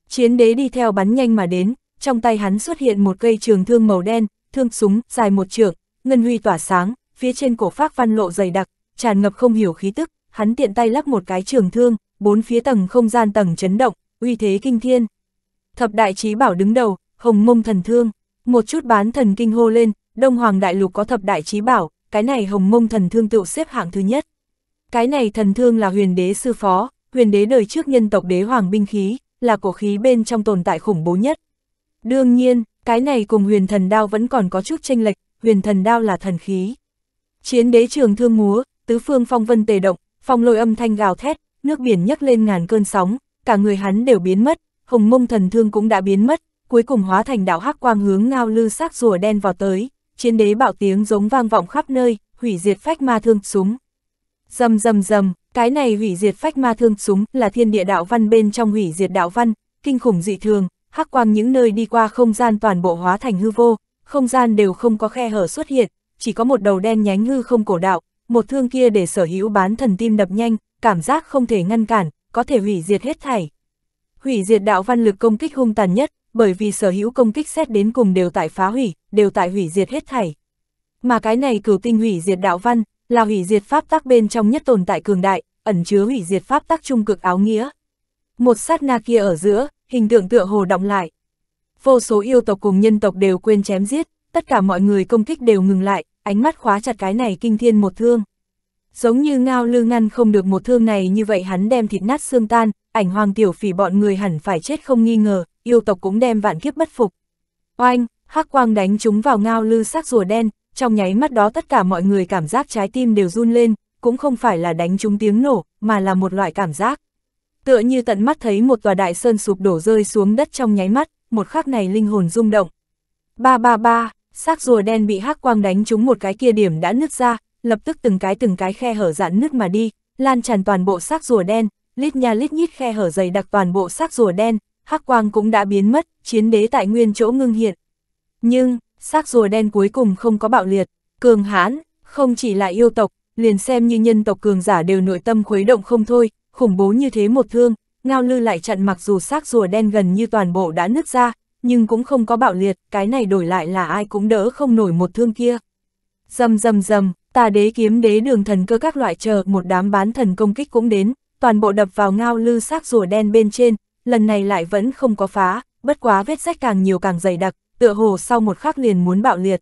Chiến đế đi theo bắn nhanh mà đến, trong tay hắn xuất hiện một cây trường thương màu đen, thương súng, dài một trượng, ngân huy tỏa sáng, phía trên cổ phác văn lộ dày đặc, tràn ngập không hiểu khí tức, hắn tiện tay lắp một cái trường thương, bốn phía tầng không gian tầng chấn động, uy thế kinh thiên. Thập đại trí bảo đứng đầu, hồng mông thần thương, một chút bán thần kinh hô lên, đông hoàng đại lục có thập đại trí bảo, cái này hồng mông thần thương tựu xếp hạng thứ nhất. Cái này thần thương là huyền đế sư phó, huyền đế đời trước nhân tộc đế hoàng binh khí, là cổ khí bên trong tồn tại khủng bố nhất. Đương nhiên, cái này cùng huyền thần đao vẫn còn có chút tranh lệch, huyền thần đao là thần khí. Chiến đế trường thương múa, tứ phương phong vân tề động, phong lôi âm thanh gào thét, nước biển nhấc lên ngàn cơn sóng, cả người hắn đều biến mất, hồng mông thần thương cũng đã biến mất, cuối cùng hóa thành đạo hắc quang hướng ngao lư xác rùa đen vào tới, chiến đế bạo tiếng giống vang vọng khắp nơi, hủy diệt phách ma thương súng. Dầm dầm dầm, cái này hủy diệt phách ma thương súng là thiên địa đạo văn bên trong hủy diệt đạo văn, kinh khủng dị thường, hắc quang những nơi đi qua không gian toàn bộ hóa thành hư vô, không gian đều không có khe hở xuất hiện, chỉ có một đầu đen nhánh hư không cổ đạo, một thương kia để sở hữu bán thần tim đập nhanh, cảm giác không thể ngăn cản, có thể hủy diệt hết thảy. Hủy diệt đạo văn lực công kích hung tàn nhất, bởi vì sở hữu công kích xét đến cùng đều tại phá hủy, đều tại hủy diệt hết thảy. Mà cái này cửu tinh hủy diệt đạo văn, là hủy diệt pháp tắc bên trong nhất tồn tại cường đại, ẩn chứa hủy diệt pháp tắc trung cực áo nghĩa. Một sát na kia ở giữa, hình tượng tựa hồ động lại. Vô số yêu tộc cùng nhân tộc đều quên chém giết, tất cả mọi người công kích đều ngừng lại, ánh mắt khóa chặt cái này kinh thiên một thương. Giống như ngao lư ngăn không được một thương này như vậy hắn đem thịt nát xương tan, ảnh hoàng tiểu phỉ bọn người hẳn phải chết không nghi ngờ, yêu tộc cũng đem vạn kiếp bất phục. Oanh, hắc quang đánh chúng vào ngao lư sắc rùa đen, trong nháy mắt đó tất cả mọi người cảm giác trái tim đều run lên, cũng không phải là đánh trúng tiếng nổ, mà là một loại cảm giác. Tựa như tận mắt thấy một tòa đại sơn sụp đổ rơi xuống đất trong nháy mắt, một khắc này linh hồn rung động. Ba ba ba, xác rùa đen bị hắc quang đánh trúng một cái kia điểm đã nứt ra, lập tức từng cái từng cái khe hở dạn nứt mà đi, lan tràn toàn bộ xác rùa đen, lít nha lít nhít khe hở dày đặc toàn bộ xác rùa đen, hắc quang cũng đã biến mất, chiến đế tại nguyên chỗ ngưng hiện. Nhưng, xác rùa đen cuối cùng không có bạo liệt, cường hãn, không chỉ là yêu tộc, liền xem như nhân tộc cường giả đều nội tâm khuấy động không thôi, khủng bố như thế một thương, ngao lư lại chặn mặc dù xác rùa đen gần như toàn bộ đã nứt ra, nhưng cũng không có bạo liệt, cái này đổi lại là ai cũng đỡ không nổi một thương kia. Dầm dầm dầm, tà đế kiếm đế đường thần cơ các loại chờ một đám bán thần công kích cũng đến, toàn bộ đập vào ngao lư xác rùa đen bên trên, lần này lại vẫn không có phá, bất quá vết rách càng nhiều càng dày đặc, tựa hồ sau một khắc liền muốn bạo liệt.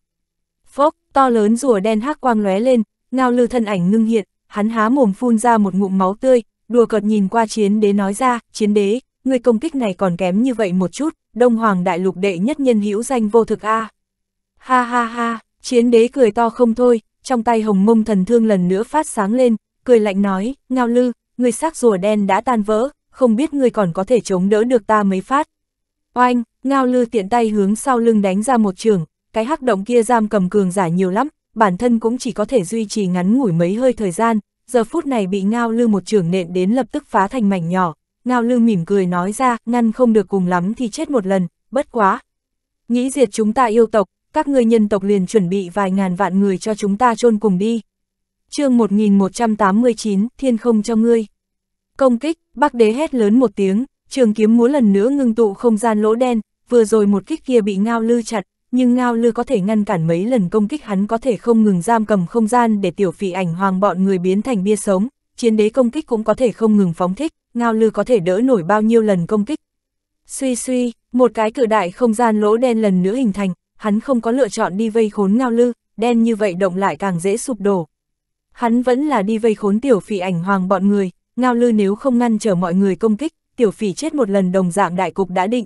Phốc, to lớn rùa đen hắc quang lóe lên, ngao lư thân ảnh ngưng hiện, hắn há mồm phun ra một ngụm máu tươi, đùa cợt nhìn qua chiến đế nói ra, chiến đế, người công kích này còn kém như vậy một chút, đông hoàng đại lục đệ nhất nhân hữu danh vô thực a à. Ha ha ha, chiến đế cười to không thôi, trong tay hồng mông thần thương lần nữa phát sáng lên, cười lạnh nói, ngao lư, người xác rùa đen đã tan vỡ, không biết người còn có thể chống đỡ được ta mấy phát. Oanh, Ngao lư tiện tay hướng sau lưng đánh ra một trường, cái hắc động kia giam cầm cường giả nhiều lắm, bản thân cũng chỉ có thể duy trì ngắn ngủi mấy hơi thời gian, giờ phút này bị Ngao lư một trường nện đến lập tức phá thành mảnh nhỏ. Ngao lư mỉm cười nói ra, ngăn không được cùng lắm thì chết một lần, bất quá. Nghĩ diệt chúng ta yêu tộc, các ngươi nhân tộc liền chuẩn bị vài ngàn vạn người cho chúng ta chôn cùng đi. chương 1189, thiên không cho ngươi. Công kích, bác đế hét lớn một tiếng, trường kiếm múa lần nữa ngưng tụ không gian lỗ đen, vừa rồi một kích kia bị Ngao Lư chặt, nhưng Ngao Lư có thể ngăn cản mấy lần công kích hắn có thể không ngừng giam cầm không gian để tiểu phỉ ảnh hoàng bọn người biến thành bia sống, chiến đế công kích cũng có thể không ngừng phóng thích, Ngao Lư có thể đỡ nổi bao nhiêu lần công kích. Suy suy, một cái cử đại không gian lỗ đen lần nữa hình thành, hắn không có lựa chọn đi vây khốn Ngao Lư, đen như vậy động lại càng dễ sụp đổ. Hắn vẫn là đi vây khốn tiểu phỉ ảnh hoàng bọn người, Ngao Lư nếu không ngăn trở mọi người công kích, tiểu phỉ chết một lần đồng dạng đại cục đã định,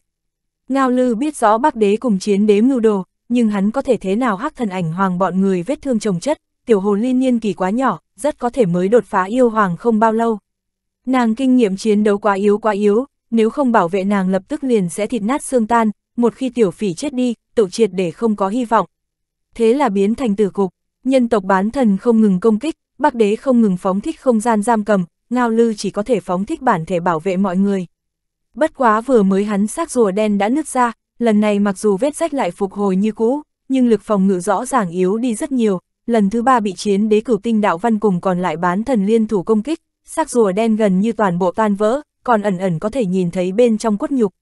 Ngao Lư biết rõ Bắc Đế cùng chiến đế mưu đồ, nhưng hắn có thể thế nào hắc thần ảnh hoàng bọn người vết thương trồng chất, tiểu hồn liên niên kỳ quá nhỏ, rất có thể mới đột phá yêu hoàng không bao lâu. Nàng kinh nghiệm chiến đấu quá yếu quá yếu, nếu không bảo vệ nàng lập tức liền sẽ thịt nát xương tan, một khi tiểu phỉ chết đi, tự triệt để không có hy vọng. Thế là biến thành tử cục, nhân tộc bán thần không ngừng công kích, bắc đế không ngừng phóng thích không gian giam cầm, ngao lư chỉ có thể phóng thích bản thể bảo vệ mọi người. Bất quá vừa mới hắn xác rùa đen đã nứt ra, lần này mặc dù vết rách lại phục hồi như cũ, nhưng lực phòng ngự rõ ràng yếu đi rất nhiều, lần thứ ba bị chiến đế cửu tinh đạo văn cùng còn lại bán thần liên thủ công kích, xác rùa đen gần như toàn bộ tan vỡ, còn ẩn ẩn có thể nhìn thấy bên trong quất nhục.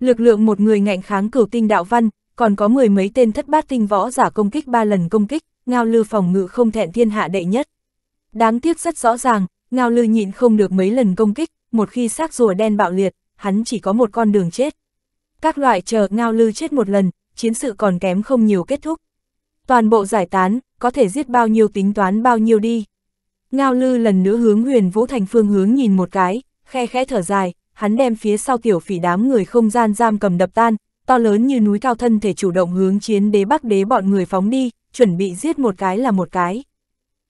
Lực lượng một người ngạnh kháng cửu tinh đạo văn, còn có mười mấy tên thất bát tinh võ giả công kích ba lần công kích, ngao lư phòng ngự không thẹn thiên hạ đệ nhất. Đáng tiếc rất rõ ràng, ngao lư nhịn không được mấy lần công kích, một khi xác rùa đen bạo liệt, hắn chỉ có một con đường chết. Các loại chờ ngao lư chết một lần, chiến sự còn kém không nhiều kết thúc. Toàn bộ giải tán, có thể giết bao nhiêu tính toán bao nhiêu đi. Ngao lư lần nữa hướng huyền vũ thành phương hướng nhìn một cái, khe khẽ thở dài, hắn đem phía sau tiểu phỉ đám người không gian giam cầm đập tan, to lớn như núi cao thân thể chủ động hướng chiến đế bắc đế bọn người phóng đi, chuẩn bị giết một cái là một cái.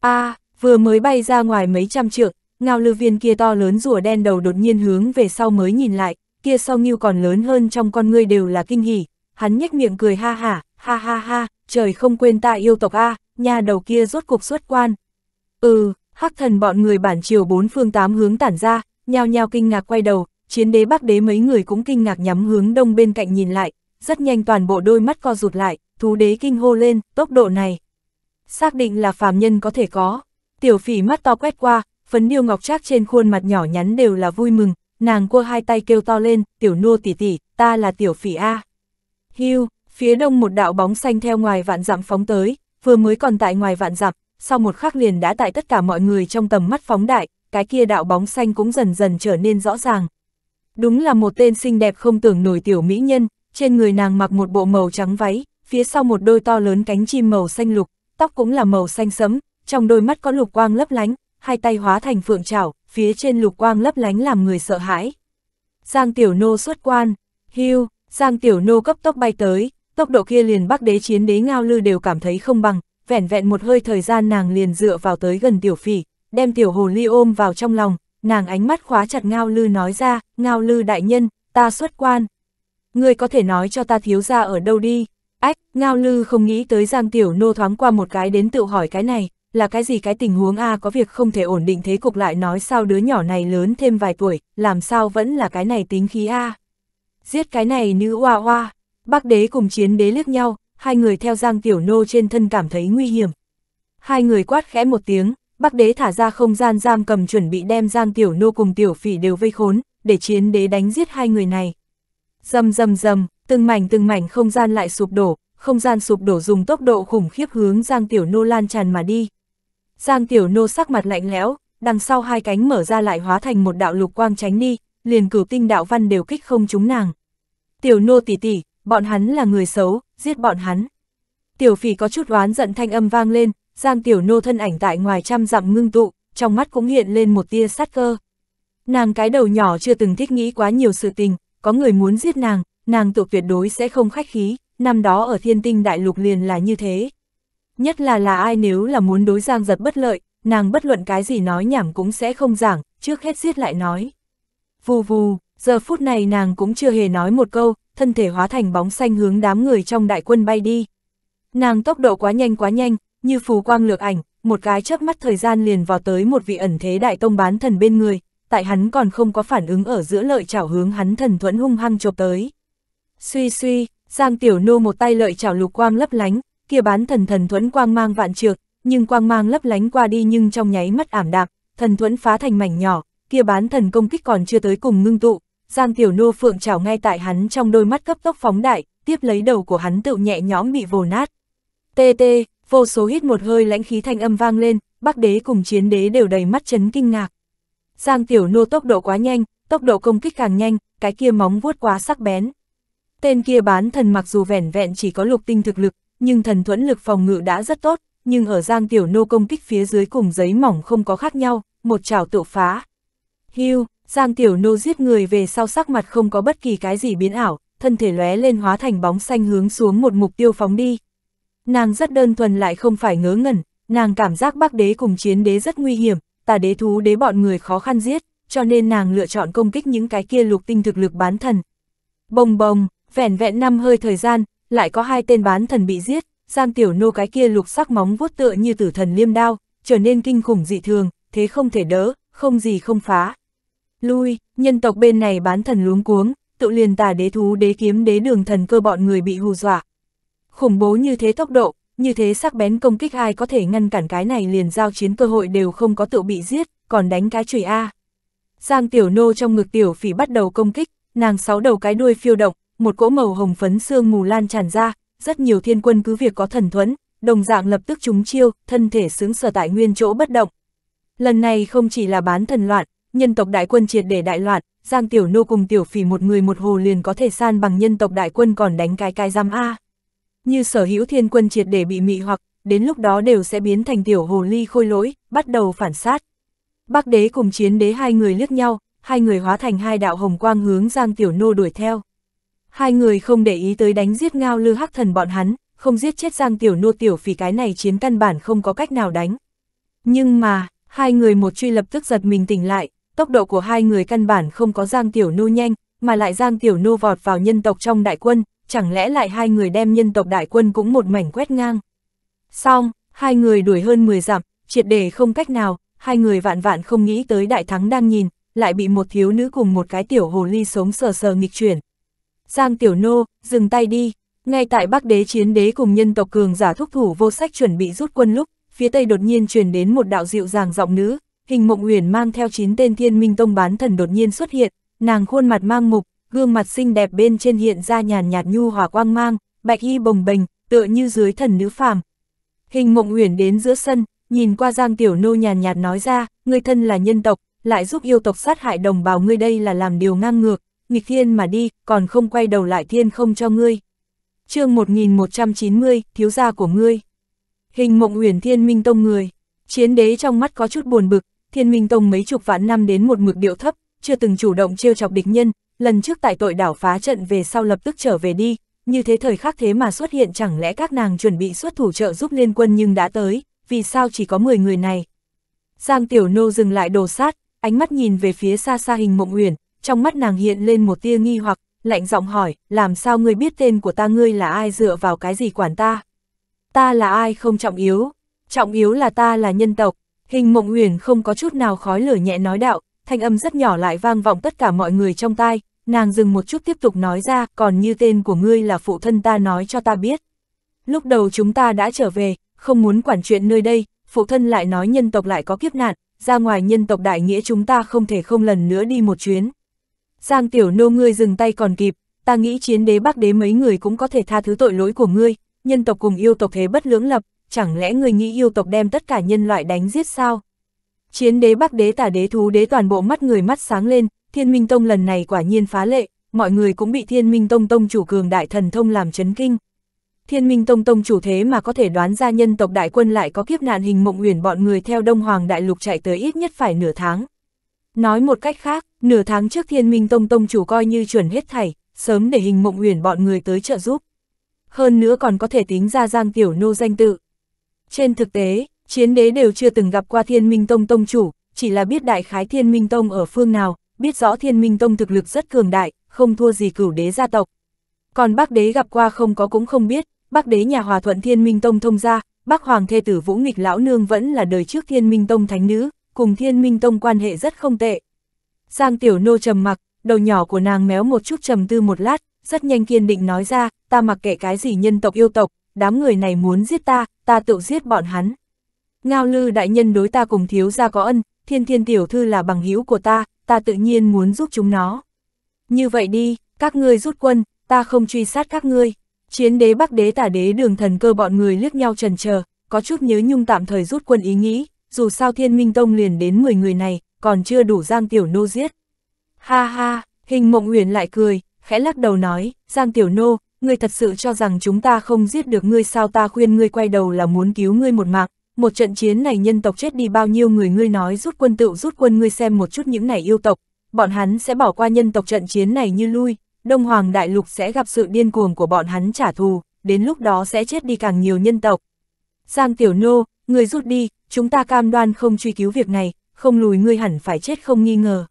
a à, vừa mới bay ra ngoài mấy trăm trượng, Ngao lư viên kia to lớn rùa đen đầu đột nhiên hướng về sau mới nhìn lại, kia sau nghiêu còn lớn hơn trong con người đều là kinh hỉ, hắn nhếch miệng cười ha hả, ha ha ha, trời không quên ta yêu tộc A, nhà đầu kia rốt cuộc xuất quan. Ừ, hắc thần bọn người bản chiều bốn phương tám hướng tản ra, nhao nhao kinh ngạc quay đầu, chiến đế bắc đế mấy người cũng kinh ngạc nhắm hướng đông bên cạnh nhìn lại, rất nhanh toàn bộ đôi mắt co rụt lại, thú đế kinh hô lên, tốc độ này. Xác định là phàm nhân có thể có, tiểu phỉ mắt to quét qua, phấn điêu ngọc trác trên khuôn mặt nhỏ nhắn đều là vui mừng, nàng cua hai tay kêu to lên, tiểu nô tỷ tỷ, ta là tiểu phỉ A. Hiu, phía đông một đạo bóng xanh theo ngoài vạn dặm phóng tới, vừa mới còn tại ngoài vạn dặm, sau một khắc liền đã tại tất cả mọi người trong tầm mắt phóng đại, cái kia đạo bóng xanh cũng dần dần trở nên rõ ràng. Đúng là một tên xinh đẹp không tưởng nổi tiểu mỹ nhân, trên người nàng mặc một bộ màu trắng váy, phía sau một đôi to lớn cánh chim màu xanh lục, tóc cũng là màu xanh sẫm, trong đôi mắt có lục quang lấp lánh, hai tay hóa thành phượng trảo, phía trên lục quang lấp lánh làm người sợ hãi. Giang Tiểu Nô xuất quan, hưu, Giang Tiểu Nô cấp tốc bay tới, tốc độ kia liền bắc đế chiến đế ngao lư đều cảm thấy không bằng, vẻn vẹn một hơi thời gian nàng liền dựa vào tới gần Tiểu Phỉ, đem Tiểu Hồ Ly ôm vào trong lòng, nàng ánh mắt khóa chặt ngao lư nói ra, ngao lư đại nhân, ta xuất quan. Ngươi có thể nói cho ta thiếu gia ở đâu đi, Ách, Ngao Lư không nghĩ tới Giang Tiểu Nô thoáng qua một cái đến tự hỏi cái này, là cái gì cái tình huống A có việc không thể ổn định thế cục lại nói sao đứa nhỏ này lớn thêm vài tuổi, làm sao vẫn là cái này tính khí A. Giết cái này nữ hoa hoa, bác đế cùng chiến đế liếc nhau, hai người theo giang tiểu nô trên thân cảm thấy nguy hiểm. Hai người quát khẽ một tiếng, bác đế thả ra không gian giam cầm chuẩn bị đem giang tiểu nô cùng tiểu phỉ đều vây khốn, để chiến đế đánh giết hai người này. Dầm dầm dầm, từng mảnh từng mảnh không gian lại sụp đổ, không gian sụp đổ dùng tốc độ khủng khiếp hướng giang tiểu nô lan tràn mà đi, Giang Tiểu Nô sắc mặt lạnh lẽo, đằng sau hai cánh mở ra lại hóa thành một đạo lục quang tránh đi, liền cửu tinh đạo văn đều kích không chúng nàng. Tiểu Nô tỷ tỷ, bọn hắn là người xấu, giết bọn hắn. Tiểu Phỉ có chút oán giận thanh âm vang lên, Giang Tiểu Nô thân ảnh tại ngoài trăm dặm ngưng tụ, trong mắt cũng hiện lên một tia sát cơ. Nàng cái đầu nhỏ chưa từng thích nghĩ quá nhiều sự tình, có người muốn giết nàng, nàng tụ tuyệt đối sẽ không khách khí, năm đó ở thiên tinh đại lục liền là như thế nhất là là ai nếu là muốn đối giang giật bất lợi, nàng bất luận cái gì nói nhảm cũng sẽ không giảng, trước hết giết lại nói. Vù vù, giờ phút này nàng cũng chưa hề nói một câu, thân thể hóa thành bóng xanh hướng đám người trong đại quân bay đi. Nàng tốc độ quá nhanh quá nhanh, như phù quang lược ảnh, một cái chớp mắt thời gian liền vào tới một vị ẩn thế đại tông bán thần bên người, tại hắn còn không có phản ứng ở giữa lợi chảo hướng hắn thần thuẫn hung hăng chộp tới. Suy suy, Giang Tiểu Nô một tay lợi chảo lục quang lấp lánh, kia bán thần thần thuẫn quang mang vạn trược, nhưng quang mang lấp lánh qua đi nhưng trong nháy mắt ảm đạm, thần thuẫn phá thành mảnh nhỏ, kia bán thần công kích còn chưa tới cùng ngưng tụ, Giang Tiểu Nô phượng chảo ngay tại hắn trong đôi mắt cấp tốc phóng đại, tiếp lấy đầu của hắn tự nhẹ nhõm bị vồ nát. tt vô số hít một hơi lãnh khí thanh âm vang lên, Bắc đế cùng chiến đế đều đầy mắt chấn kinh ngạc. Giang Tiểu Nô tốc độ quá nhanh, tốc độ công kích càng nhanh, cái kia móng vuốt quá sắc bén. Tên kia bán thần mặc dù vẻn vẹn chỉ có lục tinh thực lực, nhưng thần thuẫn lực phòng ngự đã rất tốt, nhưng ở Giang Tiểu Nô công kích phía dưới cùng giấy mỏng không có khác nhau, một chảo tự phá. Hưu, Giang Tiểu Nô giết người về sau sắc mặt không có bất kỳ cái gì biến ảo, thân thể lóe lên hóa thành bóng xanh hướng xuống một mục tiêu phóng đi. Nàng rất đơn thuần lại không phải ngớ ngẩn, nàng cảm giác bác đế cùng chiến đế rất nguy hiểm, tà đế thú đế bọn người khó khăn giết, cho nên nàng lựa chọn công kích những cái kia lục tinh thực lực bán thần. Bồng bồng, vẻn vẹn năm hơi thời gian, lại có hai tên bán thần bị giết, Giang Tiểu Nô cái kia lục sắc móng vuốt tựa như tử thần liêm đao, trở nên kinh khủng dị thường, thế không thể đỡ, không gì không phá. Lui, nhân tộc bên này bán thần luống cuống, tự liền tà đế thú đế kiếm đế đường thần cơ bọn người bị hù dọa. Khủng bố như thế tốc độ, như thế sắc bén công kích ai có thể ngăn cản cái này liền giao chiến cơ hội đều không có tự bị giết, còn đánh cái chửi A. Giang Tiểu Nô trong ngực Tiểu Phỉ bắt đầu công kích, nàng sáu đầu cái đuôi phiêu động, một cỗ màu hồng phấn sương mù lan tràn ra, rất nhiều thiên quân cứ việc có thần thuẫn, đồng dạng lập tức trúng chiêu, thân thể xứng sở tại nguyên chỗ bất động. Lần này không chỉ là bán thần loạn, nhân tộc đại quân triệt để đại loạn, Giang Tiểu Nô cùng Tiểu Phỉ một người một hồ liền có thể san bằng nhân tộc đại quân còn đánh cái cái giam A. Như sở hữu thiên quân triệt để bị mị hoặc, đến lúc đó đều sẽ biến thành Tiểu Hồ Ly khôi lỗi, bắt đầu phản sát. Bắc đế cùng chiến đế hai người liếc nhau, hai người hóa thành hai đạo hồng quang hướng Giang Tiểu Nô đuổi theo. Hai người không để ý tới đánh giết ngao lư hắc thần bọn hắn, không giết chết giang tiểu nô tiểu phỉ cái này chiến căn bản không có cách nào đánh. Nhưng mà, hai người một truy lập tức giật mình tỉnh lại, tốc độ của hai người căn bản không có giang tiểu nô nhanh, mà lại giang tiểu nô vọt vào nhân tộc trong đại quân, chẳng lẽ lại hai người đem nhân tộc đại quân cũng một mảnh quét ngang. Xong, hai người đuổi hơn 10 dặm, triệt để không cách nào, hai người vạn vạn không nghĩ tới đại thắng đang nhìn, lại bị một thiếu nữ cùng một cái tiểu hồ ly sống sờ sờ nghịch chuyển, Giang Tiểu Nô, dừng tay đi. Ngay tại Bắc Đế chiến đế cùng nhân tộc cường giả thúc thủ vô sách chuẩn bị rút quân lúc, phía Tây đột nhiên truyền đến một đạo dịu dàng giọng nữ, Hình Mộng Uyển mang theo chín tên Thiên Minh Tông bán thần đột nhiên xuất hiện, nàng khuôn mặt mang mục, gương mặt xinh đẹp bên trên hiện ra nhàn nhạt nhu hòa quang mang, bạch y bồng bềnh, tựa như dưới thần nữ phàm. Hình Mộng Uyển đến giữa sân, nhìn qua Giang Tiểu Nô nhàn nhạt nói ra, người thân là nhân tộc, lại giúp yêu tộc sát hại đồng bào ngươi đây là làm điều ngang ngược, nghịch thiên mà đi, còn không quay đầu lại thiên không cho ngươi. chương 1190, thiếu gia của ngươi. Hình mộng Huyền thiên minh tông người, chiến đế trong mắt có chút buồn bực, thiên minh tông mấy chục vạn năm đến một mực điệu thấp, chưa từng chủ động trêu chọc địch nhân, lần trước tại tội đảo phá trận về sau lập tức trở về đi, như thế thời khắc thế mà xuất hiện chẳng lẽ các nàng chuẩn bị xuất thủ trợ giúp liên quân nhưng đã tới, vì sao chỉ có 10 người này. Giang Tiểu Nô dừng lại đồ sát, ánh mắt nhìn về phía xa xa hình mộng Huyền trong mắt nàng hiện lên một tia nghi hoặc, lạnh giọng hỏi, làm sao ngươi biết tên của ta ngươi là ai dựa vào cái gì quản ta? Ta là ai không trọng yếu, trọng yếu là ta là nhân tộc, hình mộng uyển không có chút nào khói lửa nhẹ nói đạo, thanh âm rất nhỏ lại vang vọng tất cả mọi người trong tai, nàng dừng một chút tiếp tục nói ra, còn như tên của ngươi là phụ thân ta nói cho ta biết. Lúc đầu chúng ta đã trở về, không muốn quản chuyện nơi đây, phụ thân lại nói nhân tộc lại có kiếp nạn, ra ngoài nhân tộc đại nghĩa chúng ta không thể không lần nữa đi một chuyến, Giang Tiểu Nô ngươi dừng tay còn kịp, ta nghĩ chiến đế bắc đế mấy người cũng có thể tha thứ tội lỗi của ngươi, nhân tộc cùng yêu tộc thế bất lưỡng lập, chẳng lẽ ngươi nghĩ yêu tộc đem tất cả nhân loại đánh giết sao? Chiến đế bắc đế tả đế thú đế toàn bộ mắt người mắt sáng lên, thiên minh tông lần này quả nhiên phá lệ, mọi người cũng bị thiên minh tông tông chủ cường đại thần thông làm chấn kinh. Thiên minh tông tông chủ thế mà có thể đoán ra nhân tộc đại quân lại có kiếp nạn hình mộng huyền bọn người theo đông hoàng đại lục chạy tới ít nhất phải nửa tháng. Nói một cách khác, Nửa tháng trước thiên minh tông tông chủ coi như chuẩn hết thảy, sớm để hình mộng huyền bọn người tới trợ giúp. Hơn nữa còn có thể tính ra giang tiểu nô danh tự. Trên thực tế, chiến đế đều chưa từng gặp qua thiên minh tông tông chủ, chỉ là biết đại khái thiên minh tông ở phương nào, biết rõ thiên minh tông thực lực rất cường đại, không thua gì cửu đế gia tộc. Còn bác đế gặp qua không có cũng không biết, bác đế nhà hòa thuận thiên minh tông thông ra, bác hoàng thê tử vũ nghịch lão nương vẫn là đời trước thiên minh tông thánh nữ, cùng thiên minh tông quan hệ rất không tệ, Giang Tiểu Nô trầm mặc, đầu nhỏ của nàng méo một chút trầm tư một lát, rất nhanh kiên định nói ra, ta mặc kệ cái gì nhân tộc yêu tộc, đám người này muốn giết ta, ta tự giết bọn hắn. Ngao lư đại nhân đối ta cùng thiếu gia có ân, thiên thiên tiểu thư là bằng hữu của ta, ta tự nhiên muốn giúp chúng nó. Như vậy đi, các ngươi rút quân, ta không truy sát các ngươi. Chiến đế bắc đế tả đế đường thần cơ bọn người liếc nhau trần chờ có chút nhớ nhung tạm thời rút quân ý nghĩ, dù sao thiên minh tông liền đến 10 người này, còn chưa đủ Giang Tiểu Nô giết. Ha ha, hình mộng huyền lại cười, khẽ lắc đầu nói, Giang Tiểu Nô, ngươi thật sự cho rằng chúng ta không giết được ngươi sao ta khuyên ngươi quay đầu là muốn cứu ngươi một mạng, một trận chiến này nhân tộc chết đi bao nhiêu người ngươi nói rút quân tự rút quân ngươi xem một chút những này yêu tộc, bọn hắn sẽ bỏ qua nhân tộc trận chiến này như lui, Đông Hoàng Đại Lục sẽ gặp sự điên cuồng của bọn hắn trả thù, đến lúc đó sẽ chết đi càng nhiều nhân tộc. Giang Tiểu Nô, người rút đi, chúng ta cam đoan không truy cứu việc này, không lùi ngươi hẳn phải chết không nghi ngờ.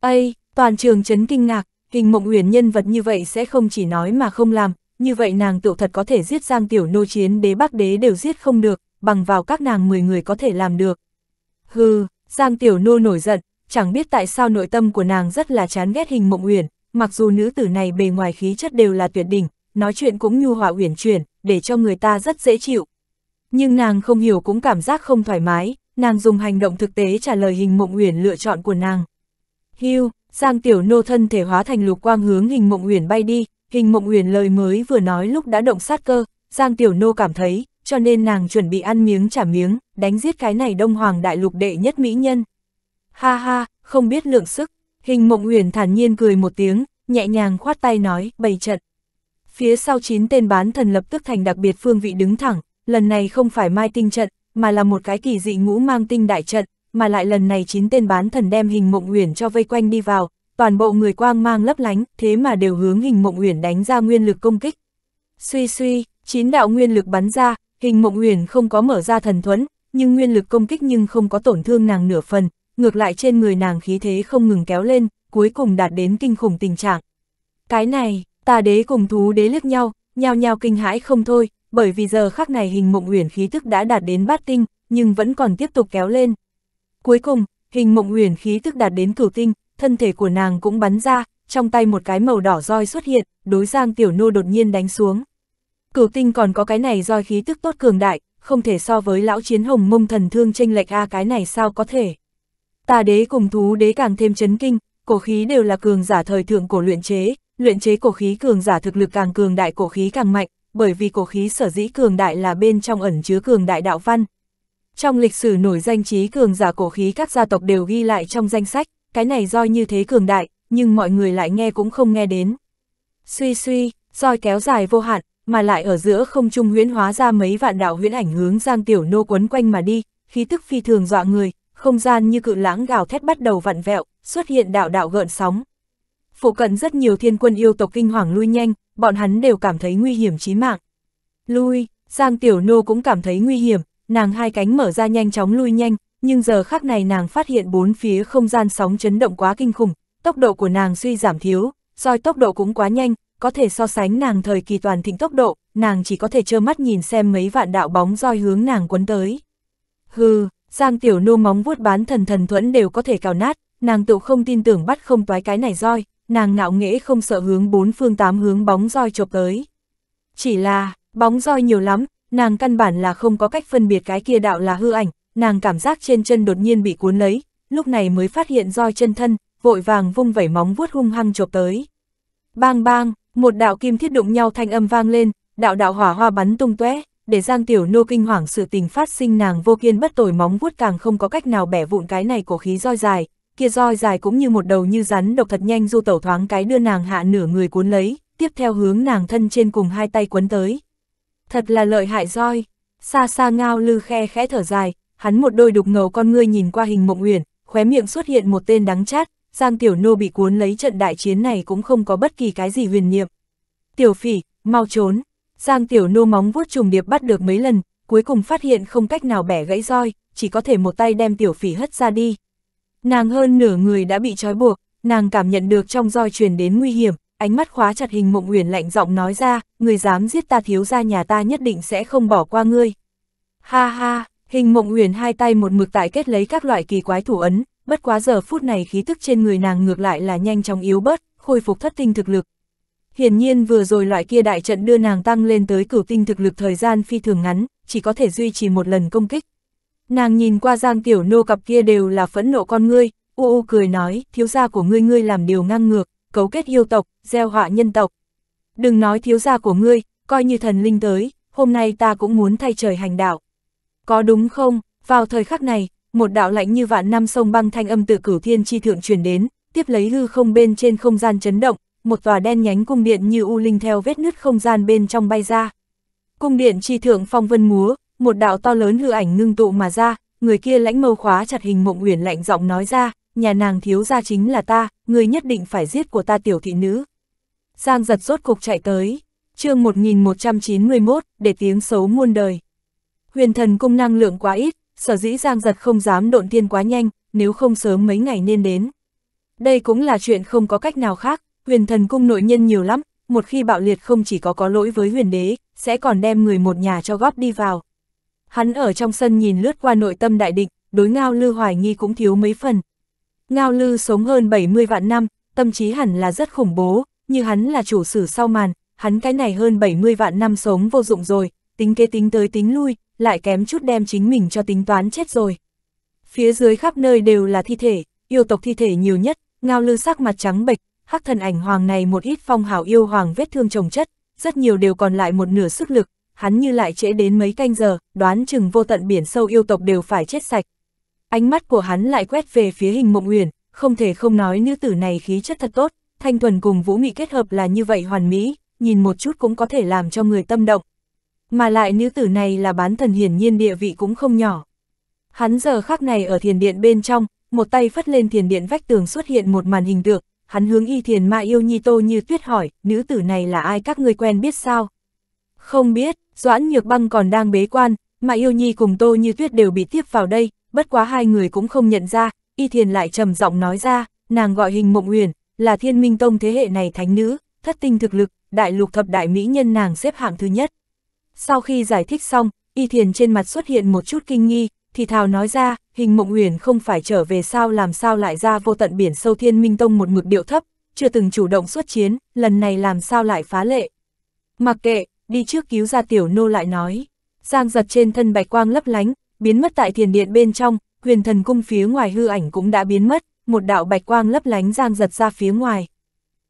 Ây, toàn trường chấn kinh ngạc, hình mộng uyển nhân vật như vậy sẽ không chỉ nói mà không làm, như vậy nàng tựu thật có thể giết giang tiểu nô chiến đế bắc đế đều giết không được, bằng vào các nàng 10 người có thể làm được. Hừ, giang tiểu nô nổi giận, chẳng biết tại sao nội tâm của nàng rất là chán ghét hình mộng uyển, mặc dù nữ tử này bề ngoài khí chất đều là tuyệt đỉnh, nói chuyện cũng nhu hòa uyển chuyển, để cho người ta rất dễ chịu. Nhưng nàng không hiểu cũng cảm giác không thoải mái, nàng dùng hành động thực tế trả lời hình mộng uyển lựa chọn của nàng. Hưu, Giang Tiểu Nô thân thể hóa thành lục quang hướng hình mộng uyển bay đi, hình mộng uyển lời mới vừa nói lúc đã động sát cơ, Giang Tiểu Nô cảm thấy, cho nên nàng chuẩn bị ăn miếng trả miếng, đánh giết cái này đông hoàng đại lục đệ nhất mỹ nhân. Ha ha, không biết lượng sức, hình mộng uyển thản nhiên cười một tiếng, nhẹ nhàng khoát tay nói, bày trận. Phía sau chín tên bán thần lập tức thành đặc biệt phương vị đứng thẳng, lần này không phải mai tinh trận, mà là một cái kỳ dị ngũ mang tinh đại trận, mà lại lần này chín tên bán thần đem hình mộng uyển cho vây quanh đi vào, toàn bộ người quang mang lấp lánh, thế mà đều hướng hình mộng uyển đánh ra nguyên lực công kích. Suy suy, chín đạo nguyên lực bắn ra, hình mộng uyển không có mở ra thần thuẫn, nhưng nguyên lực công kích nhưng không có tổn thương nàng nửa phần, ngược lại trên người nàng khí thế không ngừng kéo lên, cuối cùng đạt đến kinh khủng tình trạng. Cái này, tà đế cùng thú đế liếc nhau, nhao nhao kinh hãi không thôi, bởi vì giờ khắc này hình mộng uyển khí tức đã đạt đến bát tinh, nhưng vẫn còn tiếp tục kéo lên. Cuối cùng, hình mộng uyển khí tức đạt đến cửu tinh, thân thể của nàng cũng bắn ra, trong tay một cái màu đỏ roi xuất hiện, đối Giang Tiểu Nô đột nhiên đánh xuống. Cửu tinh còn có cái này roi khí tức tốt cường đại, không thể so với lão chiến hồng mông thần thương tranh lệch a à cái này sao có thể. Tà đế cùng thú đế càng thêm chấn kinh, cổ khí đều là cường giả thời thượng cổ luyện chế, luyện chế cổ khí cường giả thực lực càng cường đại cổ khí càng mạnh, bởi vì cổ khí sở dĩ cường đại là bên trong ẩn chứa cường đại đạo văn. Trong lịch sử nổi danh trí cường giả cổ khí các gia tộc đều ghi lại trong danh sách, cái này roi như thế cường đại, nhưng mọi người lại nghe cũng không nghe đến. Suy suy, roi kéo dài vô hạn, mà lại ở giữa không trung huyễn hóa ra mấy vạn đạo huyễn ảnh hướng Giang Tiểu Nô quấn quanh mà đi, khí tức phi thường dọa người, không gian như cự lãng gào thét bắt đầu vặn vẹo, xuất hiện đạo đạo gợn sóng. Phụ cận rất nhiều thiên quân yêu tộc kinh hoàng lui nhanh, bọn hắn đều cảm thấy nguy hiểm chí mạng. Lui, Giang Tiểu Nô cũng cảm thấy nguy hiểm, nàng hai cánh mở ra nhanh chóng lui nhanh, nhưng giờ khắc này nàng phát hiện bốn phía không gian sóng chấn động quá kinh khủng, tốc độ của nàng suy giảm thiếu, roi tốc độ cũng quá nhanh, có thể so sánh nàng thời kỳ toàn thịnh tốc độ, nàng chỉ có thể trơ mắt nhìn xem mấy vạn đạo bóng roi hướng nàng quấn tới. Hừ, Giang Tiểu Nô móng vuốt bán thần thần thuẫn đều có thể cào nát, nàng tự không tin tưởng bắt không toái cái này roi, nàng ngạo nghễ không sợ hướng bốn phương tám hướng bóng roi chộp tới. Chỉ là, bóng roi nhiều lắm, nàng căn bản là không có cách phân biệt cái kia đạo là hư ảnh, nàng cảm giác trên chân đột nhiên bị cuốn lấy, lúc này mới phát hiện roi chân thân, vội vàng vung vẩy móng vuốt hung hăng chộp tới. Bang bang, một đạo kim thiết đụng nhau thanh âm vang lên, đạo đạo hỏa hoa bắn tung tóe, để Giang Tiểu Nô kinh hoàng sự tình phát sinh nàng vô kiên bất tồi móng vuốt càng không có cách nào bẻ vụn cái này cổ khí roi dài, kia roi dài cũng như một đầu như rắn độc thật nhanh du tẩu thoáng cái đưa nàng hạ nửa người cuốn lấy, tiếp theo hướng nàng thân trên cùng hai tay quấn tới. Thật là lợi hại roi, xa xa ngao lư khe khẽ thở dài, hắn một đôi đục ngầu con ngươi nhìn qua hình mộng uyển, khóe miệng xuất hiện một tên đắng chát, Giang Tiểu Nô bị cuốn lấy trận đại chiến này cũng không có bất kỳ cái gì huyền niệm. Tiểu phỉ, mau trốn, Giang Tiểu Nô móng vuốt trùng điệp bắt được mấy lần, cuối cùng phát hiện không cách nào bẻ gãy roi, chỉ có thể một tay đem Tiểu phỉ hất ra đi, Nàng hơn nửa người đã bị trói buộc, nàng cảm nhận được trong roi truyền đến nguy hiểm, ánh mắt khóa chặt hình mộng uyển lạnh giọng nói ra, người dám giết ta thiếu ra nhà ta nhất định sẽ không bỏ qua ngươi. Ha ha, hình mộng uyển hai tay một mực tại kết lấy các loại kỳ quái thủ ấn, bất quá giờ phút này khí tức trên người nàng ngược lại là nhanh chóng yếu bớt, khôi phục thất tinh thực lực. Hiển nhiên vừa rồi loại kia đại trận đưa nàng tăng lên tới cửu tinh thực lực thời gian phi thường ngắn, chỉ có thể duy trì một lần công kích, Nàng nhìn qua Giang Tiểu Nô cặp kia đều là phẫn nộ con ngươi, u u cười nói, thiếu gia của ngươi ngươi làm điều ngang ngược, cấu kết yêu tộc, gieo họa nhân tộc. Đừng nói thiếu gia của ngươi, coi như thần linh tới, hôm nay ta cũng muốn thay trời hành đạo. Có đúng không? Vào thời khắc này, một đạo lạnh như vạn năm sông băng thanh âm từ cửu thiên chi thượng truyền đến, tiếp lấy hư không bên trên không gian chấn động, một tòa đen nhánh cung điện như u linh theo vết nứt không gian bên trong bay ra. Cung điện chi thượng phong vân múa, một đạo to lớn hư ảnh ngưng tụ mà ra, người kia lãnh mâu khóa chặt hình mộng uyển lạnh giọng nói ra, nhà nàng thiếu gia chính là ta, người nhất định phải giết của ta tiểu thị nữ. Giang giật rốt cục chạy tới, chương 1191, để tiếng xấu muôn đời. Huyền thần cung năng lượng quá ít, sở dĩ Giang giật không dám độn thiên quá nhanh, nếu không sớm mấy ngày nên đến. Đây cũng là chuyện không có cách nào khác, huyền thần cung nội nhân nhiều lắm, một khi bạo liệt không chỉ có có lỗi với huyền đế, sẽ còn đem người một nhà cho góp đi vào, Hắn ở trong sân nhìn lướt qua nội tâm đại địch, đối Ngao Lư hoài nghi cũng thiếu mấy phần. Ngao Lư sống hơn 70 vạn năm, tâm trí hẳn là rất khủng bố, như hắn là chủ sử sau màn, hắn cái này hơn 70 vạn năm sống vô dụng rồi, tính kế tính tới tính lui, lại kém chút đem chính mình cho tính toán chết rồi. Phía dưới khắp nơi đều là thi thể, yêu tộc thi thể nhiều nhất, Ngao Lư sắc mặt trắng bệch, hắc thần ảnh hoàng này một ít phong hào yêu hoàng vết thương chồng chất, rất nhiều đều còn lại một nửa sức lực, hắn như lại trễ đến mấy canh giờ, đoán chừng vô tận biển sâu yêu tộc đều phải chết sạch. Ánh mắt của hắn lại quét về phía hình mộng uyển, không thể không nói nữ tử này khí chất thật tốt, thanh thuần cùng vũ nghị kết hợp là như vậy hoàn mỹ, nhìn một chút cũng có thể làm cho người tâm động. Mà lại nữ tử này là bán thần hiển nhiên địa vị cũng không nhỏ. Hắn giờ khắc này ở thiền điện bên trong, một tay phất lên thiền điện vách tường xuất hiện một màn hình được hắn hướng y thiền ma yêu nhi tô như tuyết hỏi, nữ tử này là ai các ngươi quen biết sao? Không biết, Doãn Nhược Băng còn đang bế quan, mà Yêu Nhi cùng Tô Như Tuyết đều bị tiếp vào đây, bất quá hai người cũng không nhận ra, Y Thiền lại trầm giọng nói ra, nàng gọi hình mộng Uyển là thiên minh tông thế hệ này thánh nữ, thất tinh thực lực, đại lục thập đại mỹ nhân nàng xếp hạng thứ nhất. Sau khi giải thích xong, Y Thiền trên mặt xuất hiện một chút kinh nghi, thì thào nói ra, hình mộng Uyển không phải trở về sao làm sao lại ra vô tận biển sâu thiên minh tông một mực điệu thấp, chưa từng chủ động xuất chiến, lần này làm sao lại phá lệ. Mặc kệ, đi trước cứu ra tiểu nô lại nói. Giang giật trên thân bạch quang lấp lánh, biến mất tại thiền điện bên trong, huyền thần cung phía ngoài hư ảnh cũng đã biến mất, một đạo bạch quang lấp lánh giang giật ra phía ngoài.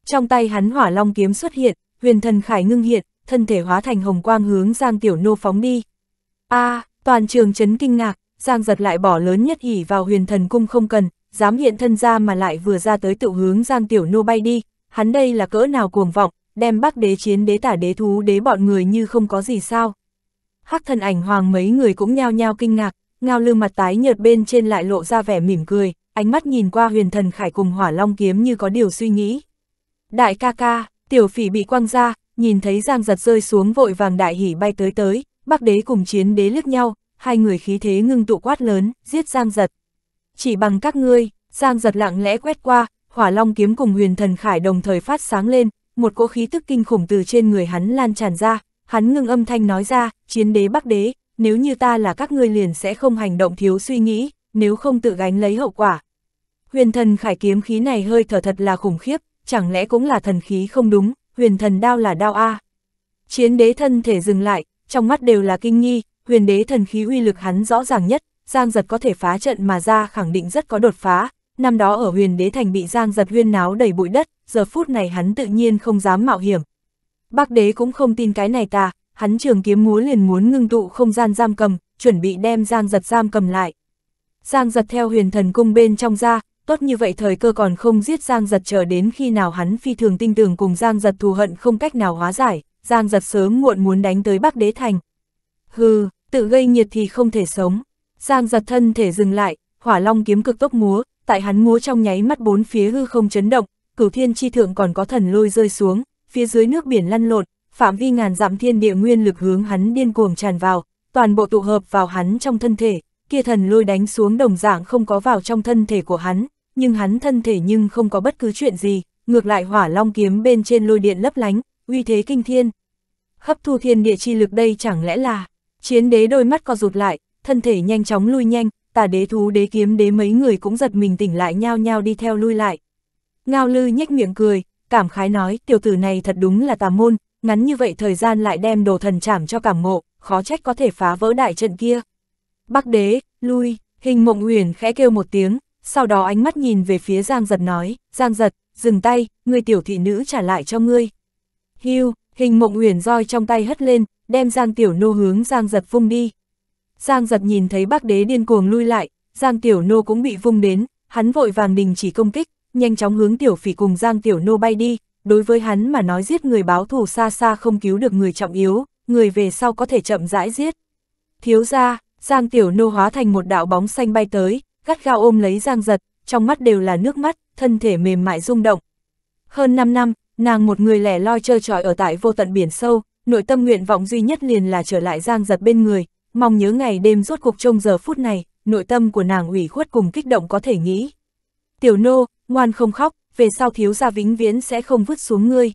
Trong tay hắn hỏa long kiếm xuất hiện, huyền thần khải ngưng hiện, thân thể hóa thành hồng quang hướng giang tiểu nô phóng đi. a à, toàn trường chấn kinh ngạc, giang giật lại bỏ lớn nhất ỉ vào huyền thần cung không cần, dám hiện thân ra mà lại vừa ra tới tự hướng giang tiểu nô bay đi, hắn đây là cỡ nào cuồng vọng, đem bắc đế chiến đế tả đế thú đế bọn người như không có gì sao. Hắc thần ảnh hoàng mấy người cũng nhao nhao kinh ngạc, ngao lương mặt tái nhợt bên trên lại lộ ra vẻ mỉm cười, ánh mắt nhìn qua huyền thần khải cùng hỏa long kiếm như có điều suy nghĩ. Đại ca ca, tiểu phỉ bị quăng ra, nhìn thấy giang giật rơi xuống vội vàng đại hỉ bay tới tới, bắc đế cùng chiến đế liếc nhau, hai người khí thế ngưng tụ quát lớn, giết giang giật. Chỉ bằng các ngươi, giang giật lặng lẽ quét qua, hỏa long kiếm cùng huyền thần khải đồng thời phát sáng lên, một cỗ khí tức kinh khủng từ trên người hắn lan tràn ra, hắn ngưng âm thanh nói ra, chiến đế bắc đế, nếu như ta là các ngươi liền sẽ không hành động thiếu suy nghĩ, nếu không tự gánh lấy hậu quả. Huyền thần khải kiếm khí này hơi thở thật là khủng khiếp, chẳng lẽ cũng là thần khí không đúng, huyền thần đao là đao A. Chiến đế thân thể dừng lại, trong mắt đều là kinh nghi, huyền đế thần khí uy lực hắn rõ ràng nhất, Giang giật có thể phá trận mà ra khẳng định rất có đột phá, năm đó ở huyền đế thành bị Giang giật huyên náo đầy bụi đất, giờ phút này hắn tự nhiên không dám mạo hiểm. Bác đế cũng không tin cái này ta, hắn trường kiếm múa liền muốn ngưng tụ không gian giam cầm, chuẩn bị đem Giang giật giam cầm lại. Giang giật theo huyền thần cung bên trong ra, tốt như vậy thời cơ còn không giết Giang giật chờ đến khi nào hắn phi thường tin tưởng cùng Giang giật thù hận không cách nào hóa giải, Giang giật sớm muộn muốn đánh tới Bắc Đế Thành. Hừ, tự gây nhiệt thì không thể sống. Giang giật thân thể dừng lại, hỏa long kiếm cực tốc múa, tại hắn múa trong nháy mắt bốn phía hư không chấn động, cửu thiên chi thượng còn có thần lôi rơi xuống, phía dưới nước biển lăn lộn, phạm vi ngàn dặm thiên địa nguyên lực hướng hắn điên cuồng tràn vào, toàn bộ tụ hợp vào hắn trong thân thể, kia thần lôi đánh xuống đồng dạng không có vào trong thân thể của hắn, nhưng hắn thân thể nhưng không có bất cứ chuyện gì, ngược lại hỏa long kiếm bên trên lôi điện lấp lánh, uy thế kinh thiên. Hấp thu thiên địa chi lực đây chẳng lẽ là, chiến đế đôi mắt co rụt lại, thân thể nhanh chóng lui nhanh, tả đế thú đế kiếm đế mấy người cũng giật mình tỉnh lại nhao nhao đi theo lui lại. Ngao lư nhếch miệng cười, cảm khái nói tiểu tử này thật đúng là tà môn, ngắn như vậy thời gian lại đem đồ thần trảm cho cảm ngộ, khó trách có thể phá vỡ đại trận kia. Bắc đế, lui, hình mộng uyển khẽ kêu một tiếng, sau đó ánh mắt nhìn về phía Giang giật nói, Giang giật, dừng tay, người tiểu thị nữ trả lại cho ngươi. Hưu, hình mộng uyển roi trong tay hất lên, đem Giang tiểu nô hướng Giang giật vung đi. Giang giật nhìn thấy bác đế điên cuồng lui lại, Giang Tiểu Nô cũng bị vung đến, hắn vội vàng đình chỉ công kích, nhanh chóng hướng Tiểu Phỉ cùng Giang Tiểu Nô bay đi, đối với hắn mà nói giết người báo thù xa xa không cứu được người trọng yếu, người về sau có thể chậm rãi giết. Thiếu ra, Giang Tiểu Nô hóa thành một đạo bóng xanh bay tới, gắt gao ôm lấy Giang giật, trong mắt đều là nước mắt, thân thể mềm mại rung động. Hơn 5 năm, nàng một người lẻ loi chơi trọi ở tại vô tận biển sâu, nội tâm nguyện vọng duy nhất liền là trở lại Giang giật bên người, mong nhớ ngày đêm rốt cuộc trông giờ phút này, nội tâm của nàng ủy khuất cùng kích động có thể nghĩ. Tiểu nô, ngoan không khóc, về sau thiếu gia vĩnh viễn sẽ không vứt xuống ngươi.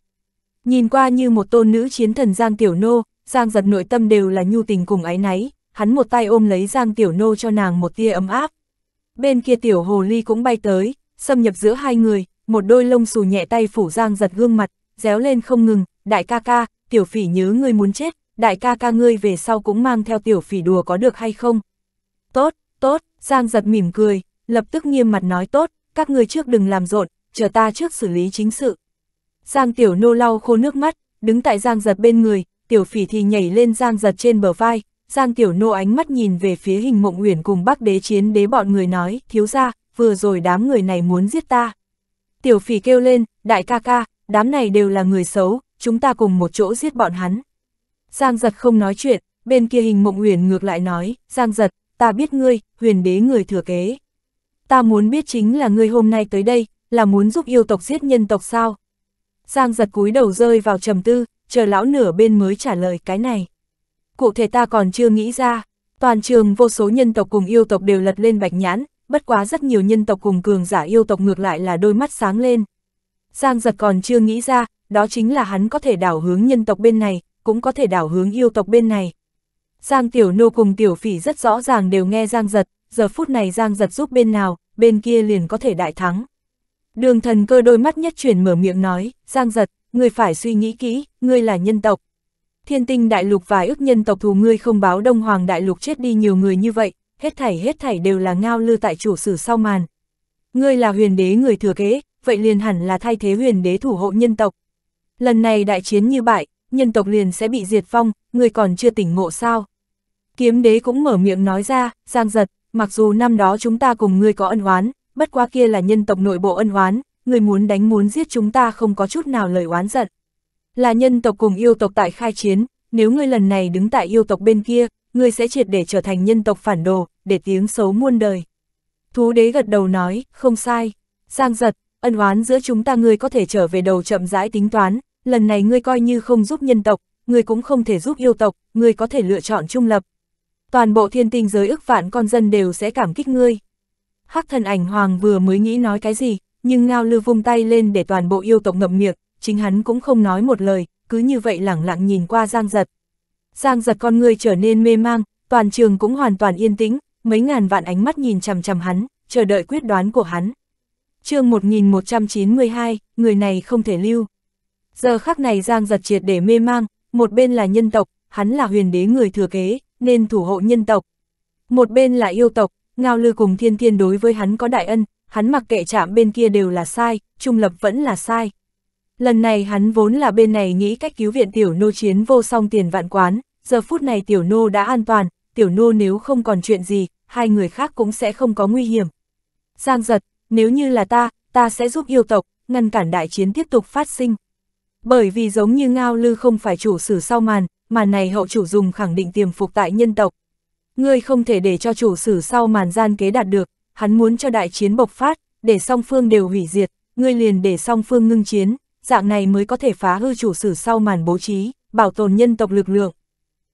Nhìn qua như một tôn nữ chiến thần Giang Tiểu Nô, Giang giật nội tâm đều là nhu tình cùng ái náy, hắn một tay ôm lấy Giang Tiểu Nô cho nàng một tia ấm áp. Bên kia Tiểu Hồ Ly cũng bay tới, xâm nhập giữa hai người, một đôi lông xù nhẹ tay phủ Giang giật gương mặt, réo lên không ngừng, đại ca ca, Tiểu Phỉ nhớ ngươi muốn chết, đại ca ca ngươi về sau cũng mang theo tiểu phỉ đùa có được hay không? Tốt, tốt, Giang giật mỉm cười, lập tức nghiêm mặt nói tốt, các ngươi trước đừng làm rộn, chờ ta trước xử lý chính sự. Giang tiểu nô lau khô nước mắt, đứng tại Giang giật bên người, tiểu phỉ thì nhảy lên Giang giật trên bờ vai, Giang tiểu nô ánh mắt nhìn về phía hình mộng uyển cùng bác đế chiến đế bọn người nói, thiếu ra, vừa rồi đám người này muốn giết ta. Tiểu phỉ kêu lên, đại ca ca, đám này đều là người xấu, chúng ta cùng một chỗ giết bọn hắn. Giang giật không nói chuyện, bên kia hình mộng huyền ngược lại nói, Giang giật, ta biết ngươi, huyền đế người thừa kế. Ta muốn biết chính là ngươi hôm nay tới đây, là muốn giúp yêu tộc giết nhân tộc sao? Giang giật cúi đầu rơi vào trầm tư, chờ lão nửa bên mới trả lời cái này. Cụ thể ta còn chưa nghĩ ra, toàn trường vô số nhân tộc cùng yêu tộc đều lật lên bạch nhãn, bất quá rất nhiều nhân tộc cùng cường giả yêu tộc ngược lại là đôi mắt sáng lên. Giang giật còn chưa nghĩ ra, đó chính là hắn có thể đảo hướng nhân tộc bên này, cũng có thể đảo hướng yêu tộc bên này. Giang Tiểu Nô cùng Tiểu Phỉ rất rõ ràng đều nghe Giang Giật, giờ phút này Giang Giật giúp bên nào, bên kia liền có thể đại thắng. Đường thần cơ đôi mắt nhất chuyển mở miệng nói, Giang Giật, ngươi phải suy nghĩ kỹ, ngươi là nhân tộc. Thiên tinh đại lục và ước nhân tộc thù ngươi không báo Đông Hoàng đại lục chết đi nhiều người như vậy, hết thảy hết thảy đều là ngao lư tại chủ sử sau màn. Ngươi là huyền đế người thừa kế, vậy liền hẳn là thay thế huyền đế thủ hộ nhân tộc. Lần này đại chiến như bại, nhân tộc liền sẽ bị diệt phong người còn chưa tỉnh ngộ sao. Kiếm đế cũng mở miệng nói ra, giang giật, mặc dù năm đó chúng ta cùng ngươi có ân oán, bất qua kia là nhân tộc nội bộ ân oán, người muốn đánh muốn giết chúng ta không có chút nào lời oán giận. Là nhân tộc cùng yêu tộc tại khai chiến, nếu ngươi lần này đứng tại yêu tộc bên kia, ngươi sẽ triệt để trở thành nhân tộc phản đồ, để tiếng xấu muôn đời. Thú đế gật đầu nói, không sai. Giang giật, ân oán giữa chúng ta ngươi có thể trở về đầu chậm rãi tính toán, lần này ngươi coi như không giúp nhân tộc, ngươi cũng không thể giúp yêu tộc, ngươi có thể lựa chọn trung lập. Toàn bộ thiên tinh giới ức vạn con dân đều sẽ cảm kích ngươi. Hắc thần ảnh hoàng vừa mới nghĩ nói cái gì, nhưng ngao lư vung tay lên để toàn bộ yêu tộc ngậm miệng, chính hắn cũng không nói một lời, cứ như vậy lẳng lặng nhìn qua giang giật. Giang giật con người trở nên mê mang, toàn trường cũng hoàn toàn yên tĩnh, mấy ngàn vạn ánh mắt nhìn chằm chằm hắn, chờ đợi quyết đoán của hắn. chương 1192, người này không thể lưu. Giờ khắc này Giang giật triệt để mê mang, một bên là nhân tộc, hắn là huyền đế người thừa kế, nên thủ hộ nhân tộc. Một bên là yêu tộc, Ngao Lư cùng Thiên Thiên đối với hắn có đại ân, hắn mặc kệ chạm bên kia đều là sai, trung lập vẫn là sai. Lần này hắn vốn là bên này nghĩ cách cứu viện tiểu nô chiến vô song tiền vạn quán, giờ phút này tiểu nô đã an toàn, tiểu nô nếu không còn chuyện gì, hai người khác cũng sẽ không có nguy hiểm. Giang giật, nếu như là ta, ta sẽ giúp yêu tộc, ngăn cản đại chiến tiếp tục phát sinh. Bởi vì giống như Ngao Lư không phải chủ sử sau màn, màn này hậu chủ dùng khẳng định tiềm phục tại nhân tộc. Ngươi không thể để cho chủ sử sau màn gian kế đạt được, hắn muốn cho đại chiến bộc phát, để song phương đều hủy diệt, ngươi liền để song phương ngưng chiến, dạng này mới có thể phá hư chủ sử sau màn bố trí, bảo tồn nhân tộc lực lượng.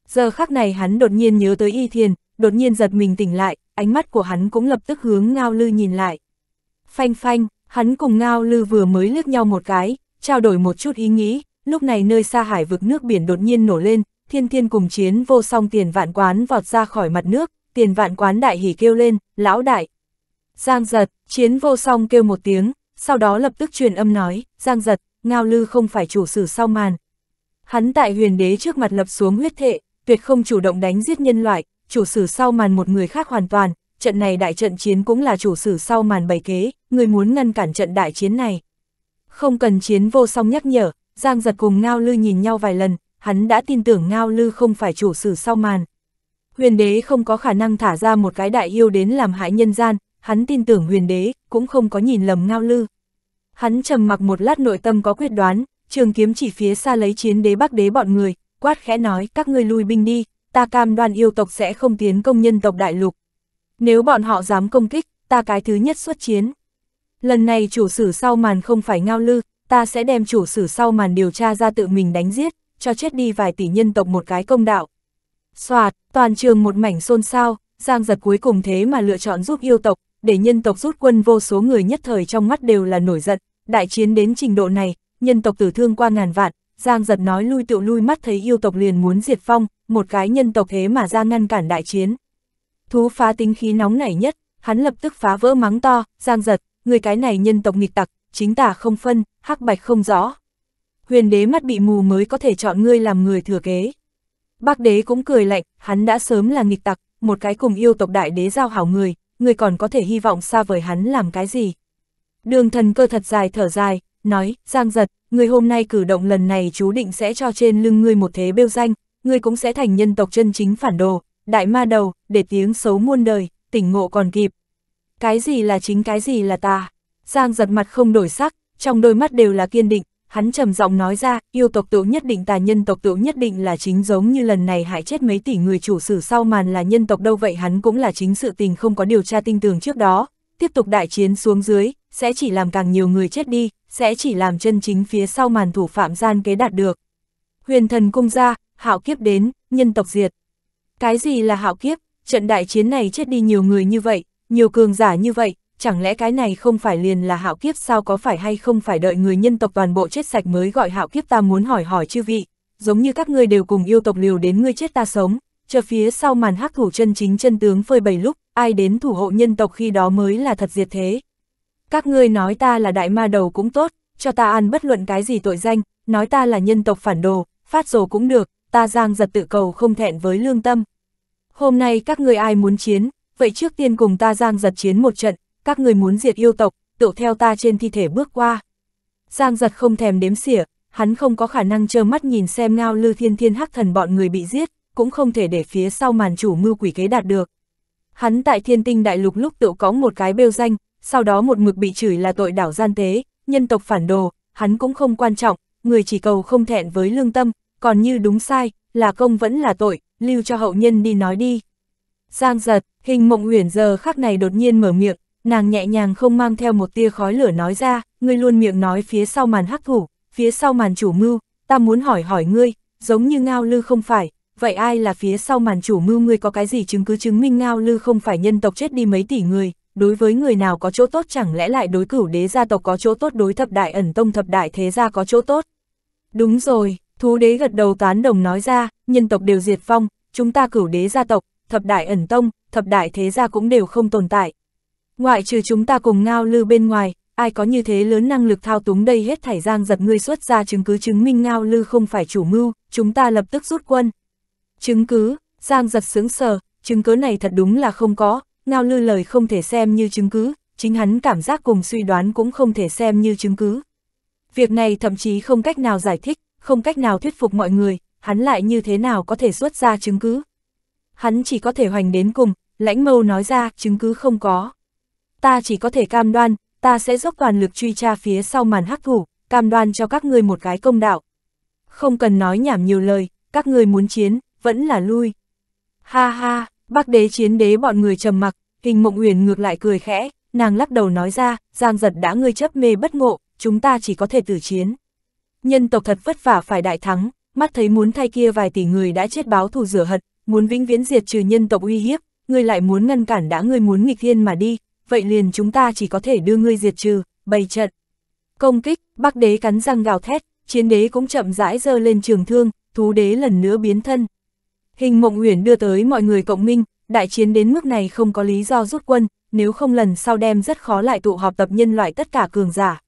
Giờ khắc này hắn đột nhiên nhớ tới Y Thiền, đột nhiên giật mình tỉnh lại, ánh mắt của hắn cũng lập tức hướng Ngao Lư nhìn lại. Phanh phanh, hắn cùng Ngao Lư vừa mới liếc nhau một cái, trao đổi một chút ý nghĩ, lúc này nơi xa hải vực nước biển đột nhiên nổ lên, thiên thiên cùng chiến vô song tiền vạn quán vọt ra khỏi mặt nước, tiền vạn quán đại hỉ kêu lên, lão đại. Giang giật, chiến vô song kêu một tiếng, sau đó lập tức truyền âm nói, Giang giật, Ngao Lư không phải chủ sử sau màn. Hắn tại huyền đế trước mặt lập xuống huyết thệ, tuyệt không chủ động đánh giết nhân loại, chủ sử sau màn một người khác hoàn toàn, trận này đại trận chiến cũng là chủ sử sau màn bày kế, người muốn ngăn cản trận đại chiến này, không cần chiến vô song nhắc nhở, Giang giật cùng Ngao Lư nhìn nhau vài lần, hắn đã tin tưởng Ngao Lư không phải chủ sử sau màn. Huyền đế không có khả năng thả ra một cái đại yêu đến làm hại nhân gian, hắn tin tưởng huyền đế, cũng không có nhìn lầm Ngao Lư. Hắn trầm mặc một lát nội tâm có quyết đoán, trường kiếm chỉ phía xa lấy chiến đế bắc đế bọn người, quát khẽ nói các ngươi lui binh đi, ta cam đoan yêu tộc sẽ không tiến công nhân tộc đại lục. Nếu bọn họ dám công kích, ta cái thứ nhất xuất chiến lần này chủ sử sau màn không phải ngao lư, ta sẽ đem chủ sử sau màn điều tra ra tự mình đánh giết, cho chết đi vài tỷ nhân tộc một cái công đạo. Xoạt, toàn trường một mảnh xôn xao, Giang giật cuối cùng thế mà lựa chọn giúp yêu tộc, để nhân tộc rút quân vô số người nhất thời trong mắt đều là nổi giận, đại chiến đến trình độ này, nhân tộc tử thương qua ngàn vạn, Giang giật nói lui tựu lui mắt thấy yêu tộc liền muốn diệt phong, một cái nhân tộc thế mà ra ngăn cản đại chiến. Thú phá tính khí nóng nảy nhất, hắn lập tức phá vỡ mắng to, Giang giật, người cái này nhân tộc nghịch tặc, chính tả không phân, hắc bạch không rõ. Huyền đế mắt bị mù mới có thể chọn ngươi làm người thừa kế. Bác đế cũng cười lạnh, hắn đã sớm là nghịch tặc, một cái cùng yêu tộc đại đế giao hảo người, người còn có thể hy vọng xa vời hắn làm cái gì. Đường thần cơ thật dài thở dài, nói, giang giật, người hôm nay cử động lần này chú định sẽ cho trên lưng ngươi một thế bêu danh, ngươi cũng sẽ thành nhân tộc chân chính phản đồ, đại ma đầu, để tiếng xấu muôn đời, tỉnh ngộ còn kịp, cái gì là chính cái gì là ta? Giang giật mặt không đổi sắc, trong đôi mắt đều là kiên định, hắn trầm giọng nói ra, yêu tộc tướng nhất định tà nhân tộc tướng nhất định là chính giống như lần này hại chết mấy tỷ người chủ sử sau màn là nhân tộc đâu vậy hắn cũng là chính sự tình không có điều tra tinh tường trước đó, tiếp tục đại chiến xuống dưới, sẽ chỉ làm càng nhiều người chết đi, sẽ chỉ làm chân chính phía sau màn thủ phạm gian kế đạt được. Huyền thần cung ra, hạo kiếp đến, nhân tộc diệt. Cái gì là hạo kiếp? Trận đại chiến này chết đi nhiều người như vậy, nhiều cường giả như vậy, chẳng lẽ cái này không phải liền là hạo kiếp sao có phải hay không phải đợi người nhân tộc toàn bộ chết sạch mới gọi hạo kiếp ta muốn hỏi hỏi chư vị, giống như các ngươi đều cùng yêu tộc liều đến ngươi chết ta sống, chờ phía sau màn hắc thủ chân chính chân tướng phơi bày lúc, ai đến thủ hộ nhân tộc khi đó mới là thật diệt thế. Các ngươi nói ta là đại ma đầu cũng tốt, cho ta ăn bất luận cái gì tội danh, nói ta là nhân tộc phản đồ, phát rồ cũng được, ta giang giật tự cầu không thẹn với lương tâm. Hôm nay các ngươi ai muốn chiến, vậy trước tiên cùng ta Giang giật chiến một trận, các người muốn diệt yêu tộc, tựu theo ta trên thi thể bước qua. Giang giật không thèm đếm xỉa, hắn không có khả năng trơ mắt nhìn xem ngao lư thiên thiên hắc thần bọn người bị giết, cũng không thể để phía sau màn chủ mưu quỷ kế đạt được. Hắn tại thiên tinh đại lục lúc tự có một cái bêu danh, sau đó một mực bị chửi là tội đảo gian tế, nhân tộc phản đồ, hắn cũng không quan trọng, người chỉ cầu không thẹn với lương tâm, còn như đúng sai, là công vẫn là tội, lưu cho hậu nhân đi nói đi. Giang giật, hình mộng uyển giờ khắc này đột nhiên mở miệng, nàng nhẹ nhàng không mang theo một tia khói lửa nói ra, ngươi luôn miệng nói phía sau màn hắc thủ, phía sau màn chủ mưu, ta muốn hỏi hỏi ngươi, giống như ngao lư không phải, vậy ai là phía sau màn chủ mưu ngươi có cái gì chứng cứ chứng minh ngao lư không phải nhân tộc chết đi mấy tỷ người, đối với người nào có chỗ tốt chẳng lẽ lại đối cửu đế gia tộc có chỗ tốt đối thập đại ẩn tông thập đại thế gia có chỗ tốt. Đúng rồi, thú đế gật đầu tán đồng nói ra, nhân tộc đều diệt phong, chúng ta cửu đế gia tộc, thập đại ẩn tông, thập đại thế gia cũng đều không tồn tại. Ngoại trừ chúng ta cùng ngao lư bên ngoài, ai có như thế lớn năng lực thao túng đây hết thảy giang giật ngươi xuất ra chứng cứ chứng minh ngao lư không phải chủ mưu, chúng ta lập tức rút quân. Chứng cứ, giang giật sướng sờ, chứng cứ này thật đúng là không có, ngao lư lời không thể xem như chứng cứ, chính hắn cảm giác cùng suy đoán cũng không thể xem như chứng cứ. Việc này thậm chí không cách nào giải thích, không cách nào thuyết phục mọi người, hắn lại như thế nào có thể xuất ra chứng cứ hắn chỉ có thể hoành đến cùng, lãnh mâu nói ra, chứng cứ không có. Ta chỉ có thể cam đoan, ta sẽ dốc toàn lực truy tra phía sau màn hắc thủ, cam đoan cho các ngươi một cái công đạo. Không cần nói nhảm nhiều lời, các ngươi muốn chiến, vẫn là lui. Ha ha, bác đế chiến đế bọn người trầm mặc, hình mộng uyển ngược lại cười khẽ, nàng lắc đầu nói ra, giang giật đã ngươi chấp mê bất ngộ, chúng ta chỉ có thể tử chiến. Nhân tộc thật vất vả phải đại thắng, mắt thấy muốn thay kia vài tỷ người đã chết báo thù rửa hận, muốn vĩnh viễn diệt trừ nhân tộc uy hiếp, ngươi lại muốn ngăn cản đã ngươi muốn nghịch thiên mà đi, vậy liền chúng ta chỉ có thể đưa ngươi diệt trừ, bày trận. Công kích, Bắc đế cắn răng gào thét, chiến đế cũng chậm rãi dơ lên trường thương, thú đế lần nữa biến thân. Hình Mộng Uyển đưa tới mọi người cộng minh, đại chiến đến mức này không có lý do rút quân, nếu không lần sau đem rất khó lại tụ họp tập nhân loại tất cả cường giả.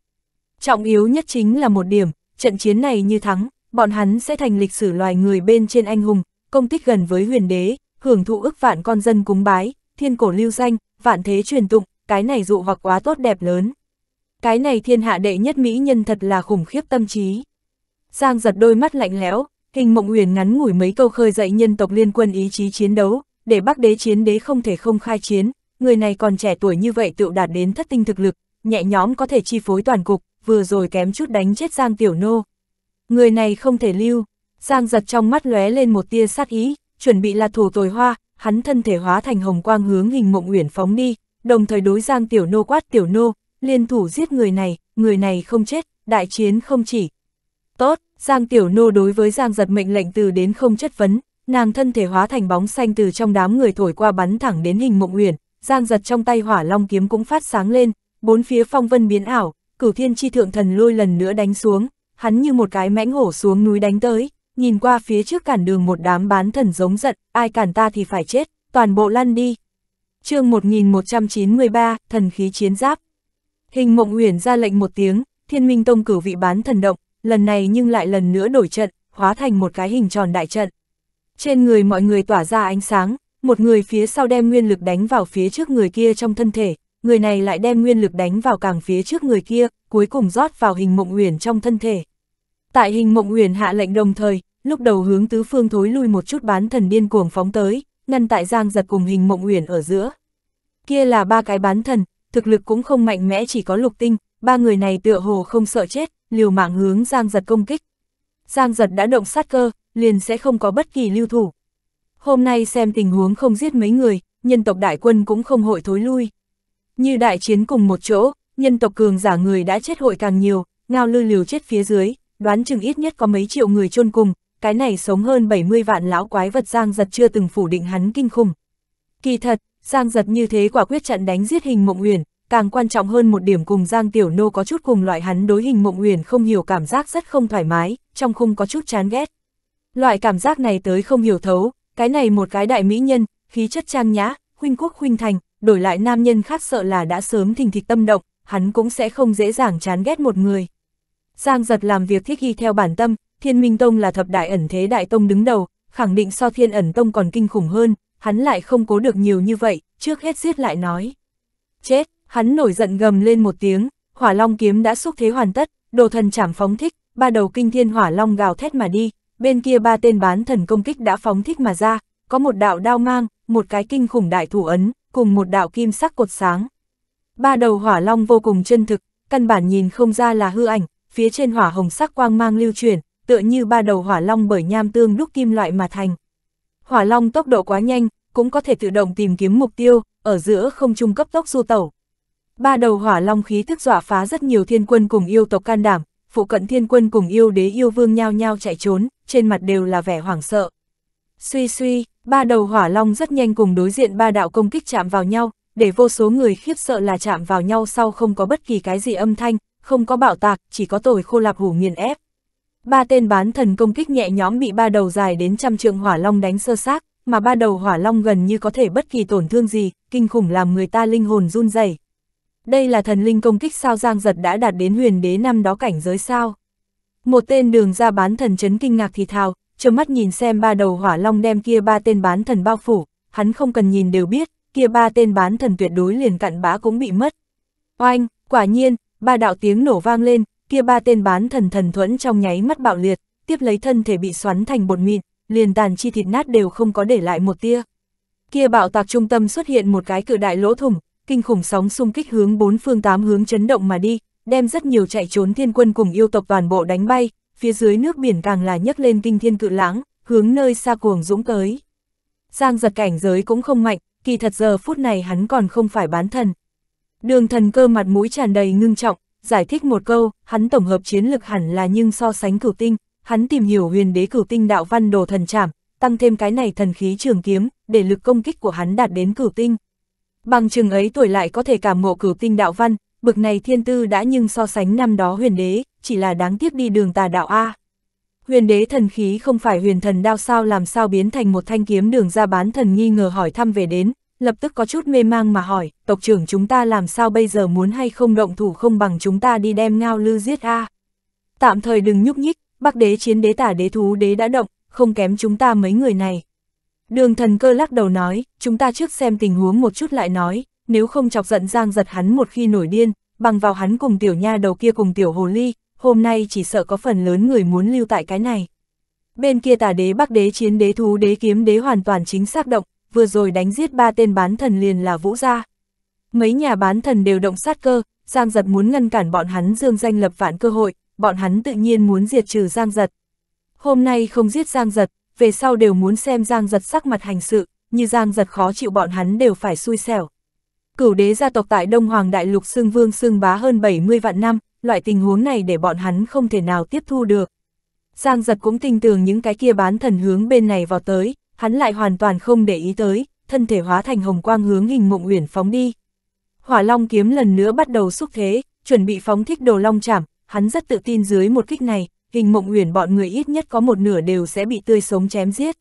Trọng yếu nhất chính là một điểm, trận chiến này như thắng, bọn hắn sẽ thành lịch sử loài người bên trên anh hùng, công tích gần với huyền đế, hưởng thụ ức vạn con dân cúng bái, thiên cổ lưu danh, vạn thế truyền tụng, cái này dụ hoặc quá tốt đẹp lớn. Cái này thiên hạ đệ nhất mỹ nhân thật là khủng khiếp tâm trí. Giang giật đôi mắt lạnh lẽo, hình mộng huyền ngắn ngủi mấy câu khơi dậy nhân tộc liên quân ý chí chiến đấu, để bắc đế chiến đế không thể không khai chiến, người này còn trẻ tuổi như vậy tựu đạt đến thất tinh thực lực, nhẹ nhõm có thể chi phối toàn cục, vừa rồi kém chút đánh chết Giang Tiểu Nô. Người này không thể lưu, Giang giật trong mắt lóe lên một tia sát ý, chuẩn bị là thủ tồi hoa, hắn thân thể hóa thành hồng quang hướng hình mộng uyển phóng đi, đồng thời đối Giang Tiểu Nô quát Tiểu Nô, liên thủ giết người này, người này không chết, đại chiến không chỉ. Tốt, Giang Tiểu Nô đối với Giang giật mệnh lệnh từ đến không chất vấn, nàng thân thể hóa thành bóng xanh từ trong đám người thổi qua bắn thẳng đến hình mộng uyển, Giang giật trong tay hỏa long kiếm cũng phát sáng lên, bốn phía phong vân biến ảo, cửu thiên chi thượng thần lôi lần nữa đánh xuống, hắn như một cái mãnh hổ xuống núi đánh tới, nhìn qua phía trước cản đường một đám bán thần giống giận, ai cản ta thì phải chết, toàn bộ lăn đi. chương 1193, thần khí chiến giáp. Hình mộng huyền ra lệnh một tiếng, thiên minh tông cử vị bán thần động, lần này nhưng lại lần nữa đổi trận, hóa thành một cái hình tròn đại trận. Trên người mọi người tỏa ra ánh sáng, một người phía sau đem nguyên lực đánh vào phía trước người kia trong thân thể, người này lại đem nguyên lực đánh vào càng phía trước người kia, cuối cùng rót vào hình mộng huyền trong thân thể. Tại hình mộng Huyền hạ lệnh đồng thời, lúc đầu hướng tứ phương thối lui một chút bán thần điên cuồng phóng tới, ngăn tại giang giật cùng hình mộng Huyền ở giữa. Kia là ba cái bán thần, thực lực cũng không mạnh mẽ chỉ có lục tinh, ba người này tựa hồ không sợ chết, liều mạng hướng giang giật công kích. Giang giật đã động sát cơ, liền sẽ không có bất kỳ lưu thủ. Hôm nay xem tình huống không giết mấy người, nhân tộc đại quân cũng không hội thối lui. Như đại chiến cùng một chỗ, nhân tộc cường giả người đã chết hội càng nhiều, ngao lư liều chết phía dưới, đoán chừng ít nhất có mấy triệu người chôn cùng, cái này sống hơn 70 vạn lão quái vật Giang Giật chưa từng phủ định hắn kinh khủng. Kỳ thật, Giang Giật như thế quả quyết trận đánh giết hình mộng huyền càng quan trọng hơn một điểm cùng Giang Tiểu Nô có chút cùng loại hắn đối hình mộng huyền không hiểu cảm giác rất không thoải mái, trong khung có chút chán ghét. Loại cảm giác này tới không hiểu thấu, cái này một cái đại mỹ nhân, khí chất trang nhã, huynh quốc huynh thành, đổi lại nam nhân khác sợ là đã sớm thình thịch tâm động, hắn cũng sẽ không dễ dàng chán ghét một người. Giang giật làm việc thích ghi theo bản tâm, thiên minh tông là thập đại ẩn thế đại tông đứng đầu, khẳng định so thiên ẩn tông còn kinh khủng hơn, hắn lại không cố được nhiều như vậy, trước hết giết lại nói. Chết, hắn nổi giận gầm lên một tiếng, hỏa long kiếm đã xúc thế hoàn tất, đồ thần chảm phóng thích, ba đầu kinh thiên hỏa long gào thét mà đi, bên kia ba tên bán thần công kích đã phóng thích mà ra, có một đạo đao mang, một cái kinh khủng đại thủ ấn, cùng một đạo kim sắc cột sáng. Ba đầu hỏa long vô cùng chân thực, căn bản nhìn không ra là hư ảnh, phía trên hỏa hồng sắc quang mang lưu chuyển, tựa như ba đầu hỏa long bởi nham tương đúc kim loại mà thành. Hỏa long tốc độ quá nhanh, cũng có thể tự động tìm kiếm mục tiêu, ở giữa không trung cấp tốc du tẩu. Ba đầu hỏa long khí thức dọa phá rất nhiều thiên quân cùng yêu tộc can đảm, phụ cận thiên quân cùng yêu đế yêu vương nhao nhao chạy trốn, trên mặt đều là vẻ hoảng sợ. Suy suy, ba đầu hỏa long rất nhanh cùng đối diện ba đạo công kích chạm vào nhau, để vô số người khiếp sợ là chạm vào nhau sau không có bất kỳ cái gì âm thanh, không có bạo tạc, chỉ có tồi khô lạp hủ nghiền ép. Ba tên bán thần công kích nhẹ nhóm bị ba đầu dài đến trăm trượng hỏa long đánh sơ xác, mà ba đầu hỏa long gần như có thể bất kỳ tổn thương gì, kinh khủng làm người ta linh hồn run rẩy. Đây là thần linh công kích sao Giang Giật đã đạt đến huyền đế năm đó cảnh giới sao. Một tên đường ra bán thần chấn kinh ngạc thì thào, trơ mắt nhìn xem ba đầu hỏa long đem kia ba tên bán thần bao phủ, hắn không cần nhìn đều biết, kia ba tên bán thần tuyệt đối liền cặn bã cũng bị mất. Oanh, quả nhiên, ba đạo tiếng nổ vang lên, kia ba tên bán thần thần thuẫn trong nháy mắt bạo liệt, tiếp lấy thân thể bị xoắn thành bột mịn, liền tàn chi thịt nát đều không có để lại một tia. Kia bạo tạc trung tâm xuất hiện một cái cự đại lỗ thủng, kinh khủng sóng xung kích hướng bốn phương tám hướng chấn động mà đi, đem rất nhiều chạy trốn thiên quân cùng yêu tộc toàn bộ đánh bay, phía dưới nước biển càng là nhấc lên kinh thiên cự lãng, hướng nơi xa cuồng dũng tới. Giang giật cảnh giới cũng không mạnh, kỳ thật giờ phút này hắn còn không phải bán thần, Đường thần cơ mặt mũi tràn đầy ngưng trọng, giải thích một câu, hắn tổng hợp chiến lực hẳn là nhưng so sánh cửu tinh, hắn tìm hiểu huyền đế cửu tinh đạo văn đồ thần trảm, tăng thêm cái này thần khí trường kiếm, để lực công kích của hắn đạt đến cửu tinh. Bằng chừng ấy tuổi lại có thể cảm ngộ cửu tinh đạo văn, bực này thiên tư đã nhưng so sánh năm đó huyền đế, chỉ là đáng tiếc đi đường tà đạo A. Huyền đế thần khí không phải huyền thần đao sao làm sao biến thành một thanh kiếm đường ra bán thần nghi ngờ hỏi thăm về đến, lập tức có chút mê mang mà hỏi, tộc trưởng chúng ta làm sao bây giờ muốn hay không động thủ không bằng chúng ta đi đem ngao lư giết a Tạm thời đừng nhúc nhích, bắc đế chiến đế tả đế thú đế đã động, không kém chúng ta mấy người này. Đường thần cơ lắc đầu nói, chúng ta trước xem tình huống một chút lại nói, nếu không chọc giận giang giật hắn một khi nổi điên, bằng vào hắn cùng tiểu nha đầu kia cùng tiểu hồ ly, hôm nay chỉ sợ có phần lớn người muốn lưu tại cái này. Bên kia tả đế bắc đế chiến đế thú đế kiếm đế hoàn toàn chính xác động, vừa rồi đánh giết ba tên bán thần liền là Vũ Gia. Mấy nhà bán thần đều động sát cơ, Giang Giật muốn ngăn cản bọn hắn dương danh lập vạn cơ hội, bọn hắn tự nhiên muốn diệt trừ Giang Giật. Hôm nay không giết Giang Giật, về sau đều muốn xem Giang Giật sắc mặt hành sự, như Giang Giật khó chịu bọn hắn đều phải xui xẻo. Cửu đế gia tộc tại Đông Hoàng Đại Lục xương vương xương bá hơn 70 vạn năm, loại tình huống này để bọn hắn không thể nào tiếp thu được. Giang giật cũng tin tưởng những cái kia bán thần hướng bên này vào tới, hắn lại hoàn toàn không để ý tới, thân thể hóa thành hồng quang hướng hình mộng uyển phóng đi. Hỏa long kiếm lần nữa bắt đầu xúc thế, chuẩn bị phóng thích đồ long chảm, hắn rất tự tin dưới một kích này, hình mộng uyển bọn người ít nhất có một nửa đều sẽ bị tươi sống chém giết.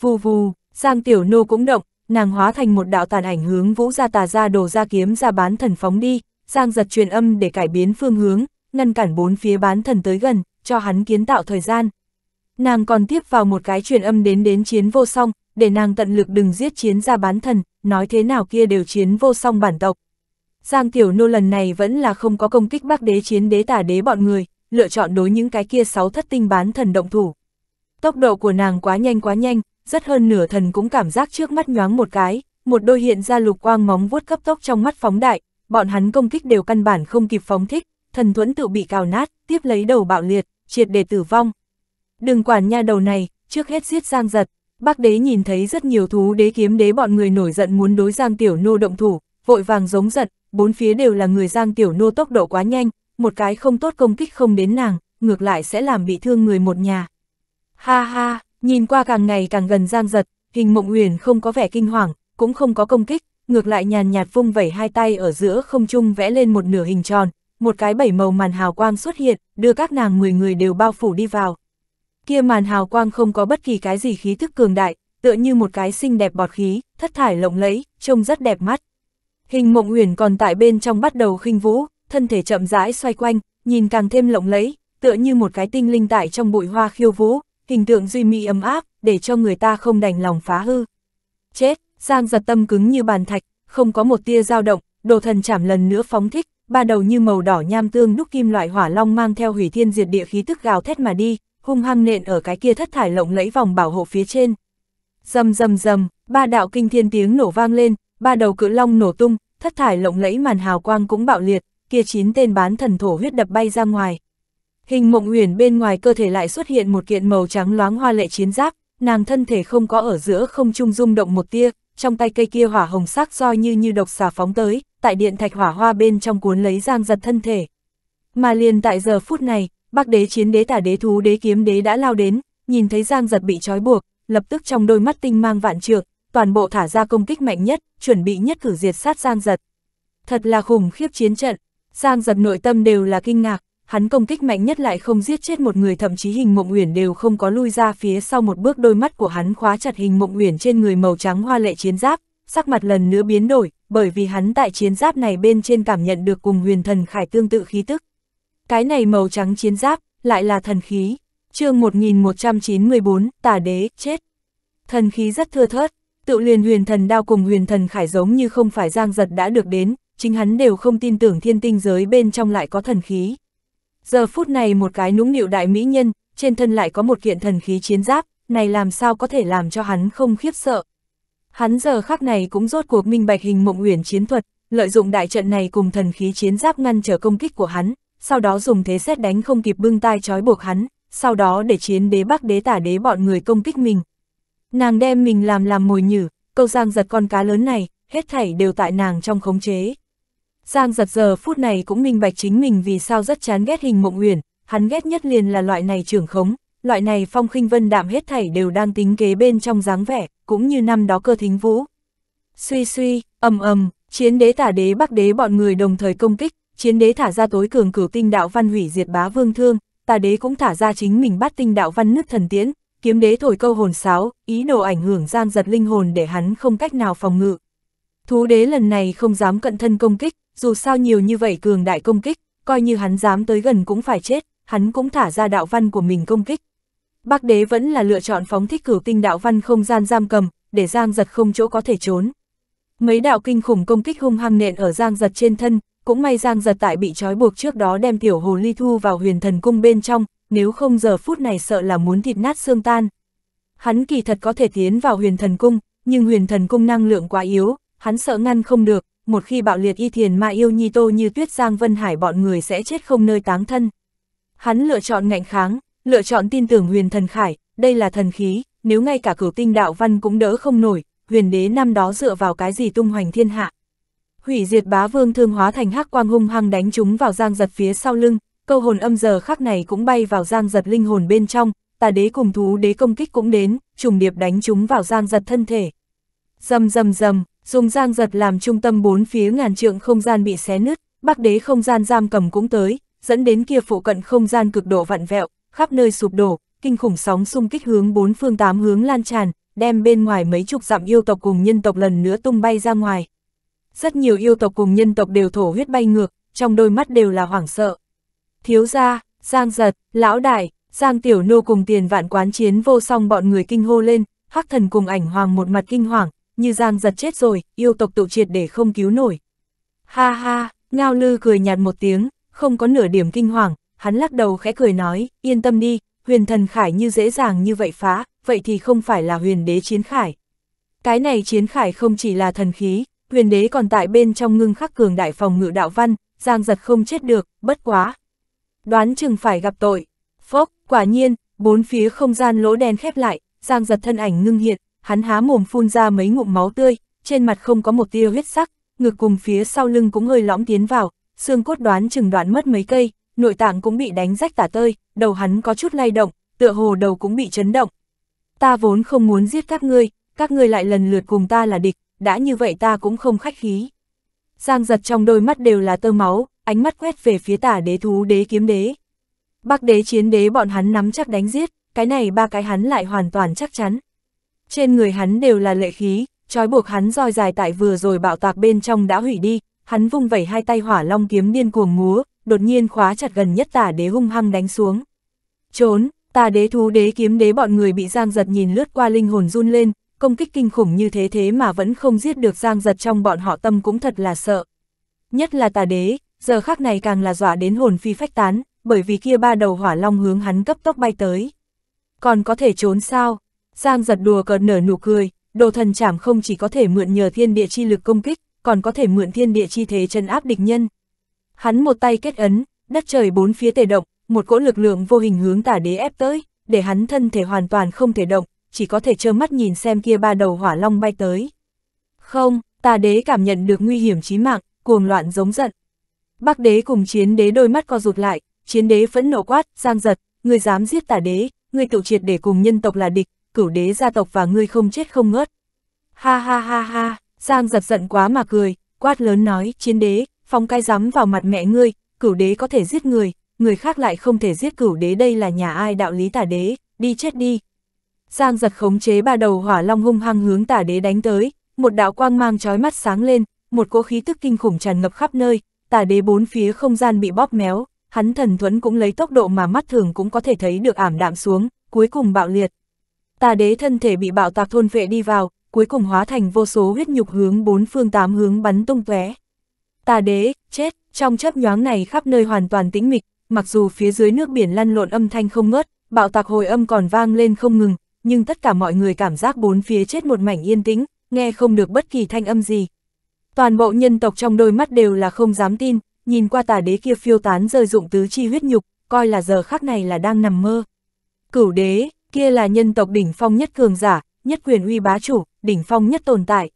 Vù vù, Giang Tiểu Nô cũng động, nàng hóa thành một đạo tàn ảnh hướng vũ ra tà ra đồ ra kiếm ra bán thần phóng đi, Giang giật truyền âm để cải biến phương hướng, ngăn cản bốn phía bán thần tới gần, cho hắn kiến tạo thời gian, Nàng còn tiếp vào một cái truyền âm đến đến chiến vô song, để nàng tận lực đừng giết chiến ra bán thần, nói thế nào kia đều chiến vô song bản tộc. Giang Tiểu Nô lần này vẫn là không có công kích bác đế chiến đế tả đế bọn người, lựa chọn đối những cái kia sáu thất tinh bán thần động thủ. Tốc độ của nàng quá nhanh quá nhanh, rất hơn nửa thần cũng cảm giác trước mắt nhoáng một cái, một đôi hiện ra lục quang móng vuốt cấp tốc trong mắt phóng đại, bọn hắn công kích đều căn bản không kịp phóng thích, thần thuẫn tự bị cào nát, tiếp lấy đầu bạo liệt, triệt để tử vong, Đừng quản nha đầu này, trước hết giết Giang giật. Bác đế nhìn thấy rất nhiều thú đế kiếm đế bọn người nổi giận muốn đối Giang Tiểu Nô động thủ, vội vàng giống giận. bốn phía đều là người Giang Tiểu Nô tốc độ quá nhanh, một cái không tốt công kích không đến nàng, ngược lại sẽ làm bị thương người một nhà. Ha ha, nhìn qua càng ngày càng gần Giang giật, hình mộng huyền không có vẻ kinh hoàng, cũng không có công kích, ngược lại nhàn nhạt vung vẩy hai tay ở giữa không trung vẽ lên một nửa hình tròn, một cái bảy màu màn hào quang xuất hiện, đưa các nàng 10 người đều bao phủ đi vào kia màn hào quang không có bất kỳ cái gì khí thức cường đại, tựa như một cái xinh đẹp bọt khí, thất thải lộng lẫy, trông rất đẹp mắt. Hình mộng uyển còn tại bên trong bắt đầu khinh vũ, thân thể chậm rãi xoay quanh, nhìn càng thêm lộng lẫy, tựa như một cái tinh linh tại trong bụi hoa khiêu vũ, hình tượng duy mỹ ấm áp, để cho người ta không đành lòng phá hư. Chết, Giang giật tâm cứng như bàn thạch, không có một tia dao động, đồ thần chảm lần nữa phóng thích, ba đầu như màu đỏ nham tương đúc kim loại hỏa long mang theo hủy thiên diệt địa khí tức gào thét mà đi, hung hăng nện ở cái kia thất thải lộng lẫy vòng bảo hộ phía trên. Rầm rầm rầm, ba đạo kinh thiên tiếng nổ vang lên, ba đầu cự long nổ tung, thất thải lộng lẫy màn hào quang cũng bạo liệt, kia chín tên bán thần thổ huyết đập bay ra ngoài. Hình Mộng Uyển bên ngoài cơ thể lại xuất hiện một kiện màu trắng loáng hoa lệ chiến giáp, nàng thân thể không có ở giữa không trung rung động một tia, trong tay cây kia hỏa hồng sắc roi như như độc xà phóng tới, tại điện thạch hỏa hoa bên trong cuốn lấy Giang Giật thân thể. Mà liền tại giờ phút này, bác đế chiến đế tả đế thú đế kiếm đế đã lao đến, nhìn thấy Giang giật bị trói buộc, lập tức trong đôi mắt tinh mang vạn trượng, toàn bộ thả ra công kích mạnh nhất, chuẩn bị nhất cử diệt sát Giang giật. Thật là khủng khiếp chiến trận, Giang giật nội tâm đều là kinh ngạc, hắn công kích mạnh nhất lại không giết chết một người thậm chí hình mộng uyển đều không có lui ra phía sau một bước đôi mắt của hắn khóa chặt hình mộng uyển trên người màu trắng hoa lệ chiến giáp, sắc mặt lần nữa biến đổi, bởi vì hắn tại chiến giáp này bên trên cảm nhận được cùng huyền thần khải tương tự khí tức. Cái này màu trắng chiến giáp, lại là thần khí. chương 1194, tả đế, chết. Thần khí rất thưa thớt, tự liền huyền thần đao cùng huyền thần khải giống như không phải giang giật đã được đến, chính hắn đều không tin tưởng thiên tinh giới bên trong lại có thần khí. Giờ phút này một cái nũng nịu đại mỹ nhân, trên thân lại có một kiện thần khí chiến giáp, này làm sao có thể làm cho hắn không khiếp sợ. Hắn giờ khắc này cũng rốt cuộc minh bạch hình mộng huyền chiến thuật, lợi dụng đại trận này cùng thần khí chiến giáp ngăn trở công kích của hắn, sau đó dùng thế xét đánh không kịp bưng tai trói buộc hắn, sau đó để chiến đế bắc đế tả đế bọn người công kích mình. Nàng đem mình làm làm mồi nhử, câu Giang giật con cá lớn này, hết thảy đều tại nàng trong khống chế. Giang giật giờ phút này cũng minh bạch chính mình vì sao rất chán ghét hình mộng huyền, hắn ghét nhất liền là loại này trưởng khống, loại này phong khinh vân đạm hết thảy đều đang tính kế bên trong dáng vẻ, cũng như năm đó cơ thính vũ. Suy suy, ầm ầm, chiến đế tả đế bắc đế bọn người đồng thời công kích, chiến đế thả ra tối cường cửu tinh đạo văn hủy diệt bá vương thương, tà đế cũng thả ra chính mình bắt tinh đạo văn nứt thần tiễn, kiếm đế thổi câu hồn sáo, ý đồ ảnh hưởng giang giật linh hồn để hắn không cách nào phòng ngự. Thú đế lần này không dám cận thân công kích, dù sao nhiều như vậy cường đại công kích, coi như hắn dám tới gần cũng phải chết, hắn cũng thả ra đạo văn của mình công kích. Bắc đế vẫn là lựa chọn phóng thích cửu tinh đạo văn không gian giam cầm, để giang giật không chỗ có thể trốn. Mấy đạo kinh khủng công kích hung hăng nện ở giang giật trên thân, cũng may Giang giật tại bị trói buộc trước đó đem tiểu hồ ly thu vào huyền thần cung bên trong, nếu không giờ phút này sợ là muốn thịt nát xương tan. Hắn kỳ thật có thể tiến vào huyền thần cung, nhưng huyền thần cung năng lượng quá yếu, hắn sợ ngăn không được, một khi bạo liệt y thiền ma yêu nhi tô như tuyết Giang Vân Hải bọn người sẽ chết không nơi táng thân. Hắn lựa chọn ngạnh kháng, lựa chọn tin tưởng huyền thần khải, đây là thần khí, nếu ngay cả cửu tinh đạo văn cũng đỡ không nổi, huyền đế năm đó dựa vào cái gì tung hoành thiên hạ, hủy diệt bá vương thương hóa thành hắc quang hung hăng đánh chúng vào giang giật phía sau lưng, câu hồn âm giờ khắc này cũng bay vào giang giật linh hồn bên trong, tà đế cùng thú đế công kích cũng đến, trùng điệp đánh chúng vào giang giật thân thể. Dầm dầm dầm, dùng giang giật làm trung tâm bốn phía ngàn trượng không gian bị xé nứt, bắc đế không gian giam cầm cũng tới, dẫn đến kia phụ cận không gian cực độ vặn vẹo, khắp nơi sụp đổ, kinh khủng sóng xung kích hướng bốn phương tám hướng lan tràn, đem bên ngoài mấy chục dặm yêu tộc cùng nhân tộc lần nữa tung bay ra ngoài rất nhiều yêu tộc cùng nhân tộc đều thổ huyết bay ngược, trong đôi mắt đều là hoảng sợ. Thiếu gia, Giang Giật, Lão Đại, Giang Tiểu Nô cùng tiền vạn quán chiến vô song bọn người kinh hô lên, hắc thần cùng ảnh hoàng một mặt kinh hoàng, như Giang Giật chết rồi, yêu tộc tụ triệt để không cứu nổi. Ha ha, Ngao Lư cười nhạt một tiếng, không có nửa điểm kinh hoàng, hắn lắc đầu khẽ cười nói, yên tâm đi, huyền thần khải như dễ dàng như vậy phá, vậy thì không phải là huyền đế chiến khải. Cái này chiến khải không chỉ là thần khí, huyền đế còn tại bên trong ngưng khắc cường đại phòng ngự đạo văn, giang giật không chết được, bất quá. Đoán chừng phải gặp tội. Phốc, quả nhiên, bốn phía không gian lỗ đen khép lại, giang giật thân ảnh ngưng hiện, hắn há mồm phun ra mấy ngụm máu tươi, trên mặt không có một tia huyết sắc, ngực cùng phía sau lưng cũng hơi lõm tiến vào, xương cốt đoán chừng đoạn mất mấy cây, nội tạng cũng bị đánh rách tả tơi, đầu hắn có chút lay động, tựa hồ đầu cũng bị chấn động. Ta vốn không muốn giết các ngươi, các ngươi lại lần lượt cùng ta là địch, đã như vậy ta cũng không khách khí. Giang giật trong đôi mắt đều là tơ máu, ánh mắt quét về phía tả đế thú đế kiếm đế. Bắc đế chiến đế bọn hắn nắm chắc đánh giết, cái này ba cái hắn lại hoàn toàn chắc chắn. Trên người hắn đều là lệ khí, trói buộc hắn roi dài tại vừa rồi bạo tạc bên trong đã hủy đi, hắn vung vẩy hai tay hỏa long kiếm điên cuồng múa, đột nhiên khóa chặt gần nhất tả đế hung hăng đánh xuống. Trốn, tà đế thú đế kiếm đế bọn người bị giang giật nhìn lướt qua linh hồn run lên, công kích kinh khủng như thế thế mà vẫn không giết được giang giật trong bọn họ tâm cũng thật là sợ. Nhất là tà đế, giờ khác này càng là dọa đến hồn phi phách tán, bởi vì kia ba đầu hỏa long hướng hắn cấp tốc bay tới. Còn có thể trốn sao? Giang giật đùa cợt nở nụ cười, đồ thần chảm không chỉ có thể mượn nhờ thiên địa chi lực công kích, còn có thể mượn thiên địa chi thế chân áp địch nhân. Hắn một tay kết ấn, đất trời bốn phía tề động, một cỗ lực lượng vô hình hướng Tà đế ép tới, để hắn thân thể hoàn toàn không thể động, chỉ có thể trơ mắt nhìn xem kia ba đầu hỏa long bay tới. Không, tà đế cảm nhận được nguy hiểm chí mạng, cuồng loạn giống giận. Bắc đế cùng chiến đế đôi mắt co rụt lại, chiến đế phẫn nộ quát, giang giật, người dám giết tà đế, người tự triệt để cùng nhân tộc là địch, cửu đế gia tộc và ngươi không chết không ngớt. Ha ha ha ha, giang giật giận quá mà cười, quát lớn nói, chiến đế, phong cai rắm vào mặt mẹ ngươi, cửu đế có thể giết người, người khác lại không thể giết cửu đế đây là nhà ai đạo lý tà đế, đi chết đi, Giang giật khống chế ba đầu hỏa long hung hăng hướng tả đế đánh tới, một đạo quang mang trói mắt sáng lên, một cỗ khí tức kinh khủng tràn ngập khắp nơi, tả đế bốn phía không gian bị bóp méo, hắn thần thuẫn cũng lấy tốc độ mà mắt thường cũng có thể thấy được ảm đạm xuống, cuối cùng bạo liệt. Tà đế thân thể bị bạo tạc thôn vệ đi vào, cuối cùng hóa thành vô số huyết nhục hướng bốn phương tám hướng bắn tung tóe. Tà đế, chết, trong chớp nhoáng này khắp nơi hoàn toàn tĩnh mịch, mặc dù phía dưới nước biển lăn lộn âm thanh không ngớt, bạo tạc hồi âm còn vang lên không ngừng, nhưng tất cả mọi người cảm giác bốn phía chết một mảnh yên tĩnh, nghe không được bất kỳ thanh âm gì. Toàn bộ nhân tộc trong đôi mắt đều là không dám tin, nhìn qua tà đế kia phiêu tán rơi dụng tứ chi huyết nhục, coi là giờ khắc này là đang nằm mơ. Cửu đế, kia là nhân tộc đỉnh phong nhất cường giả, nhất quyền uy bá chủ, đỉnh phong nhất tồn tại.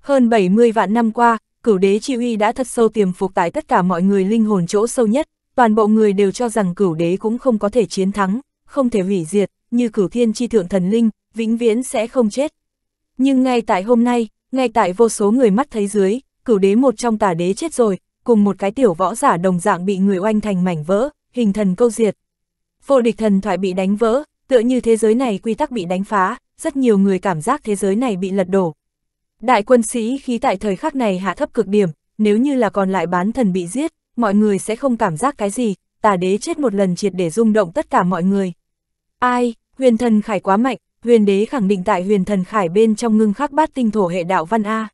Hơn 70 vạn năm qua, cửu đế chi uy đã thật sâu tiềm phục tại tất cả mọi người linh hồn chỗ sâu nhất, toàn bộ người đều cho rằng cửu đế cũng không có thể chiến thắng, không thể hủy diệt, như cửu thiên chi thượng thần linh, vĩnh viễn sẽ không chết. Nhưng ngay tại hôm nay, ngay tại vô số người mắt thấy dưới, cửu đế một trong tà đế chết rồi, cùng một cái tiểu võ giả đồng dạng bị người oanh thành mảnh vỡ, hình thần câu diệt. Vô địch thần thoại bị đánh vỡ, tựa như thế giới này quy tắc bị đánh phá, rất nhiều người cảm giác thế giới này bị lật đổ. Đại quân sĩ khí tại thời khắc này hạ thấp cực điểm, nếu như là còn lại bán thần bị giết, mọi người sẽ không cảm giác cái gì, tà đế chết một lần triệt để rung động tất cả mọi người. Ai, huyền thần khải quá mạnh, huyền đế khẳng định tại huyền thần khải bên trong ngưng khắc bát tinh thổ hệ đạo văn A.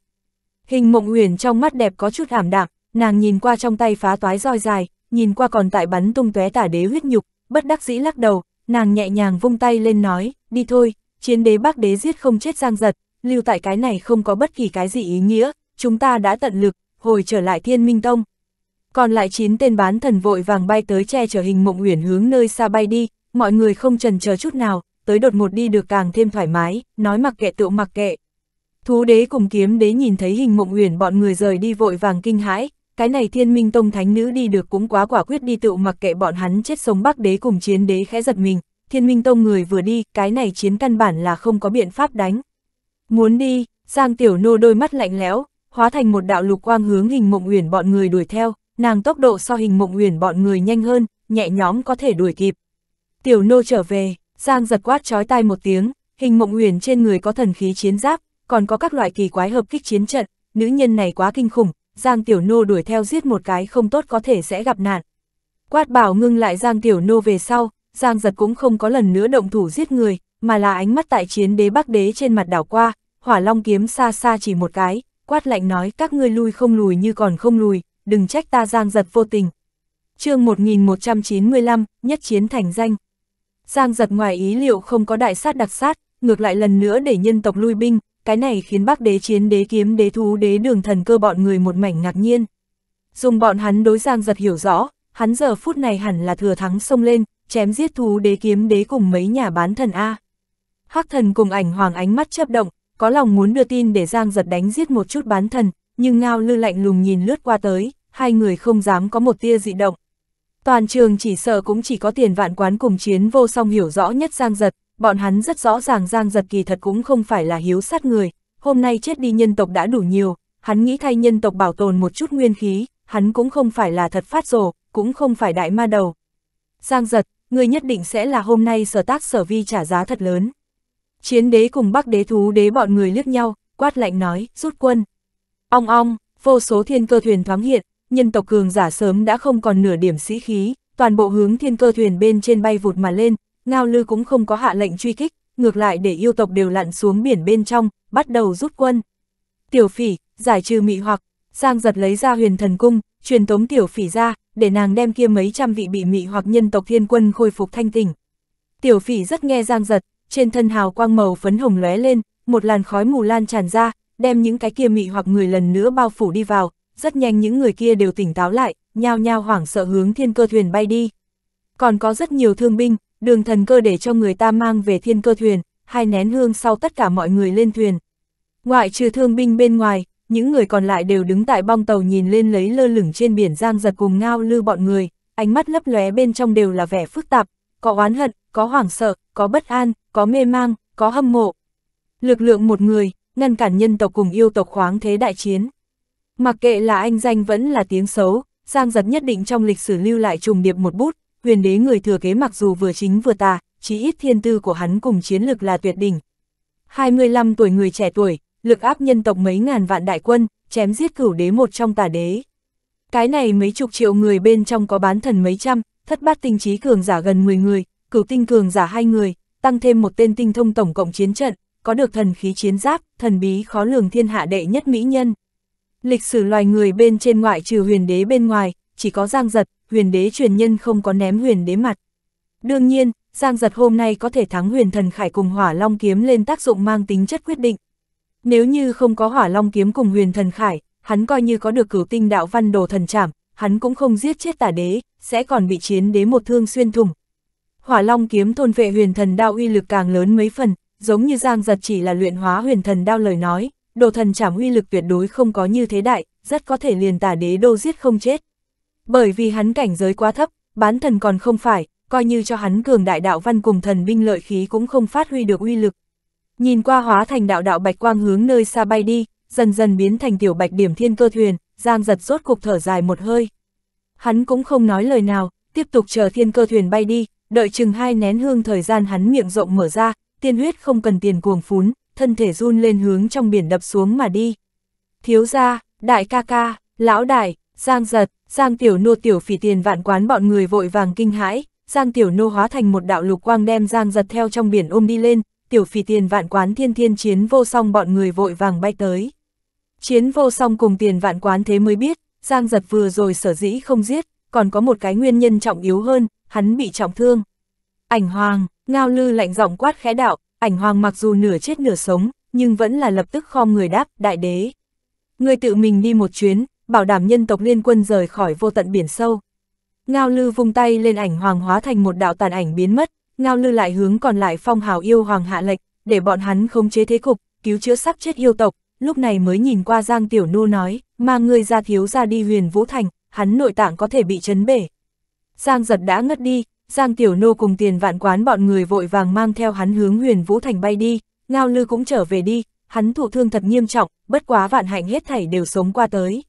Hình mộng huyền trong mắt đẹp có chút ảm đạm, nàng nhìn qua trong tay phá toái roi dài, nhìn qua còn tại bắn tung tóe tả đế huyết nhục, bất đắc dĩ lắc đầu, nàng nhẹ nhàng vung tay lên nói, đi thôi, chiến đế bác đế giết không chết giang giật, lưu tại cái này không có bất kỳ cái gì ý nghĩa, chúng ta đã tận lực, hồi trở lại thiên minh tông. Còn lại chín tên bán thần vội vàng bay tới che chở hình mộng uyển hướng nơi xa bay đi, mọi người không trần chờ chút nào, tới đột một đi được càng thêm thoải mái, nói mặc kệ tựu mặc kệ. Thú đế cùng kiếm đế nhìn thấy hình mộng uyển bọn người rời đi vội vàng kinh hãi, cái này thiên minh tông thánh nữ đi được cũng quá quả quyết đi tựu mặc kệ bọn hắn chết sống bắc đế cùng chiến đế khẽ giật mình, thiên minh tông người vừa đi, cái này chiến căn bản là không có biện pháp đánh. Muốn đi, Giang Tiểu Nô đôi mắt lạnh lẽo, hóa thành một đạo lục quang hướng hình mộng uyển bọn người đuổi theo, nàng tốc độ so hình mộng uyển bọn người nhanh hơn, nhẹ nhóm có thể đuổi kịp tiểu nô trở về, Giang giật quát chói tai một tiếng, hình mộng huyền trên người có thần khí chiến giáp, còn có các loại kỳ quái hợp kích chiến trận, nữ nhân này quá kinh khủng, Giang tiểu nô đuổi theo giết một cái không tốt có thể sẽ gặp nạn. Quát bảo ngưng lại Giang tiểu nô về sau, Giang giật cũng không có lần nữa động thủ giết người, mà là ánh mắt tại chiến đế bắc đế trên mặt đảo qua, hỏa long kiếm xa xa chỉ một cái, quát lạnh nói các ngươi lui không lùi như còn không lùi, đừng trách ta Giang giật vô tình. chương 1195, nhất chiến thành danh. Giang giật ngoài ý liệu không có đại sát đặc sát, ngược lại lần nữa để nhân tộc lui binh, cái này khiến bác đế chiến đế kiếm đế thú đế đường thần cơ bọn người một mảnh ngạc nhiên. Dùng bọn hắn đối Giang giật hiểu rõ, hắn giờ phút này hẳn là thừa thắng xông lên, chém giết thú đế kiếm đế cùng mấy nhà bán thần A. hắc thần cùng ảnh hoàng ánh mắt chấp động, có lòng muốn đưa tin để Giang giật đánh giết một chút bán thần, nhưng ngao lư lạnh lùng nhìn lướt qua tới, hai người không dám có một tia dị động. Toàn trường chỉ sợ cũng chỉ có tiền vạn quán cùng chiến vô song hiểu rõ nhất Giang Giật, bọn hắn rất rõ ràng Giang Giật kỳ thật cũng không phải là hiếu sát người, hôm nay chết đi nhân tộc đã đủ nhiều, hắn nghĩ thay nhân tộc bảo tồn một chút nguyên khí, hắn cũng không phải là thật phát rồ, cũng không phải đại ma đầu. Giang Giật, người nhất định sẽ là hôm nay sở tác sở vi trả giá thật lớn. Chiến đế cùng bắc đế thú đế bọn người liếc nhau, quát lạnh nói, rút quân. Ong ong, vô số thiên cơ thuyền thoáng hiện, nhân tộc cường giả sớm đã không còn nửa điểm sĩ khí, toàn bộ hướng thiên cơ thuyền bên trên bay vụt mà lên, Ngao Lư cũng không có hạ lệnh truy kích, ngược lại để yêu tộc đều lặn xuống biển bên trong, bắt đầu rút quân. Tiểu phỉ, giải trừ mị hoặc, sang giật lấy ra huyền thần cung, truyền tống tiểu phỉ ra, để nàng đem kia mấy trăm vị bị mị hoặc nhân tộc thiên quân khôi phục thanh tỉnh. Tiểu phỉ rất nghe giang giật, trên thân hào quang màu phấn hồng lóe lên, một làn khói mù lan tràn ra, đem những cái kia mị hoặc người lần nữa bao phủ đi vào, rất nhanh những người kia đều tỉnh táo lại, nhao nhao hoảng sợ hướng thiên cơ thuyền bay đi. Còn có rất nhiều thương binh, đường thần cơ để cho người ta mang về thiên cơ thuyền, hai nén hương sau tất cả mọi người lên thuyền. Ngoại trừ thương binh bên ngoài, những người còn lại đều đứng tại bong tàu nhìn lên lấy lơ lửng trên biển giang giật cùng ngao lư bọn người, ánh mắt lấp lóe bên trong đều là vẻ phức tạp, có oán hận, có hoảng sợ, có bất an, có mê mang, có hâm mộ. Lực lượng một người, ngăn cản nhân tộc cùng yêu tộc khoáng thế đại chiến. Mặc kệ là anh danh vẫn là tiếng xấu, Giang Giật nhất định trong lịch sử lưu lại trùng điệp một bút, huyền đế người thừa kế mặc dù vừa chính vừa tà, chỉ ít thiên tư của hắn cùng chiến lực là tuyệt đỉnh. 25 tuổi người trẻ tuổi, lực áp nhân tộc mấy ngàn vạn đại quân, chém giết cửu đế một trong tà đế. Cái này mấy chục triệu người bên trong có bán thần mấy trăm, thất bát tinh trí cường giả gần 10 người, cửu tinh cường giả hai người, tăng thêm một tên tinh thông tổng cộng chiến trận, có được thần khí chiến giáp, thần bí khó lường thiên hạ đệ nhất mỹ nhân. Lịch sử loài người bên trên ngoại trừ huyền đế bên ngoài, chỉ có Giang Giật, huyền đế truyền nhân không có ném huyền đế mặt. Đương nhiên, Giang Giật hôm nay có thể thắng huyền thần khải cùng hỏa long kiếm lên tác dụng mang tính chất quyết định. Nếu như không có hỏa long kiếm cùng huyền thần khải, hắn coi như có được cửu tinh đạo văn đồ thần trảm, hắn cũng không giết chết tả đế, sẽ còn bị chiến đế một thương xuyên thủng. Hỏa long kiếm thôn vệ huyền thần đao uy lực càng lớn mấy phần, giống như Giang Giật chỉ là luyện hóa huyền thần đao lời nói, đồ thần chảm uy lực tuyệt đối không có như thế đại, rất có thể liền tả đế đô giết không chết. Bởi vì hắn cảnh giới quá thấp, bán thần còn không phải, coi như cho hắn cường đại đạo văn cùng thần binh lợi khí cũng không phát huy được uy lực. Nhìn qua hóa thành đạo đạo bạch quang hướng nơi xa bay đi, dần dần biến thành tiểu bạch điểm thiên cơ thuyền, Giang giật rốt cục thở dài một hơi. Hắn cũng không nói lời nào, tiếp tục chờ thiên cơ thuyền bay đi, đợi chừng hai nén hương thời gian hắn miệng rộng mở ra, tiên huyết không cần tiền cuồng phún, thân thể run lên hướng trong biển đập xuống mà đi. Thiếu gia, đại ca ca, lão đại, giang giật, giang tiểu nô tiểu phỉ tiền vạn quán bọn người vội vàng kinh hãi, giang tiểu nô hóa thành một đạo lục quang đem giang giật theo trong biển ôm đi lên, tiểu phỉ tiền vạn quán thiên thiên chiến vô song bọn người vội vàng bay tới. Chiến vô song cùng tiền vạn quán thế mới biết, giang giật vừa rồi sở dĩ không giết, còn có một cái nguyên nhân trọng yếu hơn, hắn bị trọng thương. Ảnh hoàng, ngao lư lạnh giọng quát khẽ đạo, ảnh hoàng mặc dù nửa chết nửa sống, nhưng vẫn là lập tức khom người đáp, đại đế. Người tự mình đi một chuyến, bảo đảm nhân tộc liên quân rời khỏi vô tận biển sâu. Ngao lư vung tay lên ảnh hoàng hóa thành một đạo tàn ảnh biến mất, Ngao lư lại hướng còn lại phong hào yêu hoàng hạ lệch để bọn hắn khống chế thế cục, cứu chữa sắp chết yêu tộc, lúc này mới nhìn qua Giang Tiểu Nô nói, mà người ra thiếu ra đi huyền Vũ Thành, hắn nội tạng có thể bị chấn bể. Giang giật đã ngất đi, Giang Tiểu Nô cùng tiền vạn quán bọn người vội vàng mang theo hắn hướng huyền Vũ Thành bay đi, Ngao Lư cũng trở về đi, hắn thụ thương thật nghiêm trọng, bất quá vạn hạnh hết thảy đều sống qua tới.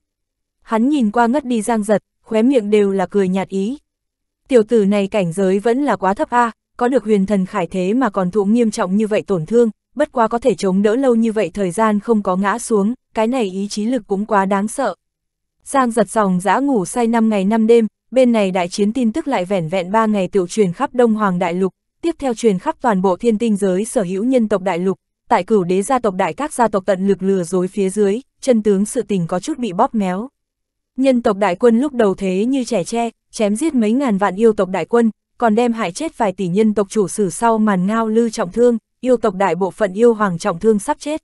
Hắn nhìn qua ngất đi Giang Giật, khóe miệng đều là cười nhạt ý. Tiểu tử này cảnh giới vẫn là quá thấp a, à, có được huyền thần khải thế mà còn thụ nghiêm trọng như vậy tổn thương, bất quá có thể chống đỡ lâu như vậy thời gian không có ngã xuống, cái này ý chí lực cũng quá đáng sợ. Giang giật sòng dã ngủ say 5 ngày 5 đêm, bên này đại chiến tin tức lại vẻn vẹn 3 ngày tiểu truyền khắp Đông Hoàng Đại Lục, tiếp theo truyền khắp toàn bộ thiên tinh giới sở hữu nhân tộc Đại Lục, tại cửu đế gia tộc đại các gia tộc tận lực lừa dối phía dưới, chân tướng sự tình có chút bị bóp méo. Nhân tộc đại quân lúc đầu thế như trẻ tre, chém giết mấy ngàn vạn yêu tộc đại quân, còn đem hại chết vài tỷ nhân tộc chủ sử sau màn ngao lưu trọng thương, yêu tộc đại bộ phận yêu hoàng trọng thương sắp chết.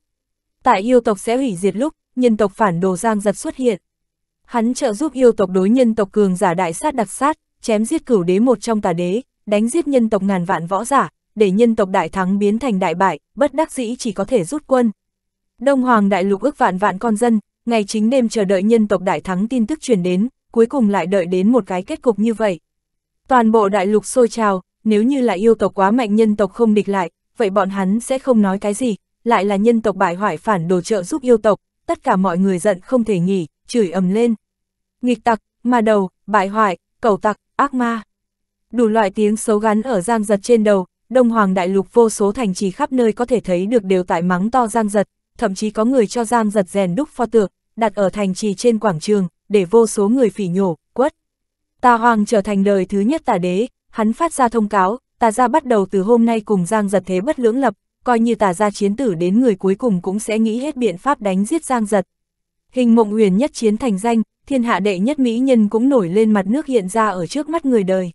Tại yêu tộc sẽ hủy diệt lúc, nhân tộc phản đồ giang giật xuất hiện, Hắn trợ giúp yêu tộc đối nhân tộc cường giả đại sát đặc sát, chém giết cửu đế một trong tà đế, đánh giết nhân tộc ngàn vạn võ giả, để nhân tộc đại thắng biến thành đại bại, bất đắc dĩ chỉ có thể rút quân. Đông Hoàng đại lục ước vạn vạn con dân, ngày chính đêm chờ đợi nhân tộc đại thắng tin tức truyền đến, cuối cùng lại đợi đến một cái kết cục như vậy. Toàn bộ đại lục sôi trào, nếu như là yêu tộc quá mạnh nhân tộc không địch lại, vậy bọn hắn sẽ không nói cái gì, lại là nhân tộc bại hoại phản đồ trợ giúp yêu tộc, tất cả mọi người giận không thể nghỉ, chửi ầm lên. Nghịch tặc, ma đầu, bại hoại, cầu tặc, ác ma. Đủ loại tiếng xấu gắn ở giang giật trên đầu, Đông Hoàng Đại Lục vô số thành trì khắp nơi có thể thấy được đều tại mắng to giang giật, thậm chí có người cho giang giật rèn đúc pho tượng, đặt ở thành trì trên quảng trường, để vô số người phỉ nhổ, quất. Ta Hoàng trở thành đời thứ nhất tà đế, hắn phát ra thông cáo, tà gia bắt đầu từ hôm nay cùng giang giật thế bất lưỡng lập, coi như tà gia chiến tử đến người cuối cùng cũng sẽ nghĩ hết biện pháp đánh giết giang giật, Hình mộng huyền nhất chiến thành danh, thiên hạ đệ nhất mỹ nhân cũng nổi lên mặt nước hiện ra ở trước mắt người đời.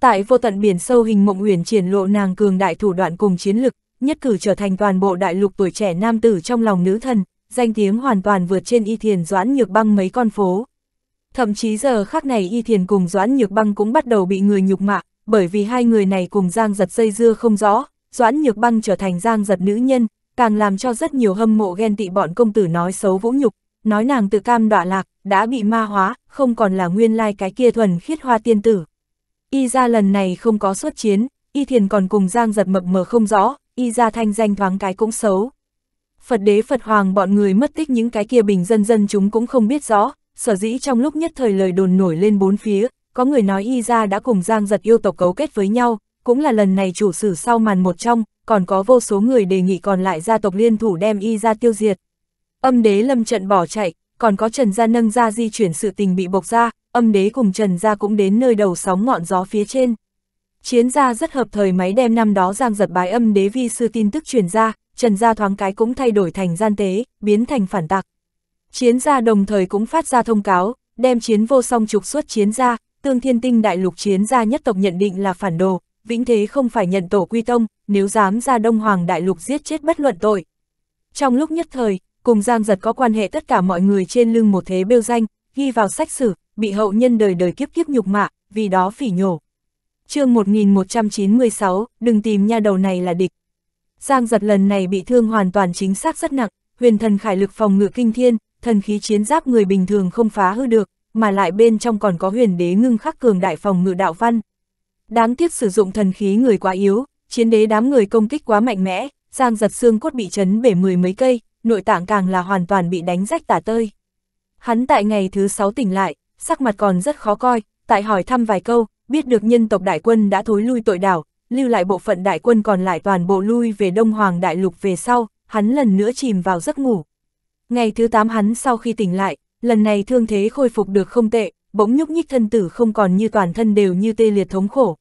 Tại vô tận biển sâu hình mộng huyền triển lộ nàng cường đại thủ đoạn cùng chiến lực, nhất cử trở thành toàn bộ đại lục tuổi trẻ nam tử trong lòng nữ thần, danh tiếng hoàn toàn vượt trên y thiền doãn nhược băng mấy con phố. Thậm chí giờ khác này y thiền cùng doãn nhược băng cũng bắt đầu bị người nhục mạ, bởi vì hai người này cùng giang giật dây dưa không rõ, doãn nhược băng trở thành giang giật nữ nhân, càng làm cho rất nhiều hâm mộ ghen tị bọn công tử nói xấu vũ nhục, nói nàng từ cam đọa lạc, đã bị ma hóa, không còn là nguyên lai cái kia thuần khiết hoa tiên tử. Y ra lần này không có xuất chiến, Y Thiền còn cùng Giang giật mập mờ không rõ, Y ra thanh danh thoáng cái cũng xấu. Phật đế Phật Hoàng bọn người mất tích những cái kia bình dân dân chúng cũng không biết rõ, sở dĩ trong lúc nhất thời lời đồn nổi lên bốn phía, có người nói Y ra đã cùng Giang giật yêu tộc cấu kết với nhau, cũng là lần này chủ sử sau màn một trong, còn có vô số người đề nghị còn lại gia tộc liên thủ đem Y ra tiêu diệt. Âm đế lâm trận bỏ chạy, còn có Trần Gia nâng ra di chuyển sự tình bị bộc ra, âm đế cùng Trần Gia cũng đến nơi đầu sóng ngọn gió phía trên. Chiến gia rất hợp thời máy đem năm đó giang giật bái âm đế vi sư tin tức truyền ra, Trần Gia thoáng cái cũng thay đổi thành gian tế, biến thành phản tặc. Chiến gia đồng thời cũng phát ra thông cáo, đem chiến vô song trục xuất chiến gia, tương thiên tinh đại lục chiến gia nhất tộc nhận định là phản đồ, vĩnh thế không phải nhận tổ quy tông, nếu dám ra đông hoàng đại lục giết chết bất luận tội. Trong lúc nhất thời, cùng Giang Giật có quan hệ tất cả mọi người trên lưng một thế bêu danh, ghi vào sách sử, bị hậu nhân đời đời kiếp kiếp nhục mạ, vì đó phỉ nhổ. chương 1196, đừng tìm nha đầu này là địch. Giang Giật lần này bị thương hoàn toàn chính xác rất nặng, huyền thần khải lực phòng ngự kinh thiên, thần khí chiến giáp người bình thường không phá hư được, mà lại bên trong còn có huyền đế ngưng khắc cường đại phòng ngự đạo văn. Đáng tiếc sử dụng thần khí người quá yếu, chiến đế đám người công kích quá mạnh mẽ, Giang giật xương cốt bị chấn bể mười mấy cây, nội tạng càng là hoàn toàn bị đánh rách tả tơi. Hắn tại ngày thứ sáu tỉnh lại, sắc mặt còn rất khó coi, tại hỏi thăm vài câu, biết được nhân tộc đại quân đã thối lui tội đảo, lưu lại bộ phận đại quân còn lại toàn bộ lui về Đông Hoàng Đại Lục về sau, hắn lần nữa chìm vào giấc ngủ. Ngày thứ tám hắn sau khi tỉnh lại, lần này thương thế khôi phục được không tệ, bỗng nhúc nhích thân tử không còn như toàn thân đều như tê liệt thống khổ.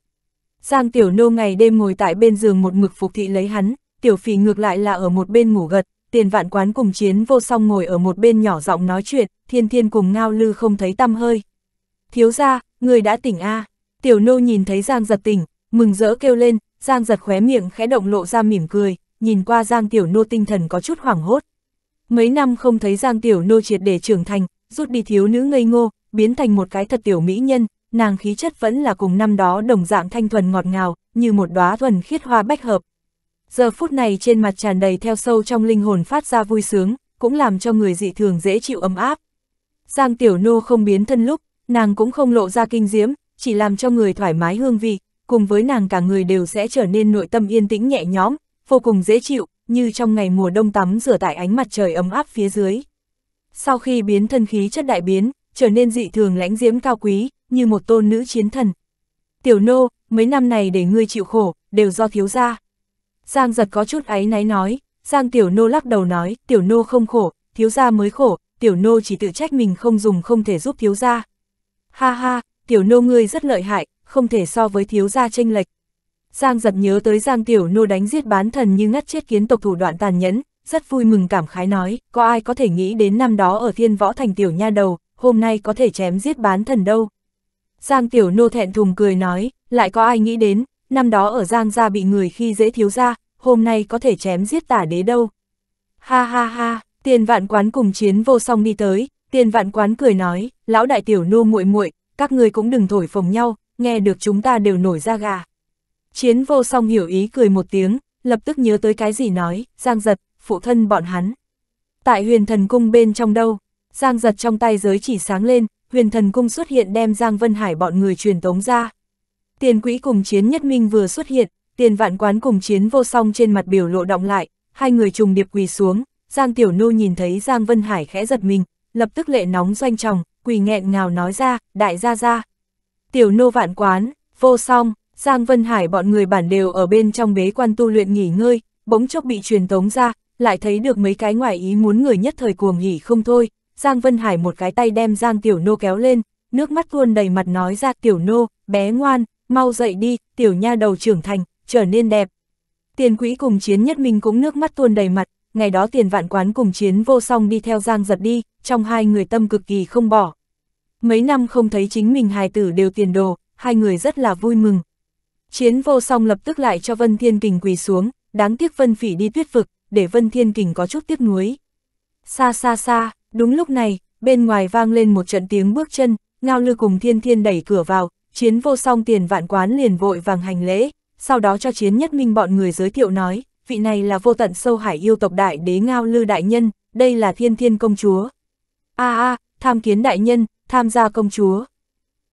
Giang Tiểu Nô ngày đêm ngồi tại bên giường một mực phục thị lấy hắn, Tiểu phì ngược lại là ở một bên ngủ gật, tiền vạn quán cùng chiến vô song ngồi ở một bên nhỏ giọng nói chuyện, thiên thiên cùng ngao lư không thấy tâm hơi. Thiếu ra, người đã tỉnh a à. tiểu nô nhìn thấy Giang giật tỉnh, mừng rỡ kêu lên, Giang giật khóe miệng khẽ động lộ ra mỉm cười, nhìn qua Giang tiểu nô tinh thần có chút hoảng hốt. Mấy năm không thấy Giang tiểu nô triệt để trưởng thành, rút đi thiếu nữ ngây ngô, biến thành một cái thật tiểu mỹ nhân, nàng khí chất vẫn là cùng năm đó đồng dạng thanh thuần ngọt ngào, như một đóa thuần khiết hoa bách hợp, giờ phút này trên mặt tràn đầy theo sâu trong linh hồn phát ra vui sướng, cũng làm cho người dị thường dễ chịu ấm áp. Giang Tiểu Nô không biến thân lúc, nàng cũng không lộ ra kinh diễm, chỉ làm cho người thoải mái hương vị, cùng với nàng cả người đều sẽ trở nên nội tâm yên tĩnh nhẹ nhõm, vô cùng dễ chịu, như trong ngày mùa đông tắm rửa tại ánh mặt trời ấm áp phía dưới. Sau khi biến thân khí chất đại biến, trở nên dị thường lãnh diễm cao quý, như một tôn nữ chiến thần. Tiểu nô, mấy năm này để ngươi chịu khổ, đều do thiếu gia. Giang giật có chút áy náy nói, Giang tiểu nô lắc đầu nói, tiểu nô không khổ, thiếu gia mới khổ, tiểu nô chỉ tự trách mình không dùng không thể giúp thiếu gia. Ha ha, tiểu nô ngươi rất lợi hại, không thể so với thiếu gia tranh lệch. Giang giật nhớ tới Giang tiểu nô đánh giết bán thần như ngắt chết kiến tộc thủ đoạn tàn nhẫn, rất vui mừng cảm khái nói, có ai có thể nghĩ đến năm đó ở thiên võ thành tiểu nha đầu, hôm nay có thể chém giết bán thần đâu. Giang tiểu nô thẹn thùng cười nói, lại có ai nghĩ đến, năm đó ở Giang Gia bị người khi dễ thiếu ra, hôm nay có thể chém giết tả đế đâu. Ha ha ha, tiền vạn quán cùng chiến vô song đi tới, tiền vạn quán cười nói, lão đại tiểu nô muội muội các người cũng đừng thổi phồng nhau, nghe được chúng ta đều nổi ra gà. Chiến vô song hiểu ý cười một tiếng, lập tức nhớ tới cái gì nói, Giang giật, phụ thân bọn hắn. Tại huyền thần cung bên trong đâu, Giang giật trong tay giới chỉ sáng lên, huyền thần cung xuất hiện đem Giang Vân Hải bọn người truyền tống ra. Tiền quỹ cùng chiến nhất minh vừa xuất hiện, tiền vạn quán cùng chiến vô song trên mặt biểu lộ động lại, hai người trùng điệp quỳ xuống, Giang Tiểu Nô nhìn thấy Giang Vân Hải khẽ giật mình, lập tức lệ nóng doanh tròng, quỳ nghẹn ngào nói ra, đại gia gia. Tiểu Nô vạn quán, vô song, Giang Vân Hải bọn người bản đều ở bên trong bế quan tu luyện nghỉ ngơi, bỗng chốc bị truyền tống ra, lại thấy được mấy cái ngoại ý muốn người nhất thời cuồng nghỉ không thôi. Giang Vân Hải một cái tay đem Giang Tiểu Nô kéo lên, nước mắt tuôn đầy mặt nói ra Tiểu Nô, bé ngoan, mau dậy đi, tiểu nha đầu trưởng thành, trở nên đẹp. Tiền quỹ cùng chiến nhất minh cũng nước mắt tuôn đầy mặt, ngày đó tiền vạn quán cùng chiến vô song đi theo giang giật đi, trong hai người tâm cực kỳ không bỏ. Mấy năm không thấy chính mình hài tử đều tiền đồ, hai người rất là vui mừng. Chiến vô song lập tức lại cho Vân Thiên Kình quỳ xuống, đáng tiếc Vân Phỉ đi tuyết vực, để Vân Thiên Kình có chút tiếc nuối. Xa xa xa, đúng lúc này, bên ngoài vang lên một trận tiếng bước chân, Ngao Lư cùng Thiên Thiên đẩy cửa vào, chiến vô song tiền vạn quán liền vội vàng hành lễ, sau đó cho chiến nhất minh bọn người giới thiệu nói, vị này là vô tận sâu hải yêu tộc đại đế ngao lư đại nhân, đây là thiên thiên công chúa. a a tham kiến đại nhân, tham gia công chúa.